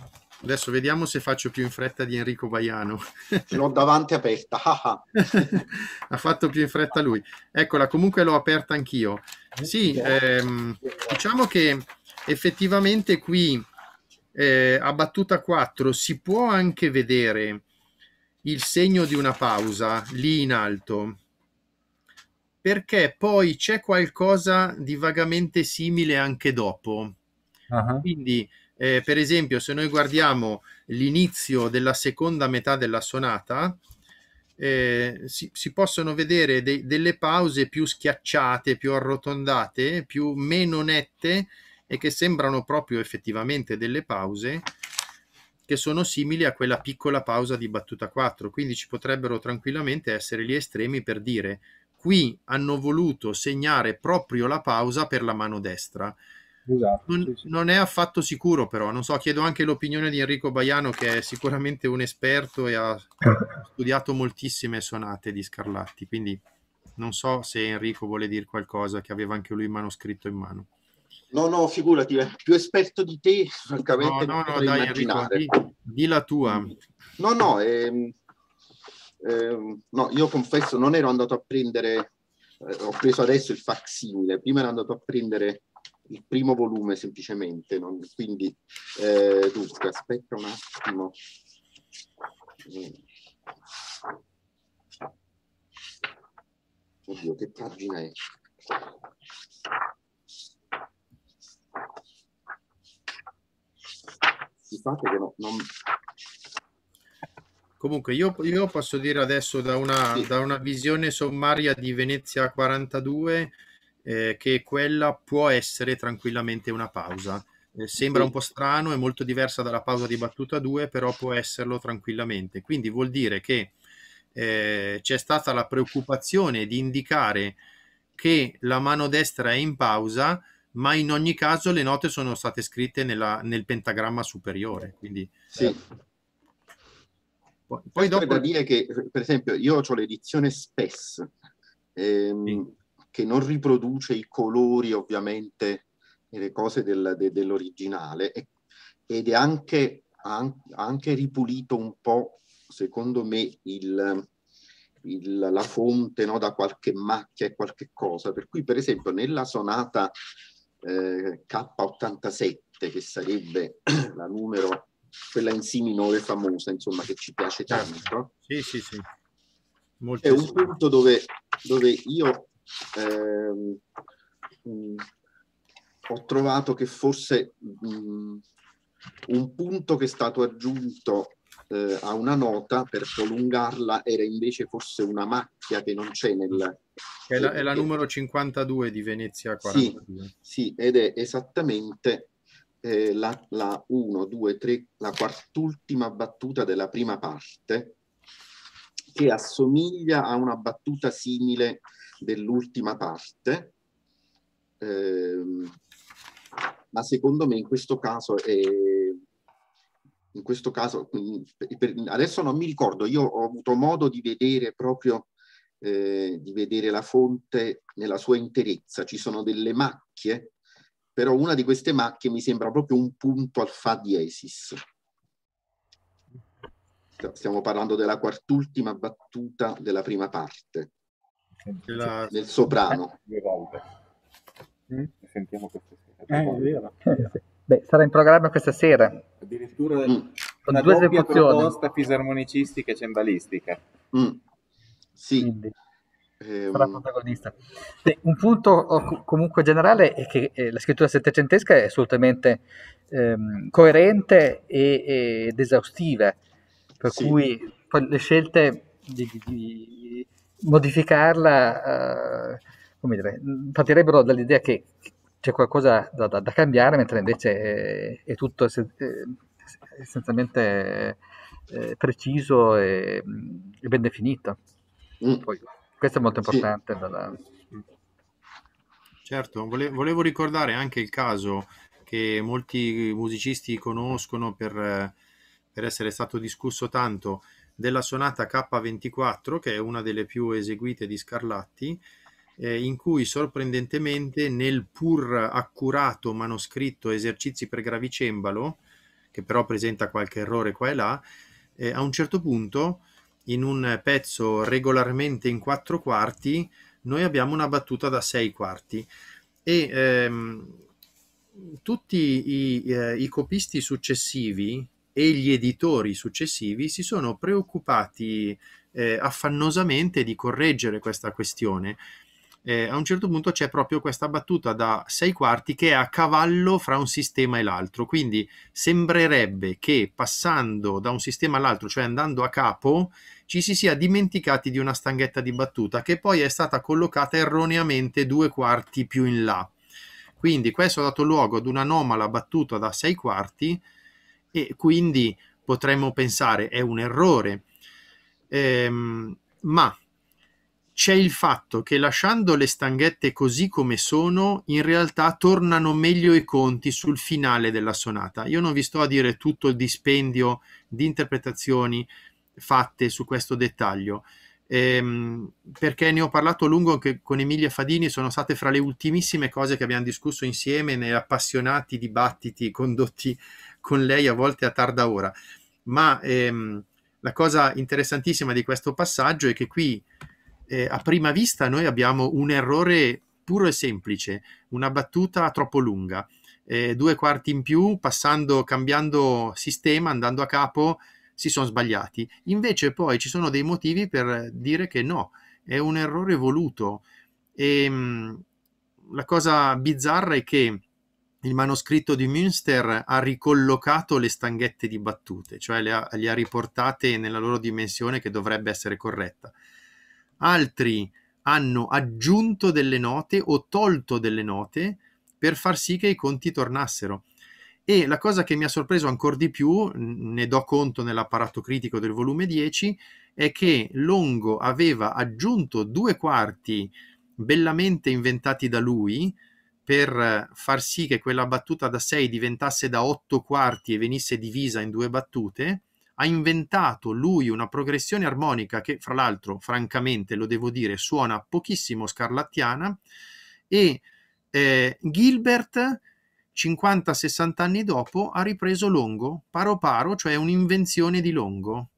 Adesso vediamo se faccio più in fretta di Enrico Baiano. Ce l'ho davanti aperta. Ah, ah. [LAUGHS] ha fatto più in fretta lui. Eccola, comunque l'ho aperta anch'io. Sì, ehm, diciamo che effettivamente qui eh, a battuta 4 si può anche vedere il segno di una pausa lì in alto perché poi c'è qualcosa di vagamente simile anche dopo. Uh -huh. Quindi eh, per esempio, se noi guardiamo l'inizio della seconda metà della sonata, eh, si, si, possono vedere de- delle pause più schiacciate, più arrotondate, più meno nette e che sembrano proprio effettivamente delle pause che sono simili a quella piccola pausa di battuta 4. Quindi ci potrebbero tranquillamente essere gli estremi per dire qui hanno voluto segnare proprio la pausa per la mano destra Esatto, non, sì, sì. non, è affatto sicuro, però non so. Chiedo anche l'opinione di Enrico Baiano, che è sicuramente un esperto e ha [LAUGHS] studiato moltissime sonate di Scarlatti. Quindi non so se Enrico vuole dire qualcosa che aveva anche lui manoscritto in mano. No, no, figurati, più esperto di te, francamente. No, no, no, dai, Enrico, di, di, la tua. No, no, ehm, ehm, no, io confesso, non ero andato a prendere, eh, ho preso adesso il facsimile, prima ero andato a prendere il primo volume semplicemente, non, quindi eh, dunque aspetta un attimo. Oddio, che pagina è? Di fatto che no, non... Comunque io, io, posso dire adesso da una, sì. da una visione sommaria di Venezia 42 eh, che quella può essere tranquillamente una pausa. Eh, sembra un po' strano, è molto diversa dalla pausa di battuta 2, però può esserlo tranquillamente. Quindi vuol dire che eh, c'è stata la preoccupazione di indicare che la mano destra è in pausa, ma in ogni caso le note sono state scritte nella, nel pentagramma superiore. Quindi, sì. poi, poi dopo... da dire che, per esempio, io ho l'edizione SPES. Ehm, che non riproduce i colori ovviamente e le cose del, de, dell'originale ed è anche, an, anche ripulito un po', secondo me, il, il, la fonte no, da qualche macchia e qualche cosa. Per cui, per esempio, nella sonata eh, K87, che sarebbe [CLEARS THROAT] la numero, quella in Si minore famosa, insomma, che ci piace tanto. Sì, sì, sì. è un punto dove, dove io eh, ho trovato che fosse mh, mm, un punto che è stato aggiunto eh, a una nota per prolungarla era invece forse una macchia che non c'è nel... È la, è la eh, eh, numero 52 di Venezia 42. Sì, sì ed è esattamente eh, la, la 1, 2, 3, la quart'ultima battuta della prima parte che assomiglia a una battuta simile dell'ultima parte, eh, ma secondo me in questo caso è... In questo caso, adesso non mi ricordo, io ho avuto modo di vedere proprio eh, di vedere la fonte nella sua interezza. Ci sono delle macchie, però una di queste macchie mi sembra proprio un punto al fa diesis. Stiamo parlando della quart'ultima battuta della prima parte. La... Nel soprano. Due volte. Mm? Sentiamo questa sera. Eh, è vero. Beh, sarà in programma questa sera. Addirittura mm. una due doppia proposta fisarmonicistica e cembalistica. Mm. Sì. Quindi ehm. sarà protagonista. Beh, un punto oh, comunque generale è che eh, la scrittura settecentesca è assolutamente ehm, coerente e, ed esaustiva, per sì. cui le scelte di, di, di, modificarla, eh, come dire, partirebbero dall'idea che c'è qualcosa da, da, da cambiare, mentre invece è, è tutto ess- essenzialmente eh, preciso e, e, ben definito. Mm. Poi, questo è molto importante. Sì. Dalla... Mm. Certo, vole- volevo ricordare anche il caso che molti musicisti conoscono per, per essere stato discusso tanto della sonata K24, che è una delle più eseguite di Scarlatti, eh, in cui sorprendentemente nel pur accurato manoscritto Esercizi per gravicembalo, che però presenta qualche errore qua e là, eh, a un certo punto, in un pezzo regolarmente in quattro quarti, noi abbiamo una battuta da sei quarti. E ehm, tutti i, eh, i copisti successivi e gli editori successivi si sono preoccupati eh, affannosamente di correggere questa questione. Eh, a un certo punto c'è proprio questa battuta da sei quarti che è a cavallo fra un sistema e l'altro, quindi sembrerebbe che passando da un sistema all'altro, cioè andando a capo, ci si sia dimenticati di una stanghetta di battuta che poi è stata collocata erroneamente due quarti più in là. Quindi questo ha dato luogo ad un'anomala battuta da sei quarti e quindi potremmo pensare è un errore. Ehm, ma c'è il fatto che lasciando le stanghette così come sono, in realtà tornano meglio i conti sul finale della sonata. Io non vi sto a dire tutto il dispendio di interpretazioni fatte su questo dettaglio, ehm, perché ne ho parlato a lungo anche con Emilia Fadini, sono state fra le ultimissime cose che abbiamo discusso insieme nei appassionati dibattiti condotti con lei a volte a tarda ora. Ma ehm, la cosa interessantissima di questo passaggio è che qui eh, a prima vista noi abbiamo un errore puro e semplice, una battuta troppo lunga. Eh, due quarti in più, passando, cambiando sistema, andando a capo, si sono sbagliati. Invece poi ci sono dei motivi per dire che no, è un errore voluto. E, ehm, mh, la cosa bizzarra è che il manoscritto di Münster ha ricollocato le stanghette di battute, cioè le ha, le ha riportate nella loro dimensione che dovrebbe essere corretta. Altri hanno aggiunto delle note o tolto delle note per far sì che i conti tornassero. E la cosa che mi ha sorpreso ancora di più, ne do conto nell'apparato critico del volume 10, è che Longo aveva aggiunto due quarti bellamente inventati da lui, per far sì che quella battuta da 6 diventasse da 8 quarti e venisse divisa in due battute, ha inventato lui una progressione armonica che, fra l'altro, francamente lo devo dire, suona pochissimo scarlattiana e eh, Gilbert 50-60 anni dopo ha ripreso Longo paro paro, cioè un'invenzione di Longo.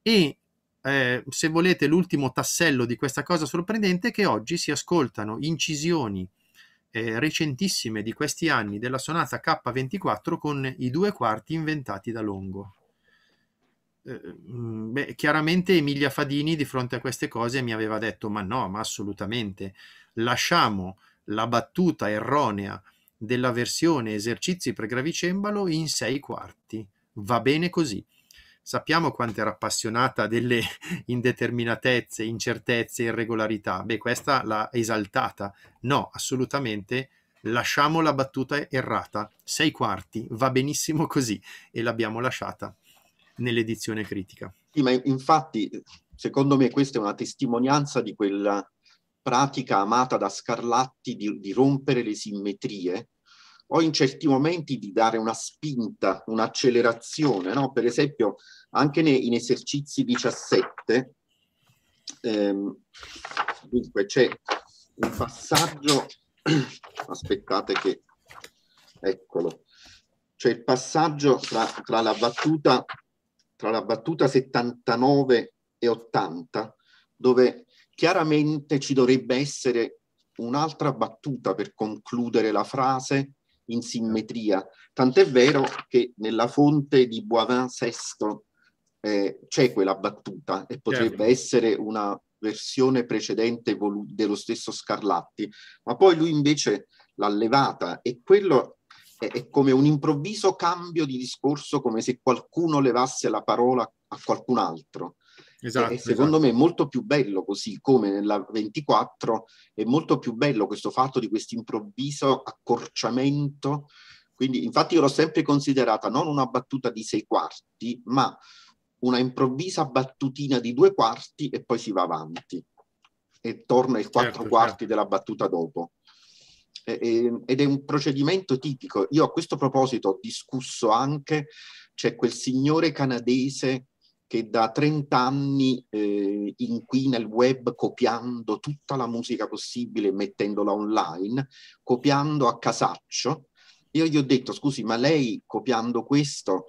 E eh, se volete l'ultimo tassello di questa cosa sorprendente è che oggi si ascoltano incisioni eh, recentissime di questi anni della sonata K24 con i due quarti inventati da Longo. Eh, mm, beh, chiaramente Emilia Fadini di fronte a queste cose mi aveva detto ma no, ma assolutamente, lasciamo la battuta erronea della versione esercizi per gravicembalo in sei quarti, va bene così sappiamo quanto era appassionata delle [LAUGHS] indeterminatezze, incertezze, irregolarità. Beh, questa l'ha esaltata. No, assolutamente. Lasciamo la battuta errata, sei quarti, va benissimo così e l'abbiamo lasciata nell'edizione critica. Sì, ma infatti, secondo me, questa è una testimonianza di quella pratica amata da Scarlatti di, di rompere le simmetrie, o in certi momenti di dare una spinta, un'accelerazione, no? Per esempio anche nei, in esercizi 17, ehm, dunque c'è un passaggio, [CLEARS THROAT] aspettate che, eccolo, c'è il passaggio tra, tra, la battuta, tra la battuta 79 e 80, dove chiaramente ci dovrebbe essere un'altra battuta per concludere la frase in simmetria, tant'è vero che nella fonte di Boivin VI eh, c'è quella battuta e potrebbe certo. essere una versione precedente volu- dello stesso Scarlatti, ma poi lui invece l'ha levata e quello è, è, come un improvviso cambio di discorso, come se qualcuno levasse la parola a qualcun altro. Esatto, e secondo esatto. me è molto più bello così come nella 24 è molto più bello questo fatto di questo improvviso accorciamento. Quindi infatti io l'ho sempre considerata non una battuta di sei quarti, ma una improvvisa battutina di due quarti e poi si va avanti e torna il quattro certo, quarti certo. della battuta dopo. E, e, ed è un procedimento tipico. Io a questo proposito ho discusso anche, c'è quel signore canadese che da 30 anni eh, inquina il web copiando tutta la musica possibile e mettendola online, copiando a casaccio. Io gli ho detto, scusi, ma lei copiando questo,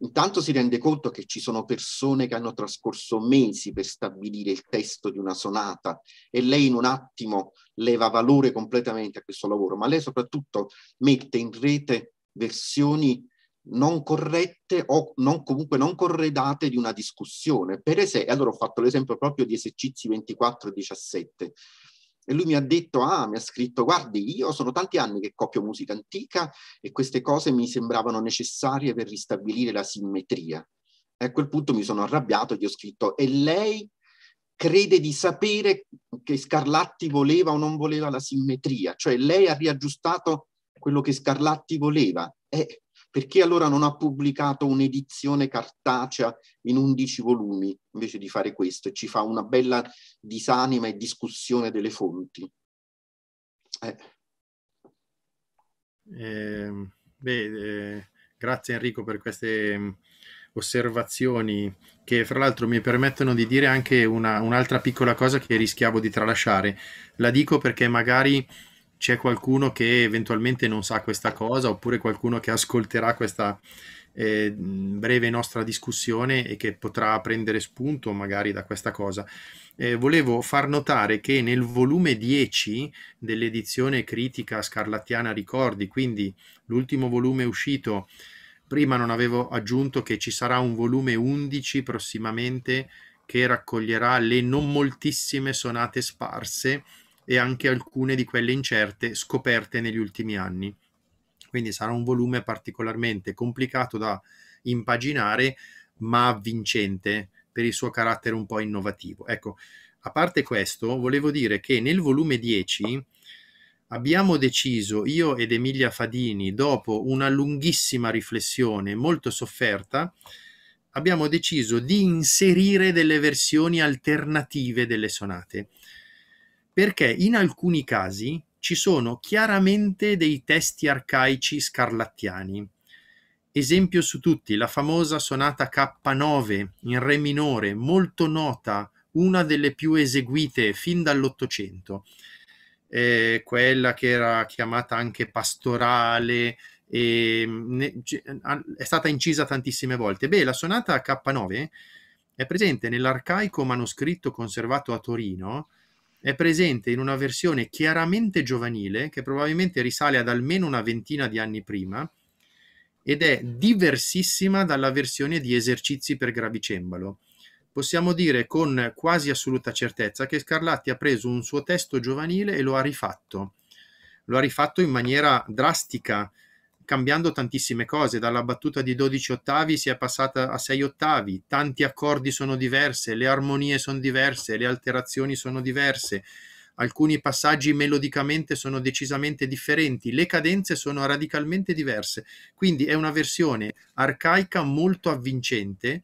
intanto si rende conto che ci sono persone che hanno trascorso mesi per stabilire il testo di una sonata e lei in un attimo leva valore completamente a questo lavoro, ma lei soprattutto mette in rete versioni non corrette o non, comunque non corredate di una discussione. Per esempio, allora ho fatto l'esempio proprio di esercizi 24 e 17 e lui mi ha detto, ah, mi ha scritto, guardi, io sono tanti anni che copio musica antica e queste cose mi sembravano necessarie per ristabilire la simmetria. E a quel punto mi sono arrabbiato e gli ho scritto, e lei crede di sapere che Scarlatti voleva o non voleva la simmetria? Cioè lei ha riaggiustato quello che Scarlatti voleva. Eh, perché allora non ha pubblicato un'edizione cartacea in 11 volumi invece di fare questo e ci fa una bella disanima e discussione delle fonti? Eh. Eh, beh, eh, grazie Enrico per queste mm, osservazioni che fra l'altro mi permettono di dire anche una, un'altra piccola cosa che rischiavo di tralasciare. La dico perché magari c'è qualcuno che eventualmente non sa questa cosa oppure qualcuno che ascolterà questa eh, breve nostra discussione e che potrà prendere spunto magari da questa cosa. Eh, volevo far notare che nel volume 10 dell'edizione critica scarlattiana Ricordi, quindi l'ultimo volume uscito, prima non avevo aggiunto che ci sarà un volume 11 prossimamente che raccoglierà le non moltissime sonate sparse e anche alcune di quelle incerte scoperte negli ultimi anni. Quindi sarà un volume particolarmente complicato da impaginare, ma avvincente per il suo carattere un po' innovativo. Ecco, a parte questo, volevo dire che nel volume 10 abbiamo deciso, io ed Emilia Fadini, dopo una lunghissima riflessione molto sofferta, abbiamo deciso di inserire delle versioni alternative delle sonate perché in alcuni casi ci sono chiaramente dei testi arcaici scarlattiani. Esempio su tutti, la famosa sonata K9 in Re minore, molto nota, una delle più eseguite fin dall'Ottocento, eh, quella che era chiamata anche pastorale, e, mm, ne, è stata incisa tantissime volte. Beh, la sonata K9 è presente nell'arcaico manoscritto conservato a Torino è presente in una versione chiaramente giovanile che probabilmente risale ad almeno una ventina di anni prima ed è diversissima dalla versione di esercizi per gravicembalo. Possiamo dire con quasi assoluta certezza che Scarlatti ha preso un suo testo giovanile e lo ha rifatto. Lo ha rifatto in maniera drastica, cambiando tantissime cose, dalla battuta di 12 ottavi si è passata a 6 ottavi, tanti accordi sono diversi, le armonie sono diverse, le alterazioni sono diverse, alcuni passaggi melodicamente sono decisamente differenti, le cadenze sono radicalmente diverse, quindi è una versione arcaica molto avvincente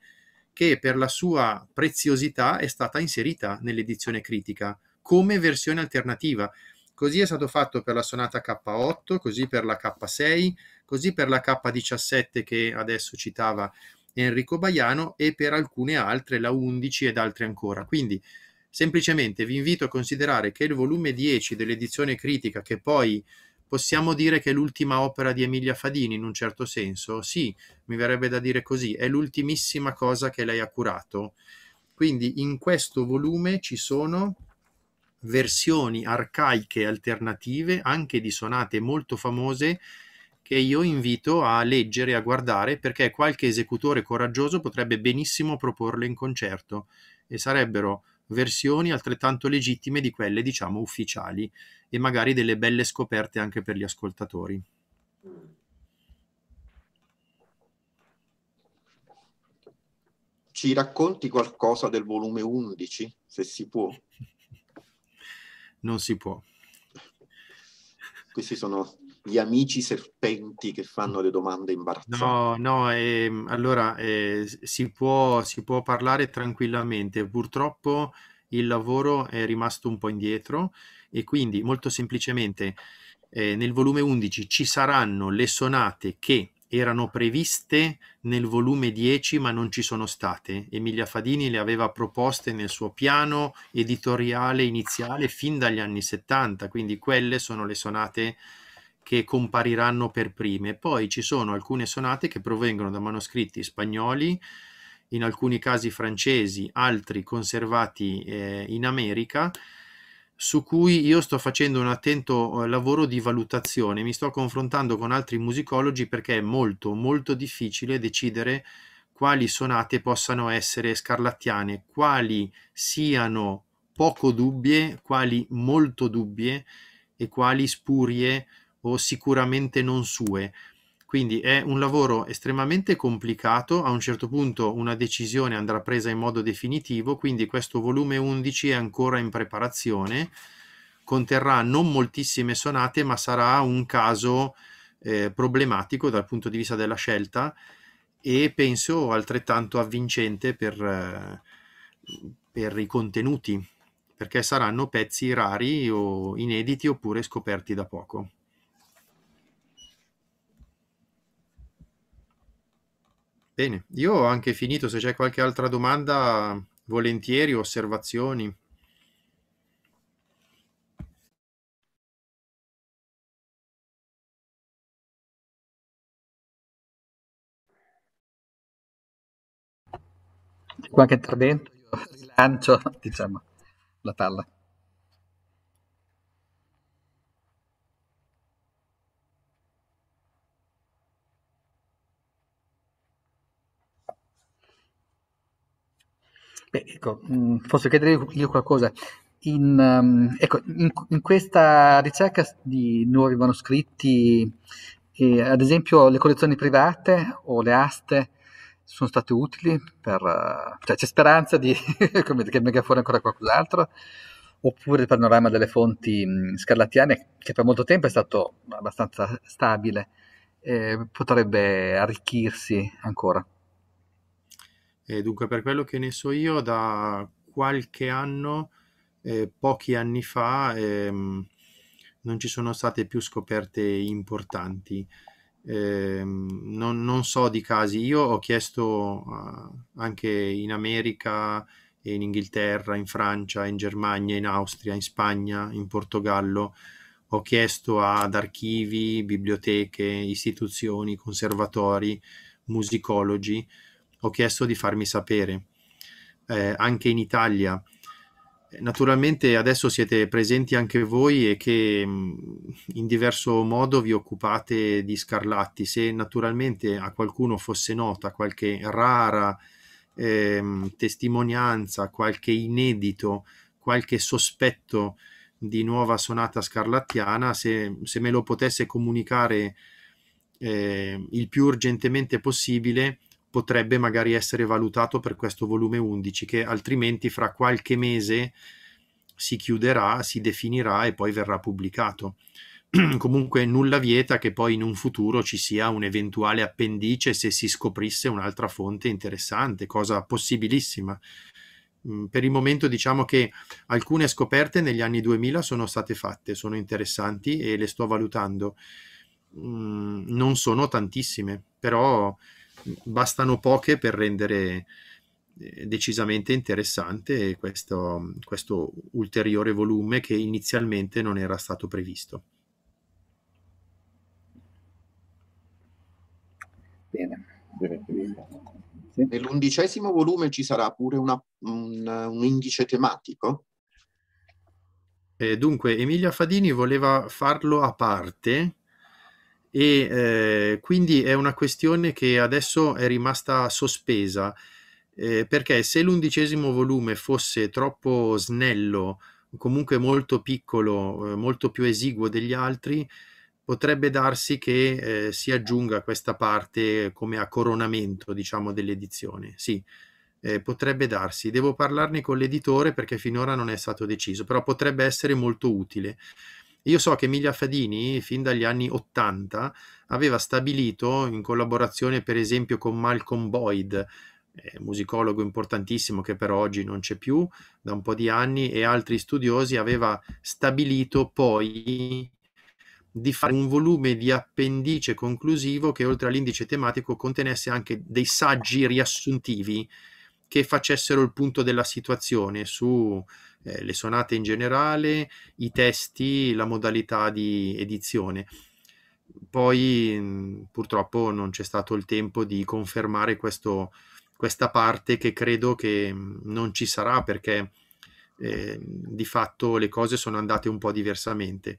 che per la sua preziosità è stata inserita nell'edizione critica come versione alternativa. Così è stato fatto per la Sonata K8, così per la K6, così per la K17 che adesso citava Enrico Baiano e per alcune altre, la 11 ed altre ancora. Quindi semplicemente vi invito a considerare che il volume 10 dell'edizione critica, che poi possiamo dire che è l'ultima opera di Emilia Fadini in un certo senso, sì, mi verrebbe da dire così, è l'ultimissima cosa che lei ha curato. Quindi in questo volume ci sono versioni arcaiche alternative anche di sonate molto famose che io invito a leggere e a guardare perché qualche esecutore coraggioso potrebbe benissimo proporle in concerto e sarebbero versioni altrettanto legittime di quelle diciamo ufficiali e magari delle belle scoperte anche per gli ascoltatori. Ci racconti qualcosa del volume 11, se si può? non si può. Questi sono gli amici serpenti che fanno le domande imbarazzanti. No, no, eh, allora eh, si, può, si può parlare tranquillamente. Purtroppo il lavoro è rimasto un po' indietro e quindi molto semplicemente eh, nel volume 11 ci saranno le sonate che erano previste nel volume 10 ma non ci sono state. Emilia Fadini le aveva proposte nel suo piano editoriale iniziale fin dagli anni 70, quindi quelle sono le sonate che compariranno per prime. Poi ci sono alcune sonate che provengono da manoscritti spagnoli, in alcuni casi francesi, altri conservati eh, in America su cui io sto facendo un attento eh, lavoro di valutazione, mi sto confrontando con altri musicologi perché è molto molto difficile decidere quali sonate possano essere scarlattiane, quali siano poco dubbie, quali molto dubbie e quali spurie o sicuramente non sue. Quindi è un lavoro estremamente complicato, a un certo punto una decisione andrà presa in modo definitivo, quindi questo volume 11 è ancora in preparazione, conterrà non moltissime sonate, ma sarà un caso eh, problematico dal punto di vista della scelta e penso altrettanto avvincente per, eh, per i contenuti, perché saranno pezzi rari o inediti oppure scoperti da poco. Bene, io ho anche finito, se c'è qualche altra domanda, volentieri, osservazioni. Qualche intervento, io rilancio [LAUGHS] diciamo, la palla. Beh, ecco, posso mm, chiedere io qualcosa. In, um, ecco, in, in, questa ricerca di nuovi manoscritti, eh, ad esempio le collezioni private o le aste sono state utili per... Uh, cioè c'è speranza di, [LAUGHS] come, che venga fuori ancora qualcos'altro? Oppure il panorama delle fonti mh, mm, scarlattiane, che per molto tempo è stato abbastanza stabile, eh, potrebbe arricchirsi ancora? E dunque, per quello che ne so io, da qualche anno, eh, pochi anni fa, ehm, non ci sono state più scoperte importanti. Eh, non, non, so di casi. Io ho chiesto uh, anche in America, in Inghilterra, in Francia, in Germania, in Austria, in Spagna, in Portogallo. Ho chiesto ad archivi, biblioteche, istituzioni, conservatori, musicologi ho chiesto di farmi sapere. Eh, anche in Italia. Eh, naturalmente adesso siete presenti anche voi e che mm, in diverso modo vi occupate di Scarlatti. Se naturalmente a qualcuno fosse nota qualche rara eh, testimonianza, qualche inedito, qualche sospetto di nuova sonata scarlattiana, se, se me lo potesse comunicare eh, il più urgentemente possibile, potrebbe magari essere valutato per questo volume 11 che altrimenti fra qualche mese si chiuderà, si definirà e poi verrà pubblicato. [CLEARS THROAT] Comunque nulla vieta che poi in un futuro ci sia un eventuale appendice se si scoprisse un'altra fonte interessante, cosa possibilissima. Mm, per il momento diciamo che alcune scoperte negli anni 2000 sono state fatte, sono interessanti e le sto valutando. Mm, non sono tantissime, però bastano poche per rendere eh, decisamente interessante questo, questo ulteriore volume che inizialmente non era stato previsto. Bene. Nell'undicesimo volume ci sarà pure una, un, un, indice tematico? Eh, dunque, Emilia Fadini voleva farlo a parte, e eh, quindi è una questione che adesso è rimasta sospesa eh, perché se l'undicesimo volume fosse troppo snello, comunque molto piccolo, eh, molto più esiguo degli altri, potrebbe darsi che eh, si aggiunga questa parte come a coronamento, diciamo, dell'edizione. Sì, eh, potrebbe darsi. Devo parlarne con l'editore perché finora non è stato deciso, però potrebbe essere molto utile. Io so che Emilia Fadini, fin dagli anni 80, aveva stabilito, in collaborazione per esempio con Malcolm Boyd, eh, musicologo importantissimo che per oggi non c'è più da un po' di anni, e altri studiosi, aveva stabilito poi di fare un volume di appendice conclusivo che oltre all'indice tematico contenesse anche dei saggi riassuntivi che facessero il punto della situazione su eh, le sonate in generale, i testi, la modalità di edizione. Poi mm, purtroppo non c'è stato il tempo di confermare questo, questa parte che credo che mm, non ci sarà perché eh, di fatto le cose sono andate un po' diversamente.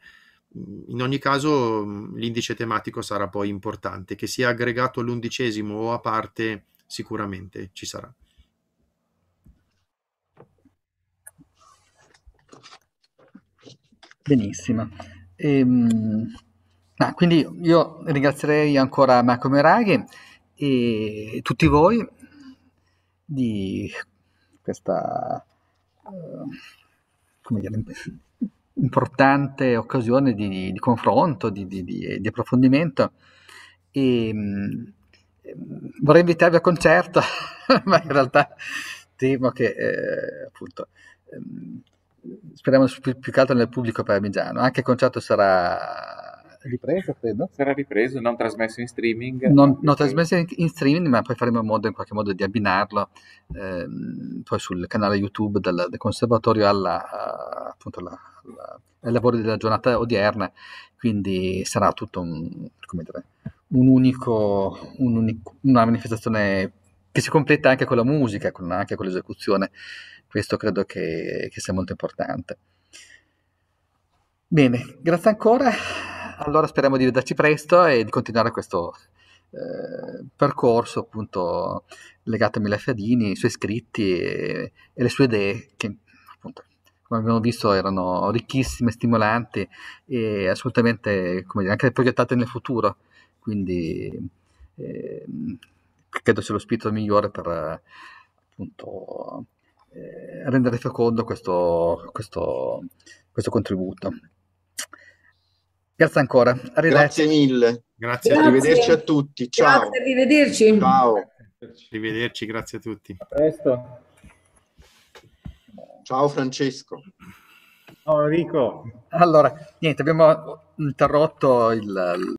Mm, in ogni caso l'indice tematico sarà poi importante, che sia aggregato all'undicesimo o a parte sicuramente ci sarà. Benissimo. Ehm, ah, quindi io ringrazierei ancora Marco Meraghi e tutti voi di questa eh, dire, importante occasione di, di confronto, di, di, di approfondimento. E, ehm, vorrei invitarvi a concerto, [LAUGHS] ma in realtà temo che eh, appunto ehm, speriamo più, che altro nel pubblico parmigiano. Anche il concerto sarà ripreso, credo. Sarà ripreso, non trasmesso in streaming. Non, non trasmesso in, in, streaming, ma poi faremo modo in qualche modo di abbinarlo ehm, poi sul canale YouTube del, del conservatorio alla, appunto, la, la, ai lavori della giornata odierna. Quindi sarà tutto un, dire, un unico, un unico, una manifestazione che si completa anche con la musica, con, anche con l'esecuzione questo credo che, che sia molto importante. Bene, grazie ancora. Allora speriamo di vederci presto e di continuare questo eh, percorso appunto legato a Mila Fiadini, i suoi scritti e, e le sue idee che appunto come abbiamo visto erano ricchissime, stimolanti e assolutamente dire, anche proiettate nel futuro, quindi eh, credo sia lo spirito migliore per appunto eh, rendere fecondo questo, questo, questo contributo. Grazie ancora. Arrivederci. Grazie mille. Grazie. Grazie. Arrivederci a tutti. Ciao. Grazie, arrivederci. Ciao. Arrivederci, grazie a tutti. A presto. Ciao Francesco. Ciao Enrico. Allora, niente, abbiamo interrotto il